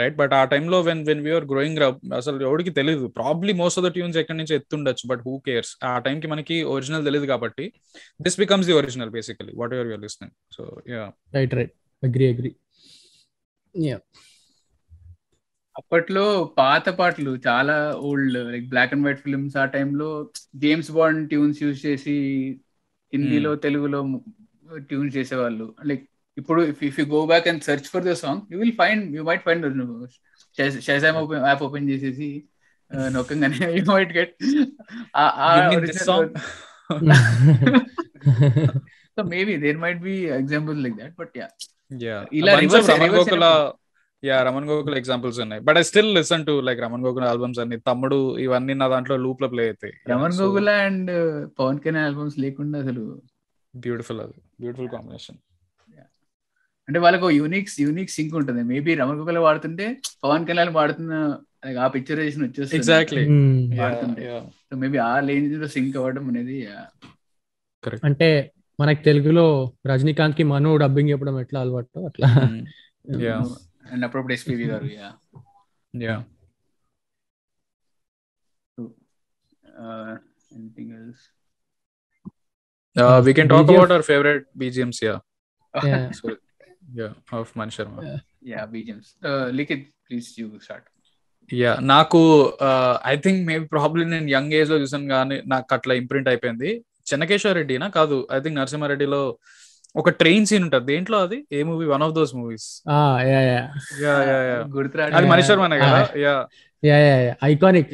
[SPEAKER 1] right but ఆ టైంలో వెన్ వెన్ వ్యూఆర్ గ్రోయింగ్ అసలు ఎవరికి తెలియదు probably most of the tunes ఎక్కడి నుంచి ఎత్తుండొచ్చు బట్ హూ కేర్స్ ఆ టైంకి మనకి ఒరిజినల్ తెలియదు కాబట్టి this becomes the original basically whatever you're listening so
[SPEAKER 4] right right agree agree
[SPEAKER 1] yeah అప్పట్లో పాత
[SPEAKER 2] పాటలు చాలా old like black and white films ఆ టైంలో జేమ్స్ బాండ్ ట్యూన్స్ యూజ్ చేసి హిందీలో hmm. తెలుగులో ట్యూన్స్ చేసేవాళ్ళు లైక్ ఇప్పుడు if if you go back and search for the song you will find you might find Shazam open app open చేసేసి uh, నొక్కంగానే you might get so maybe there might be examples like that but yeah ఇలా రివర్స్ గోకుల
[SPEAKER 1] యా రమణ్ గోకుల్ ఎగ్జాంపుల్స్ ఉన్నాయి but I still listen to like Raman Gokul albums అన్ని తమ్ముడు ఇవన్నీ నా దాంట్లో లూప్ లో ప్లే అయితే రమణ్ గోకుల్ అండ్ పవన్ కళ్యాణ్
[SPEAKER 2] ఆల్బమ్స్ లేకుండా అసలు బ్యూటిఫుల్ అది బ్యూటిఫుల్ కాంబినేషన్ అంటే వాళ్ళకి యూనిక్ యూనిక్ సింక్ ఉంటుంది మేబీ రమణ గోపాల్ వాడుతుంటే పవన్ కళ్యాణ్ వాడుతున్న ఆ పిక్చర్ వచ్చేసి hmm. వాడుతుంటే మేబీ ఆ లేని లో సింక్ అవ్వడం అనేది
[SPEAKER 4] అంటే మనకి తెలుగులో రజనీకాంత్ కి మనో డబ్బింగ్ చెప్పడం ఎట్లా అలవాటు అట్లా అండ్ hmm.
[SPEAKER 2] అప్పుడప్పుడు ఎస్పీవి గారు yeah yeah anything else
[SPEAKER 1] we can talk about our favourite BGMs yeah please you yeah నాకు ఐ థింక్ మేబీ ప్రాబ్లీ నేను యంగ్ ఏజ్ లో చూసాను కానీ నాకు అట్లా ఇంప్రింట్ అయిపోయింది చెన్నకేశ్వర నా కాదు ఐ థింక్ నరసింహారెడ్డిలో ఒక ట్రైన్ సీన్ ఉంటది దేంట్లో అది ఏ movie one of those movies అది మణి శర్మనే కదా యా ఐకానిక్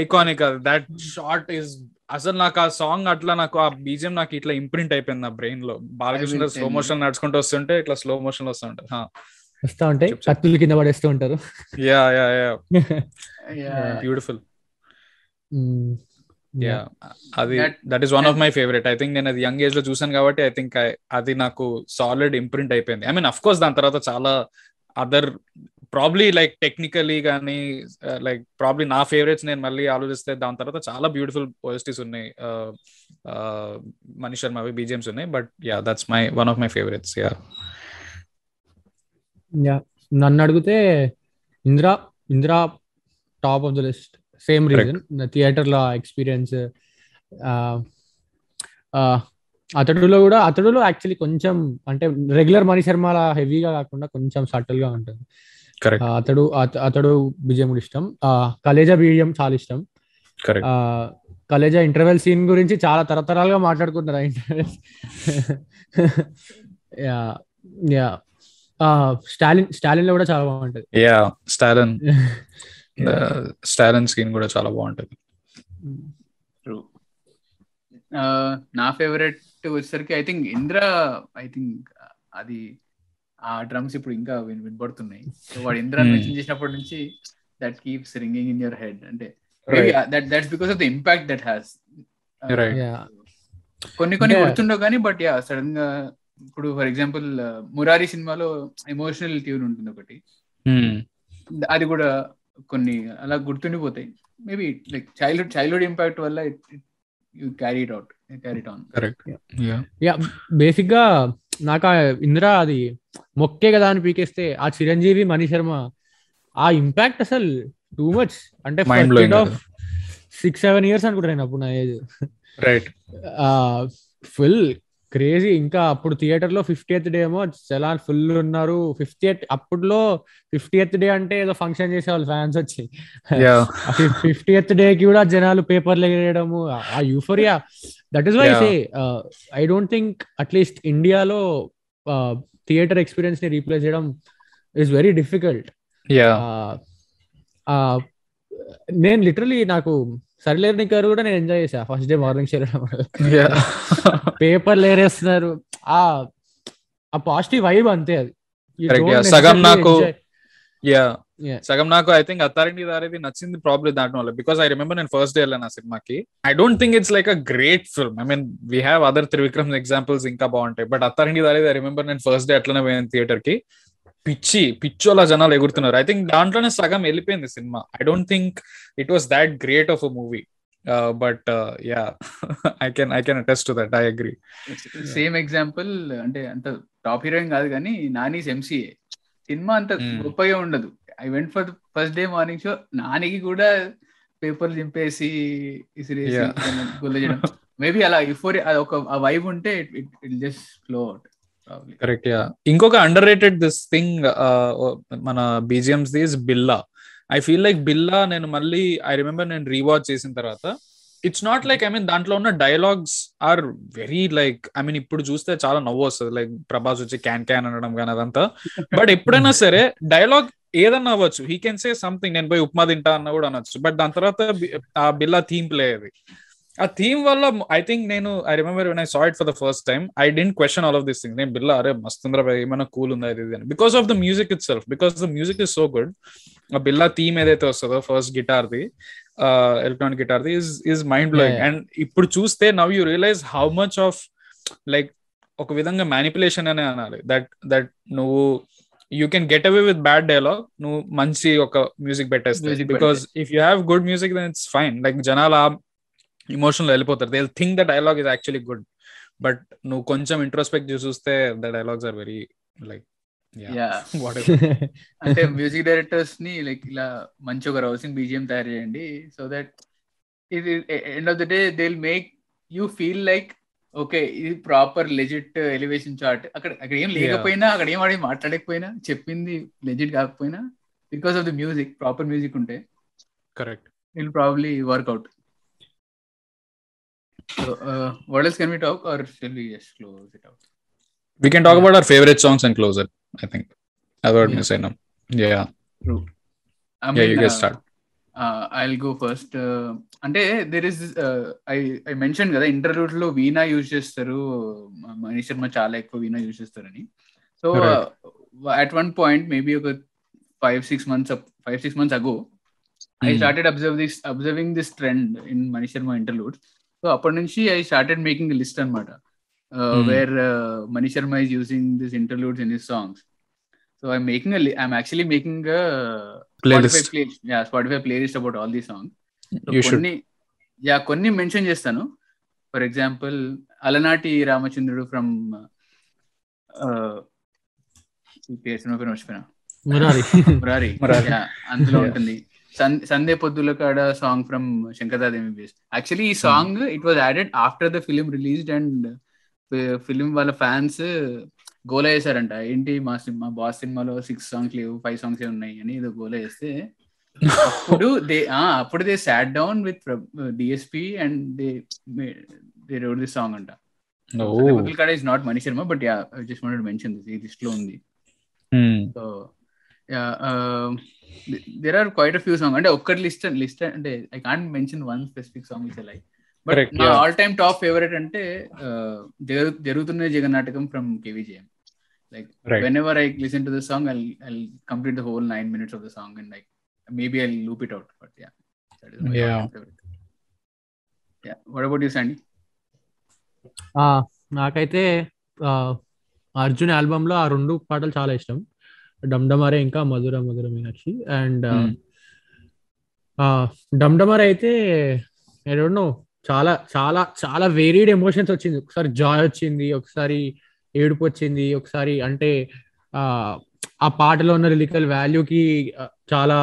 [SPEAKER 1] ఐకానిక్ అది షార్ట్ ఈస్ అసలు నాకు ఆ సాంగ్ అట్లా నాకు ఆ బీజియం నాకు ఇట్లా ఇంప్రింట్ అయిపోయింది నా బ్రెయిన్ లో బాలకృష్ణ స్లో మోషన్ నడుచుకుంటూ వస్తుంటే ఇట్లా స్లో మోషన్ లో వస్తూ ఉంటుంది
[SPEAKER 4] వస్తా ఉంటాయి కత్తులు కింద పడేస్తూ ఉంటారు
[SPEAKER 1] yeah yeah yeah beautiful yeah hmm. అది that is one of my favourite I think నేను అది యంగ్ ఏజ్ లో చూసాను కాబట్టి ఐ థింక్ అది నాకు సాలిడ్ ఇంప్రింట్ అయిపోయింది ఐ మీన్ అఫ్ కోర్స్ దాని తర్వాత చాలా అదర్ ప్రాబ్లీ లైక్ టెక్నికలీ కానీ లైక్ ప్రాబ్లీ నా ఫేవరెట్స్ నేను మళ్ళీ ఆలోచిస్తే దాని తర్వాత చాలా బ్యూటిఫుల్ పోయిస్టీస్ ఉన్నాయి uh, uh, Manish Sharma BGMs ఉన్నాయి but yeah that's my one of my favourites yeah
[SPEAKER 4] yeah నన్ను అడిగితే Indira Indira top of the list same reason theatre లో ఎక్స్పీరియన్స్ uh, అతడులో కూడా అతడులో యాక్చువల్లీ కొంచెం అంటే రెగ్యులర్ మణి శర్మ హెవీగా కాకుండా కొంచెం సటిల్ గా ఉంటుంది అతడు అతడు కూడా ఇష్టం కలేజా బియ్యం చాలా ఇష్టం కలేజా ఇంటర్వెల్ సీన్ గురించి చాలా తరతరాలుగా మాట్లాడుకుంటారు ఇంటర్వెల్ యా స్టాలిన్ స్టాలిన్ లో కూడా చాలా బాగుంటది యా
[SPEAKER 1] స్టాలిన్ స్టాలిన్ స్కీన్ కూడా చాలా బాగుంటది
[SPEAKER 2] నా ఫేవరెట్ వచ్చేసరికి I think Indra I think అది ఆ డ్రమ్స్ ఇప్పుడు ఇంకా వినబడుతున్నాయి సో వాడు ఇంద్రాన్ని hmm. మెన్షన్ చేసినప్పటి నుంచి that keeps ringing in your head అంటే that that's because of the impact that has కొన్ని కొన్ని గుర్తుండవు కానీ బట్ యా సడన్ గా ఇప్పుడు ఫర్ ఎగ్జాంపుల్ మురారి సినిమాలో ఎమోషనల్ ట్యూన్ ఉంటుంది ఒకటి hmm. అది కూడా కొన్ని అలా గుర్తుండిపోతాయి maybe like childhood childhood impact వల్ల you carried out carried on
[SPEAKER 3] correct
[SPEAKER 4] yeah basic గా నాకు ఆ ఇందిరా అది మొక్కే కదా అని పీకేస్తే ఆ చిరంజీవి మనీ శర్మ ఆ ఇంపాక్ట్ అసలు టూ మచ్ అంటే సిక్స్ సెవెన్ ఇయర్స్ అనుకుంటాను అప్పుడు నా ఏజ్ ఫుల్ క్రేజీ ఇంకా అప్పుడు థియేటర్ లో ఫిఫ్టీ ఎయిత్ డే ఏమో చాలా ఫుల్ ఉన్నారు ఫిఫ్టీ ఎయిత్ అప్పుడులో ఫిఫ్టీ ఎయిత్ డే అంటే ఏదో ఫంక్షన్ చేసేవాళ్ళు ఫ్యాన్స్ వచ్చి ఫిఫ్టీ ఎయిత్ డే కి కూడా జనాలు పేపర్లు ఎగరేయడము ఆ euphoria that is why say I don't think at least ఇండియాలో థియేటర్ ఎక్స్పీరియన్స్ ని రీప్లేస్ చేయడం ఇస్ వెరీ డిఫికల్ట్ నేను లిటరలీ నాకు సరిలేరు నీ గారు కూడా నేను ఎంజాయ్ చేశా ఫస్ట్ డే మార్నింగ్ చేయడం పేపర్ లేరేస్తున్నారు ఆ ఆ పాజిటివ్ వైబ్ అంతే అది సగం నాకు
[SPEAKER 1] యా సగం నాకు ఐ థింక్ అథారిటీ దారేది నచ్చింది ప్రాబ్లమ్ దాటం వల్ల బికాస్ ఐ రిమెంబర్ నేను ఫస్ట్ డే వెళ్ళాను ఆ సినిమాకి I don't think it's like a great film I mean we have other Trivikram examples ఇంకా బాగుంటాయి బట్ అథారిటీ దారేది ఐ రిమెంబర్ నేను ఫస్ట్ డే అట్లనే పోయాను థియేటర్ కి పిచ్చి వాళ్ళ జనాలు ఎగురుతున్నారు ఐ థింక్ దాంట్లోనే సగం వెళ్ళిపోయింది సినిమా I don't think it was that great of a movie but yeah I can I can attest to that I agree
[SPEAKER 2] same example అంటే అంత టాప్ హీరోయిన్ కాదు కానీ నానీస్ ఎంసీఏ సినిమా అంత hmm. గొప్పగా ఉండదు I went for first day morning show నానికి కూడా పేపర్ చింపేసి ఇసిరేసి గుల్ల చేయడం మేబీ అలా ఇఫోర్ అది ఒక వైబ్ ఉంటే it it just flow out
[SPEAKER 1] correct yeah ఇంకొక అండర్ రేటెడ్ దిస్ థింగ్ మన BGMs this Billa I feel like Billa నేను మళ్ళీ ఐ రిమెంబర్ నేను రీవాచ్ చేసిన తర్వాత it's not like I mean దాంట్లో ఉన్న dialogues are very like I mean ఇప్పుడు చూస్తే చాలా నవ్వు వస్తుంది లైక్ ప్రభాస్ వచ్చి క్యాన్ క్యాన్ అనడం కానీ అదంతా బట్ ఎప్పుడైనా సరే డైలాగ్ ఏదన్నా అవ్వచ్చు హీ కెన్ సే సంథింగ్ నేను పోయి ఉప్మా తింటా అన్న కూడా అనొచ్చు బట్ దాని తర్వాత ఆ బిల్లా థీమ్ ప్లే అది ఆ థీమ్ వల్ల ఐ థింక్ నేను I remember when I saw it for the first time I didn't question all of this thing నేను బిల్లా అరే మస్తుందిరా ఏమైనా కూల్ ఉందా ఇది అని because of the music itself because the music is so good ఆ బిల్లా థీమ్ ఏదైతే వస్తుందో ఫస్ట్ గిటార్ది ఎలక్ట్రానిక్ గిటార్ది is is mind blowing and ఇప్పుడు చూస్తే now you realize how much of like ఒక విధంగా మ్యానిపులేషన్ అనే అనాలి దట్ దట్ నువ్వు you can get away with bad dialogue నువ్వు మంచి ఒక మ్యూజిక్ పెట్టేస్తుంది because if you have good music then it's fine like జనాలు ఇమోషన్లో వెళ్ళిపోతారు they think the dialogue is actually good but నువ్వు కొంచెం ఇంట్రోస్పెక్ట్ చూసి చూస్తే the dialogues are very like అంటే మ్యూజిక్
[SPEAKER 2] డైరెక్టర్స్ ని లైక్ ఇలా మంచి ఒక రౌసింగ్ బీజిఎం తయారు చేయండి సో దట్ e, ఇది end of the day they will make you feel like okay ఇది ప్రాపర్ లెజిట్ ఎలివేషన్ చార్ట్ అక్కడ అక్కడ ఏం లేకపోయినా అక్కడ ఏం ఆడి మాట్లాడకపోయినా చెప్పింది లెజిట్ కాకపోయినా because of the music proper music ఉంటే correct will probably work out So, uh, what else can we talk, or shall we just close it out?
[SPEAKER 1] We can talk about our favorite songs and close it. I think. I've heard yeah. me say no. Yeah. True. I mean, yeah, you guys uh, start.
[SPEAKER 2] I'll go first అంటే there is I I mention కదా ఇంటర్వ్యూట్ లో వీణా యూజ్ చేస్తారు మనీష్ శర్మ చాలా ఎక్కువ వీణా యూజ్ చేస్తారని so at one point maybe ఒక five six months five six months ago I started observe this observing this trend in Manish Sharma interludes so అప్పటి నుంచి ఐ స్టార్టెడ్ మేకింగ్ లిస్ట్ అనమాట where Mani Sharma is using this interludes in his songs so I making I'm actually making Spotify list about all the song కొన్ని యా కొన్ని మెన్షన్ చేస్తాను ఫర్ ఎగ్జాంపుల్ అలనాటి రామచంద్రుడు ఫ్రమ్ మురారి అందులో ఉంటుంది సందే పొద్దుల కాడ song from Shankar Dada MBBS actually ఈ song it was added after the film released and film వాళ్ళ ఫ్యాన్స్ uh, గోల చేశారంట ఏంటి మా సినిమా బాస్ సినిమాలో సిక్స్ సాంగ్స్ లేవు ఫైవ్ సాంగ్స్ ఉన్నాయి అని ఇది గోల చేస్తే అప్పుడు దే అప్పుడు they sat down with DSP and they they wrote this song అంట కాడ నాట్ Mani Sharma but just mention this ఈ లిస్ట్ లో ఉంది so hmm. There are quite few song అంటే ఒక్కటి లిస్ట్ లిస్ట్ అంటే I can't mention one specific song is like but నా ఆల్ టైమ్ టాప్ ఫేవరెట్ అంటే uh, జరుగుతున్న జగన్నాటకం from KVJM like when ever I listen to the song I I complete the whole nine minutes of the song and like maybe I loop it out but yeah that is my what about you Sandy
[SPEAKER 4] నాకైతే అర్జున్ ఆల్బమ్ లో ఆ రెండు పాటలు చాలా ఇష్టం డమ్డమరే ఇంకా మధుర మధుర మీనాక్షి అండ్ hmm. డమ్డమర్ అయితే ఐ డోంట్ నో చాలా చాలా చాలా వేరీడ్ ఎమోషన్స్ వచ్చింది ఒకసారి జాయ్ వచ్చింది ఒకసారి ఏడుపు వచ్చింది ఒకసారి అంటే ఆ పాటలో ఉన్న లిరికల్ వాల్యూకి చాలా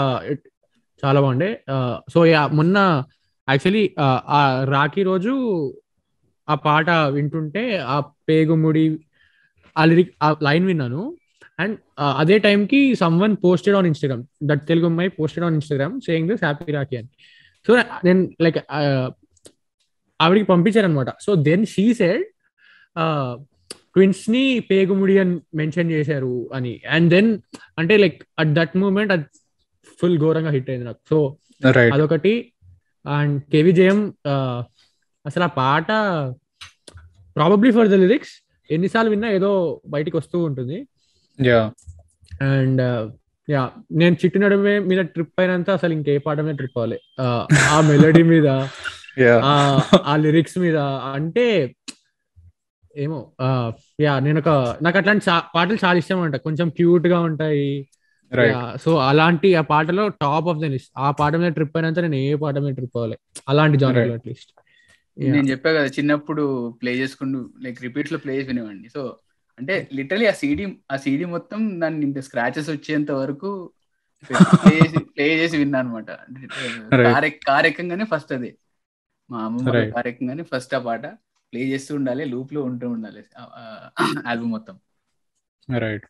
[SPEAKER 4] చాలా బాగుండే సో మొన్న యాక్చువల్లీ ఆ రాఖీ రోజు ఆ పాట వింటుంటే ఆ పేగుముడి ఆ లిరిక్ ఆ లైన్ విన్నాను అండ్ uh, అదే టైంకి someone posted on Instagram that Telugu అమ్మాయి posted on Instagram saying this happy Rakhi అని సో నేను లైక్ ఆవిడకి అనమాట so then she said twins ని పేగుముడి అని మెన్షన్ చేశారు అని అండ్ దెన్ అంటే లైక్ అట్ దట్ మూమెంట్ అది ఫుల్ ఘోరంగా హిట్ అయింది నాకు సో అదొకటి అండ్ జయం uh, అసలు ఆ పాట ప్రాబబ్లీ ఫర్ ద లిరిక్స్ ఎన్నిసార్లు విన్నా ఏదో బయటకు వస్తూ ఉంటుంది అండ్ యా uh, నేను చిట్టు నడమే మీద ట్రిప్ అయినంత అసలు ఇంకే పాటమే ట్రిప్ అవ్వాలి ఆ మెలడీ మీద ఆ లిరిక్స్ మీద అంటే ఏమో యా నేను ఒక నాకు అట్లాంటి పాటలు చాలా ఇష్టం అంట కొంచెం క్యూట్ గా ఉంటాయి సో అలాంటి ఆ పాటలో టాప్ ఆఫ్ ద లిస్ట్ ఆ పాట మీద ట్రిప్ అయినంత నేను ఏ పాట మీద ట్రిప్ అవ్వాలి అలాంటి జానర్ అట్లీస్ట్ నేను
[SPEAKER 2] చెప్పా కదా చిన్నప్పుడు ప్లే చేసుకుంటూ లైక్ రిపీట్ లో ప్లే చేసి సో అంటే లిటరలీ hmm. ఆ సీడీ ఆ సీడీ మొత్తం దాన్ని ఇంత స్క్రాచెస్ వచ్చేంత వరకు ప్లే చేసి ప్లే విన్నా అనమాట కార్యక్రమంగానే ఫస్ట్ అది మా అమ్మ కార్యక్రమంగానే ఫస్ట్ ఆ పాట ప్లే చేస్తూ ఉండాలి లూప్ లో ఉంటూ ఉండాలి ఆల్బమ్ మొత్తం
[SPEAKER 1] రైట్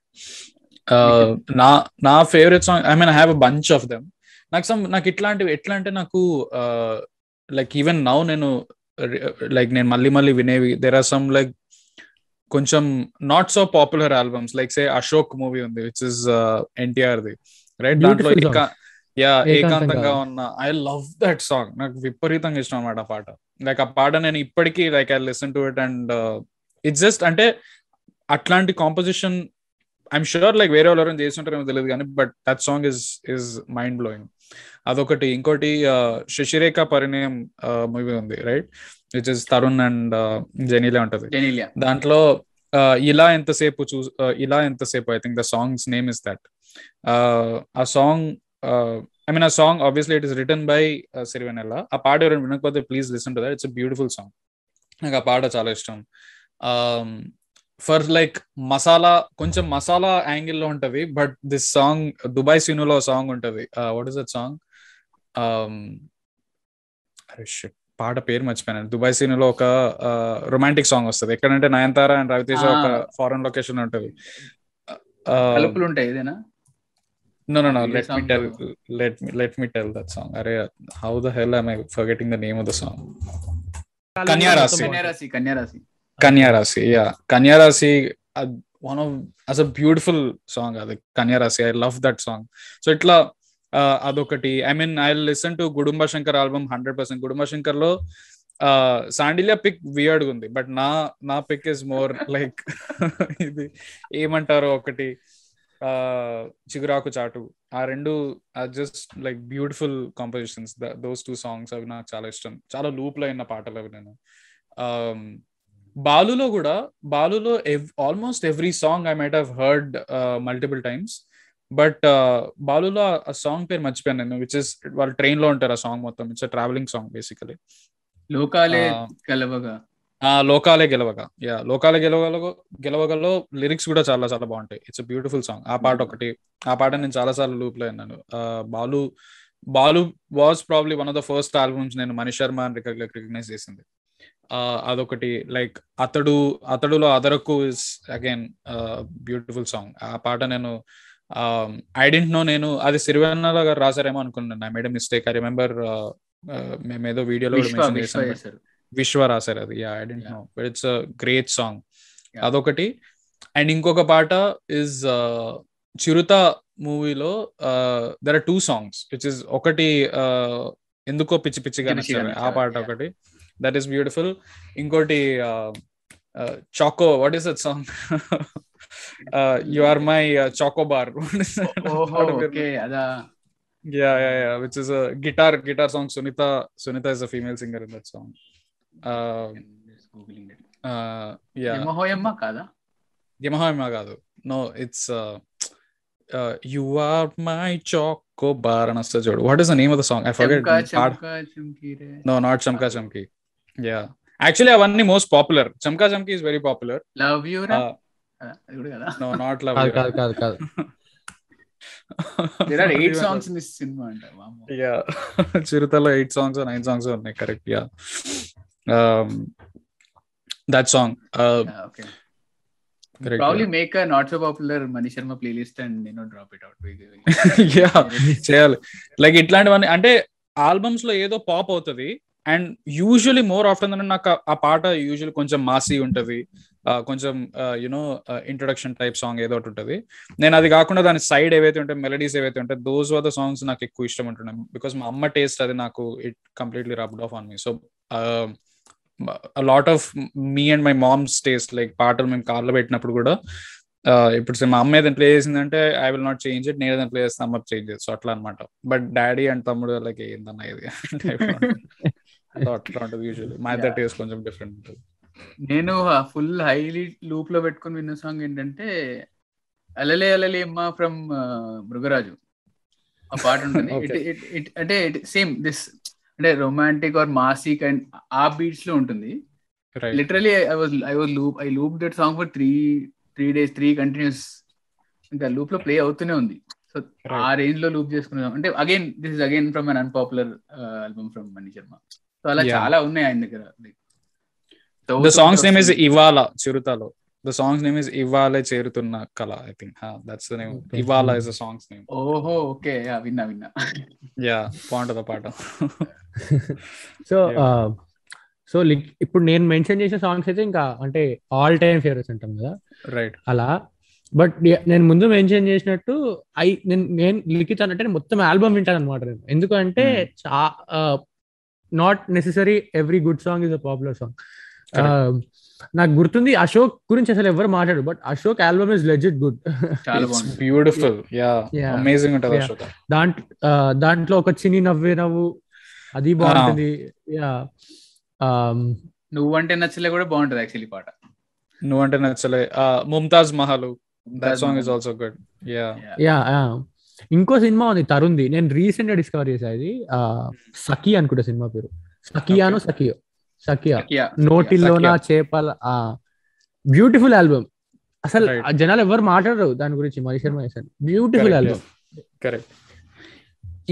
[SPEAKER 1] నా నా favourite song I mean I have a bunch of them నాకు సమ్ నాకు ఇట్లాంటివి ఎట్లా అంటే నాకు లైక్ ఈవెన్ నౌ నేను లైక్ నేను మళ్ళీ మళ్ళీ వినేవి దెర్ ఆర్ సమ్ లైక్ కొంచెం not so popular albums like say Ashok movie ఉంది which is NTR the right దాంట్లో యా ఏకాంతంగా ఉన్న ఐ లవ్ దట్ సాంగ్ నాకు విపరీతంగా ఇష్టం అనమాట ఆ పాట లైక్ ఆ పాట నేను ఇప్పటికీ like I listen to it and it's just అంటే అట్లాంటి కాంపోజిషన్ ఐఎమ్ షూర్ లైక్ వేరే వాళ్ళు చేస్తుంటారేమో తెలియదు కానీ but that song is is mind blowing అదొకటి ఇంకోటి uh, Sasirekha Parinayam movie uh, ఉంది right which is Tarun and Genelia ఉంటది దాంట్లో ఇలా ఎంతసేపు చూ ఇలా ఎంతసేపు I think the song's name is that ఆ సాంగ్ ఐ మీన్ ఆ song obviously it is written by Sirivennela ఆ పాట ఎవరైనా వినకపోతే please listen to that it's beautiful song నాకు ఆ పాట చాలా ఇష్టం ఫర్ లైక్ మసాలా కొంచెం మసాలా యాంగిల్లో ఉంటది బట్ దిస్ సాంగ్ దుబాయ్ సినిమాలో సాంగ్ ఉంటది వాట్ ఇస్ దట్ సాంగ్ అరే షిట్ పాట పేరు మర్చిపోయాను దుబాయ్ సీన్ లో ఒక రొమాంటిక్ సాంగ్ వస్తుంది ఎక్కడంటే నయనతార అండ్ రవితేజ ఒక ఫారెన్ లొకేషన్ ఉంటుంది how the hell I forgetting the name the song Kanyarasi
[SPEAKER 2] Kanyarasi Kanyarasi
[SPEAKER 1] Kanyarasi yeah Kanyarasi one of us a beautiful song అది Kanyarasi I love that song so ఇట్లా అదొకటి I mean I listen to Gudumba Shankar album hundred percent Gudumba Shankar లో సాండిలియా పిక్ వియర్డ్ ఉంది బట్ నా నా పిక్ ఇస్ మోర్ లైక్ ఇది ఏమంటారు ఒకటి చిగురాకు చాటు ఆ రెండు just like beautiful compositions those two songs అవి నాకు చాలా ఇష్టం చాలా లూప్ లో అయిన పాటలు అవి నేను బాలులో కూడా బాలులో almost every song I might heard multiple times but బాలులో ఆ సాంగ్ పేరు మర్చిపోయాను నేను విచ్ ఇస్ వాళ్ళు ట్రైన్ లో ఉంటారు ఆ సాంగ్ మొత్తం ఇట్స్ ట్రావెలింగ్ సాంగ్ బేసికలీ లోకాలే గెలవగా లోకాలే గెలవగా యా లోకాలే గెలవగలో గెలవగలో లిరిక్స్ కూడా చాలా చాలా బాగుంటాయి ఇట్స్ బ్యూటిఫుల్ సాంగ్ ఆ పాట hmm. ఒకటి ఆ పాట నేను చాలా సార్లు లూప్ లో విన్నాను Balu Balu was probably one of the first albums నేను మనీష్ శర్మ అని రికగ్నైజ్ చేసింది అదొకటి లైక్ అతడు అతడులో అదరకు ఇస్ అగైన్ బ్యూటిఫుల్ సాంగ్ ఆ పాట నేను ఐ డెంట్ నో నేను అది సిరివెన్నలో గారు రాశారేమో అనుకున్నాను I made mistake I remember మేమేదో వీడియోలో విశ్వ రాశారు అది I don't know but it's great song అదొకటి అండ్ ఇంకొక పాట ఇస్ uh, చిరుత మూవీలో there are two songs which is ఒకటి uh, ఎందుకో పిచ్చి పిచ్చిగా ఆ పాట ఒకటి దట్ ఈస్ బ్యూటిఫుల్ ఇంకోటి చాకో what is that song uh, you are my uh, chocobar oh,
[SPEAKER 2] oh, okay yeah
[SPEAKER 1] yeah yeah which is a guitar guitar song sunita sunita is a female singer in that song uh, uh, yeah yamahoyamma kada yamahoyamma kada no it's uh, uh, you are my chocobar anasta jodu what is the name of the song i forget chamka, chamka, chamki re. no not chamka chamki yeah actually the most popular chamka chamki is very popular
[SPEAKER 2] love you ra? Uh, అది కూడా కదా no
[SPEAKER 1] not are
[SPEAKER 2] 8 songs in this
[SPEAKER 1] చిరుతలో 8 సాంగ్స్ 9 సాంగ్స్ ఉన్నాయి correct yeah that song okay probably
[SPEAKER 2] make a not so popular Mani Sharma playlist
[SPEAKER 1] and నేను డ్రాప్ ఇట్ అవుట్ యా చేయాలి లైక్ ఇట్లాంటివన్నీ అంటే ఆల్బమ్స్ లో ఏదో పాప్ అవుతుంది and usually more after than నాకు ఆ పాట యూజువలీ కొంచెం మాసీ ఉంటుంది కొంచెం యునో ఇంట్రొడక్షన్ టైప్ సాంగ్ ఏదో ఒకటి ఉంటుంది నేను అది కాకుండా దాని సైడ్ ఏవైతే ఉంటాయి మెలడీస్ ఏవైతే ఉంటాయి దోస్ ఆర్ ద సాంగ్స్ నాకు ఎక్కువ ఇష్టం ఉంటున్నాయి బికాస్ మా అమ్మ టేస్ట్ అది నాకు it completely rubbed off on me so lot of me and my mom's taste like పాటలు మేము కార్లో పెట్టినప్పుడు కూడా ఇప్పుడు మా అమ్మ ఏదైనా ప్లే చేసిందంటే I will not change it నేను ఏదైనా ప్లే చేస్తే అమ్మ చేంజ్ చేస్తాను అట్లా అనమాట బట్ డాడీ అండ్ తమ్ముడు లైక్ ఏందన్నా ఇది
[SPEAKER 2] నేను ఫుల్ హైలీ లూప్ లో పెట్టుకుని విన్న సాంగ్ ఏంటంటే అలలే అలలే అమ్మ ఫ్రమ్ మృగరాజు ఆ పాట ఉంటుంది అంటే సేమ్ దిస్ అంటే రొమాంటిక్ ఆర్ మాసిక్ అండ్ ఆ బీట్స్ లో ఉంటుంది literally I was I was loop I loop that song for three three days three continuous ఇంకా లూప్ లో ప్లే అవుతూనే ఉంది సో ఆ రేంజ్ లో లూప్ చేసుకున్నాం అంటే again this is again from un unpopular album from Mani Sharma so అలా చాలా ఉన్నాయి ఆయన దగ్గర
[SPEAKER 1] ద సాంగ్స్ నేమ్ ఇస్ ఇవాళ చిరుతలో ద సాంగ్స్ నేమ్ ఇస్ ఇవాళ చేరుతున్న కళ I think that's the
[SPEAKER 4] name ఇవాళ ఇస్ ద సాంగ్స్ నేమ్
[SPEAKER 2] ఓహో ఓకే యా విన్నా విన్నా
[SPEAKER 4] యా బాగుంటుంది పాట సో సో లిక్ ఇప్పుడు నేను మెన్షన్ చేసిన సాంగ్స్ అయితే ఇంకా అంటే ఆల్ టైమ్ ఫేవరెట్స్ అంటాం కదా రైట్ అలా బట్ నేను ముందు మెన్షన్ చేసినట్టు ఐ నేను నేను లిఖిత్ అన్నట్టు మొత్తం ఆల్బమ్ వింటాను అనమాట నేను ఎందుకంటే hmm. Not necessary every good song is a popular song నాకు గుర్తుంది అశోక్ గురించి అసలు ఎవరు మాట్లాడు but Ashok album is legit good beautiful amazing దాంట్లో దాంట్లో ఒక చిని నవ్వే నవ్వు అది ah. బాగుంటుంది యా um,
[SPEAKER 2] నువ్వంటే నచ్చలే కూడా బాగుంటది
[SPEAKER 1] యాక్చువల్లీ పాట నువ్వంటే నచ్చలే Mumtaz Mahal that song is also good yeah
[SPEAKER 4] yeah ఇంకో సినిమా ఉంది తరుణ్ది నేను రీసెంట్ గా డిస్కవర్ చేసేది సఖి అనుకుంటా సినిమా పేరు సఖియాను సఖియో సఖియా నోటిలోన చేపల బ్యూటిఫుల్ ఆల్బమ్ అసలు జనాలు ఎవరు మాట్లాడరు దాని గురించి మరి శర్మ చేశారు బ్యూటిఫుల్ ఆల్బమ్
[SPEAKER 1] కరెక్ట్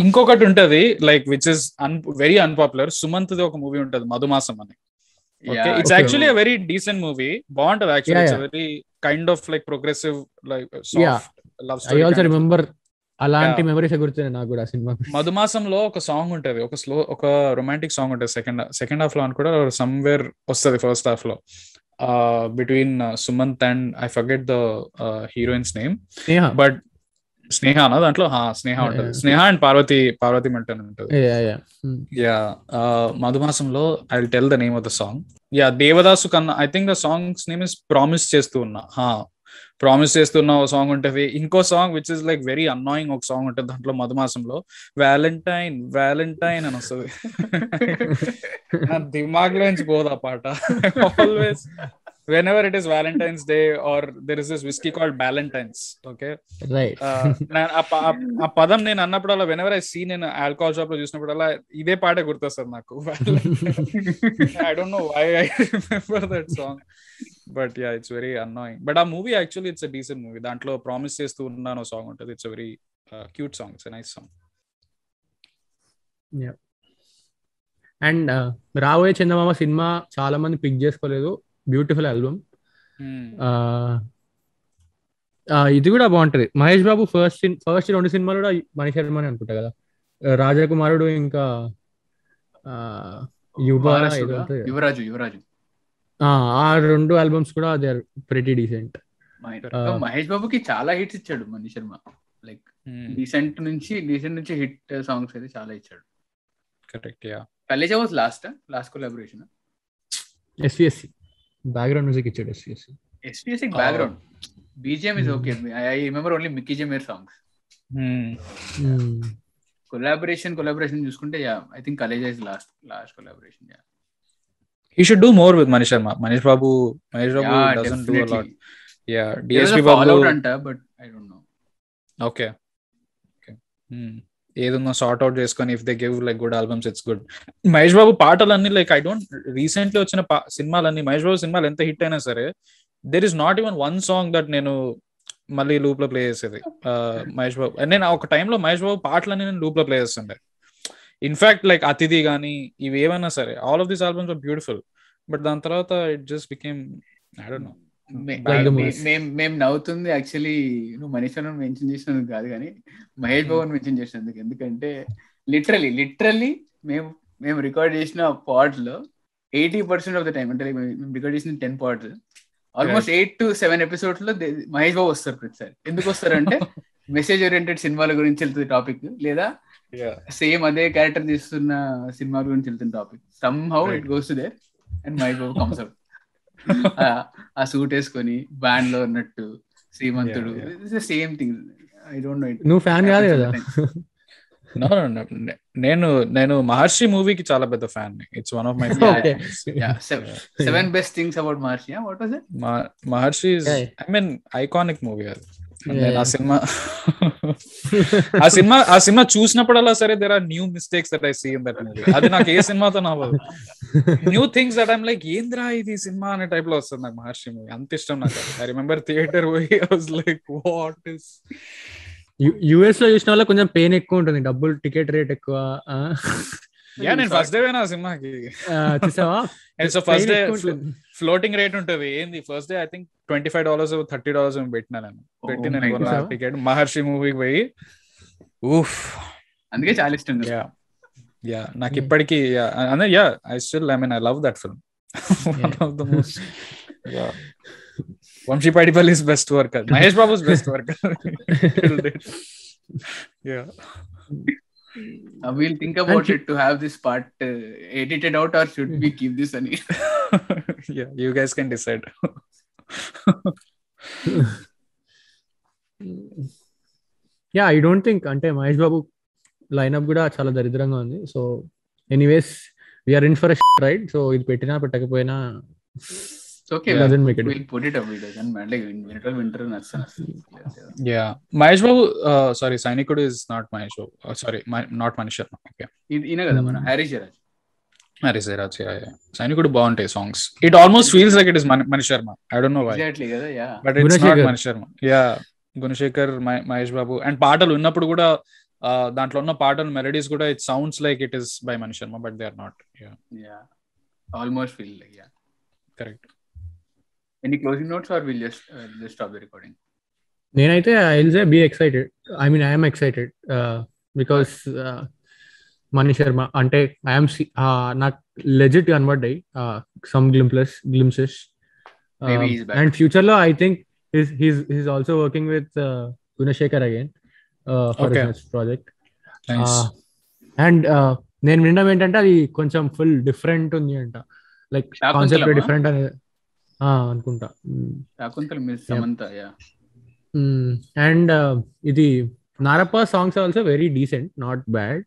[SPEAKER 1] ఇంకొకటి ఉంటది like which is un very unpopular Sumanth ది ఒక మూవీ ఉంటది మధుమాసం అని it's actually very decent movie బాగుంటది actually very kind of like progressive like soft love story I also remember
[SPEAKER 4] అలాంటి మెమరీస్ గురించి నాకు కూడా సినిమా
[SPEAKER 1] మధుమాసంలో ఒక సాంగ్ ఉంటది ఒక స్లో ఒక రొమాంటిక్ సాంగ్ ఉంటది సెకండ్ సెకండ్ హాఫ్ లో అని కూడా సమ్వేర్ వస్తుంది ఫస్ట్ హాఫ్ లో between Sumanth and I forget the heroine's name but అన్నా దాంట్లో స్నేహ ఉంటుంది స్నేహ అండ్ పార్వతి పార్వతి మంటన్ ఉంటుంది యా మధుమాసంలో I tell the name of the song yeah Devadasu కన్నా I think the song's name is promise చేస్తూ ఉన్నా ప్రామిస్ చేస్తున్న ఒక సాంగ్ ఉంటుంది ఇంకో song which is like very annoying ఒక సాంగ్ ఉంటుంది దాంట్లో మధుమాసంలో వ్యాలంటైన్ వ్యాలంటైన్ అని వస్తుంది నా దిమాగ్ నుంచి పోదు ఆ పాట always when ever it is valentine's day or there is this whisky called ballantines okay ఆ పదం నేను అన్నప్పుడు అలా వెన్ ఎవర్ ఐ సీ నేను ఆల్కహాల్ షాప్ లో చూసినప్పుడు అలా ఇదే పాటే గుర్తొస్తుంది నాకు I don't know why I remember that song but yeah it's very annoying but ఆ movie actually it's a decent movie దాంట్లో ప్రామిస్ చేస్తూ ఉన్నాను సాంగ్ ఉంటుంది it's very cute song it's nice song
[SPEAKER 4] and uh, రాబోయే చందమామ సినిమా చాలా మంది పిక్ చేసుకోలేదు beautiful album hmm. uh, uh, ఇది కూడా బాగుంటది మహేష్ బాబు ఫస్ట్ ఫస్ట్ రెండు సినిమాలు కూడా మణి అని అనుకుంటా కదా రాజకుమారుడు ఇంకా యువరాజు యువరాజు ఆ రెండు ఆల్బమ్స్ కూడా they are pretty decent
[SPEAKER 2] Mahesh బాబుకి చాలా హిట్స్ ఇచ్చాడు Manish Sharma like decent hmm. నుంచి డీసెంట్ నుంచి హిట్ సాంగ్స్ అయితే చాలా ఇచ్చాడు correct yeah Khaleja was last last collaboration
[SPEAKER 4] SPSC background music ఇచ్చాడు SVSC
[SPEAKER 2] SVSC background BGM is okay I remember only Mickey J Meyer songs collaboration collaboration చూసుకుంటే yeah I think Khaleja last last collaboration yeah
[SPEAKER 1] he should do more with Manish Sharma Manish Babu Mahesh Babu okay ఏదన్నా సార్ట్ అవుట్ చేసుకొని if they give like good albums it's good Mahesh Babu పాటలు అన్ని లైక్ ఐ డోంట్ రీసెంట్లీ వచ్చిన సినిమాలన్నీ మహేష్ బాబు సినిమాలు ఎంత హిట్ అయినా సరే there is not even one song that నేను మళ్ళీ లూప్ లో ప్లే చేసేది మహేష్ uh, బాబు నేను ఒక టైంలో మహేష్ బాబు పాటలు అన్ని నేను లూప్ లో ప్లే చేస్తుండే ఇన్ఫాక్ట్ లైక్ అతిథి కానీ ఇవి ఏమైనా సరే all of this albums are beautiful but దాని తర్వాత ఇట్ జస్ట్ బికేమ్ నో
[SPEAKER 2] మేము నవ్వుతుంది యాక్చువల్లీ నువ్వు మనీష్ అని మెన్షన్ చేసినందుకు కాదు కానీ మహేష్ భవన్ మెన్షన్ hmm. చేసినందుకు ఎందుకంటే లిటరలీ లిటరలీ మేము మేము రికార్డ్ చేసిన పాడ్ లో eighty percent of the time అంటే మేము రికార్డ్ చేసిన ten pod almost eight to seven episodes లో మహేష్ బాబు వస్తారు ప్రతిసారి ఎందుకు వస్తారు అంటే మెసేజ్ ఓరియంటెడ్ సినిమాల గురించి వెళ్తుంది టాపిక్ లేదా సేమ్ అదే క్యారెక్టర్ తీస్తున్న సినిమా గురించి వెళ్తున్న topic some how it goes to there and my go comes up ఆ సూట్ వేసుకొని బ్యాండ్ లో ఉన్నట్టు Srimanthudu same thing I don't know
[SPEAKER 4] నువ్వు ఫ్యాన్ కాదు కదా నేను నేను
[SPEAKER 1] మహర్షి మూవీకి చాలా పెద్ద fan it's one of my seven best things about Maharshi what Maharshi I mean iconic movie అది ఆ సినిమా ఆ సినిమా ఆ సినిమా చూసినప్పుడల్లా సరే there are new mistakes that I see in that అది నాకు ఏ సినిమాతో నా new things that I'm like ఏంద్రా ఇది సినిమా అనే టైప్ లో వస్తుంది నాకు మహర్షి అంత ఇష్టం నాకు ఐ రిమెంబర్ థియేటర్ పోయి లైక్ వాట్ ఇస్
[SPEAKER 4] యుఎస్ లో చూసిన వాళ్ళ కొంచెం పెయిన్ ఎక్కువ ఉంటుంది డబ్బులు టికెట్ రేట్ ఎక్కువ
[SPEAKER 1] యా నేను ఫస్ట్ డే పోయినా సినిమాకి
[SPEAKER 4] చూసావా so first day
[SPEAKER 1] floating rate ఉంటుంది ఏంది first day I think twenty five dollars thirty dollars పెట్టినా నేను oh పెట్టి నేను టికెట్ మహర్షి మూవీకి పోయి ఊఫ్ అందుకే చాలా ఇష్టం యా యా నాకు ఇప్పటికి అదే yeah I still I mean I love that film one of the most yeah Vamshi Paidipally is best worker Mahesh Babu is best worker
[SPEAKER 2] yeah uh, we'll think about and it to have this part uh, edited out or should we keep this any
[SPEAKER 1] yeah you guys can decide
[SPEAKER 4] yeah I don't think అంటే మహేష్ బాబు లైనప్ కూడా చాలా దరిద్రంగా ఉంది so anyways we're in for right so ఇది పెట్టినా పెట్టకపోయినా
[SPEAKER 1] Mahesh Babu sorry Sainikudu is not Mahesh Babu sorry not Mahesh Sharma okay Harish Raj Sainikudu బాగుంటాయి songs it almost feels like it is Manish Sharma I don't know why but it's not Manish Sharma yeah Gunasekhar Mahesh Babu and పాటలు ఉన్నప్పుడు కూడా దాంట్లో ఉన్న పాటలు మెలడీస్ కూడా it sounds like it is by Manish Sharma but they are not
[SPEAKER 2] almost feel like correct any closing notes or will just just stop the recording
[SPEAKER 4] నేనైతే I will say be excited I mean I'm excited because Mani Sharma అంటే ఐఎమ్ uh, నాకు లెజిట్ కనబడ్డాయి some glimpses glimpses and future లో I think he's also working with Gunasekhar again project and నేను వినడం ఏంటంటే అది కొంచెం ఫుల్ డిఫరెంట్ ఉంది అంట లైక్ కాన్సెప్ట్ డిఫరెంట్ అనేది అనుకుంటా Shakuntala miss Samantha yeah and ఇది Narappa songs also very decent not bad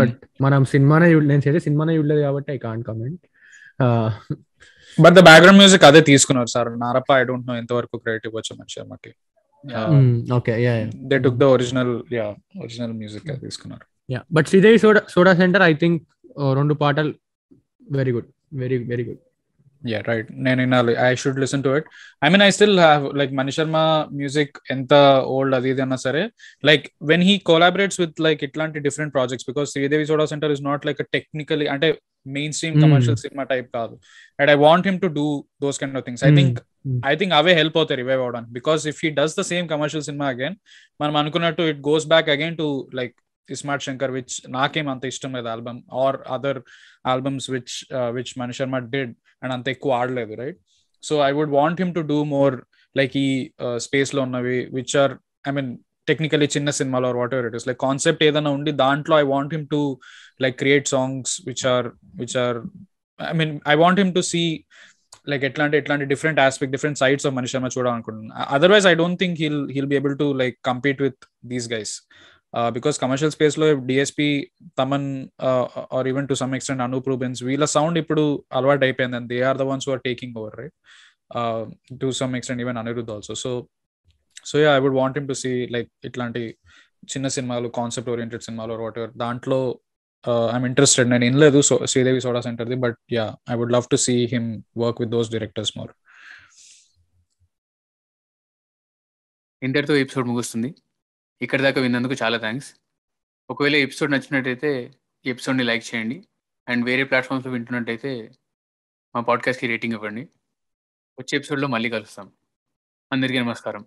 [SPEAKER 4] but మనం సినిమానే నేను సరే సినిమానే చూడలేదు కాబట్టి I can't comment but the background music అదే
[SPEAKER 1] తీసుకున్నారు sir Narappa I don't know ఎంతవరకు క్రియేటివ్ వచ్చే మంచి మాకి okay yeah they took the original yeah original music తీసుకున్నారు
[SPEAKER 4] yeah but Sridevi soda soda center I think రెండు పాటలు very good very very good yeah
[SPEAKER 1] right నేను వినాలి I should listen to it I mean I still have like Mani Sharma music ఎంత ఓల్డ్ అది ఇది అన్నా సరే like when he collaborates with like ఇట్లాంటి different projects because Sridevi soda center is not like technically అంటే mainstream commercial cinema type కాదు and I want him to do those kind of things I think I think అవే హెల్ప్ అవుతాయి రివైవ్ అవడానికి because if he does the same commercial cinema again మనం అనుకున్నట్టు it goes back again to like Smart Shankar, which Nakem Ante Ishtam Led album, or other albums which uh, which Mani Sharma did and Ante Kuadledu, right? So I would want him to do more like he uh, space lo unnavi, which are, I mean, technically చిన్న సినిమాలో or whatever it is like concept ఏదైనా ఉండి దాంట్లో I want him to like create songs which are which are I mean I want him to see like ఎట్లాంటి ఎట్లాంటి different aspect different sides of మనిషి I చూడాలనుకుంటున్నాను otherwise I don't think he'll he'll be able to like compete with these guys because commercial space లో DSP Thaman are even to some extent Anup Rubens వీళ్ళ సౌండ్ ఇప్పుడు అలవాటు అయిపోయింది and they are the ones are taking over right to some extent even Anirudh also so so I would want him to see like ఇట్లాంటి చిన్న సినిమాలు కాన్సెప్ట్ ఓరియంటెడ్ సినిమాలు వాట్ ఎవర్ దాంట్లో ఐఎమ్ uh, ఇంట్రెస్టెడ్ నేను ఇన్లేదు సో శ్రీదేవి సోడా సెంటర్ది but yeah I would love to see him work with those directors more
[SPEAKER 2] ఇంటర్తో ఎపిసోడ్ ముగుస్తుంది ఇక్కడ దాకా విన్నందుకు చాలా థ్యాంక్స్ ఒకవేళ ఎపిసోడ్ నచ్చినట్టయితే ఈ ఎపిసోడ్ని లైక్ చేయండి అండ్ వేరే ప్లాట్ఫామ్స్లో వింటున్నట్టయితే మా పాడ్కాస్ట్కి రేటింగ్ ఇవ్వండి వచ్చే ఎపిసోడ్లో మళ్ళీ కలుస్తాం అందరికీ నమస్కారం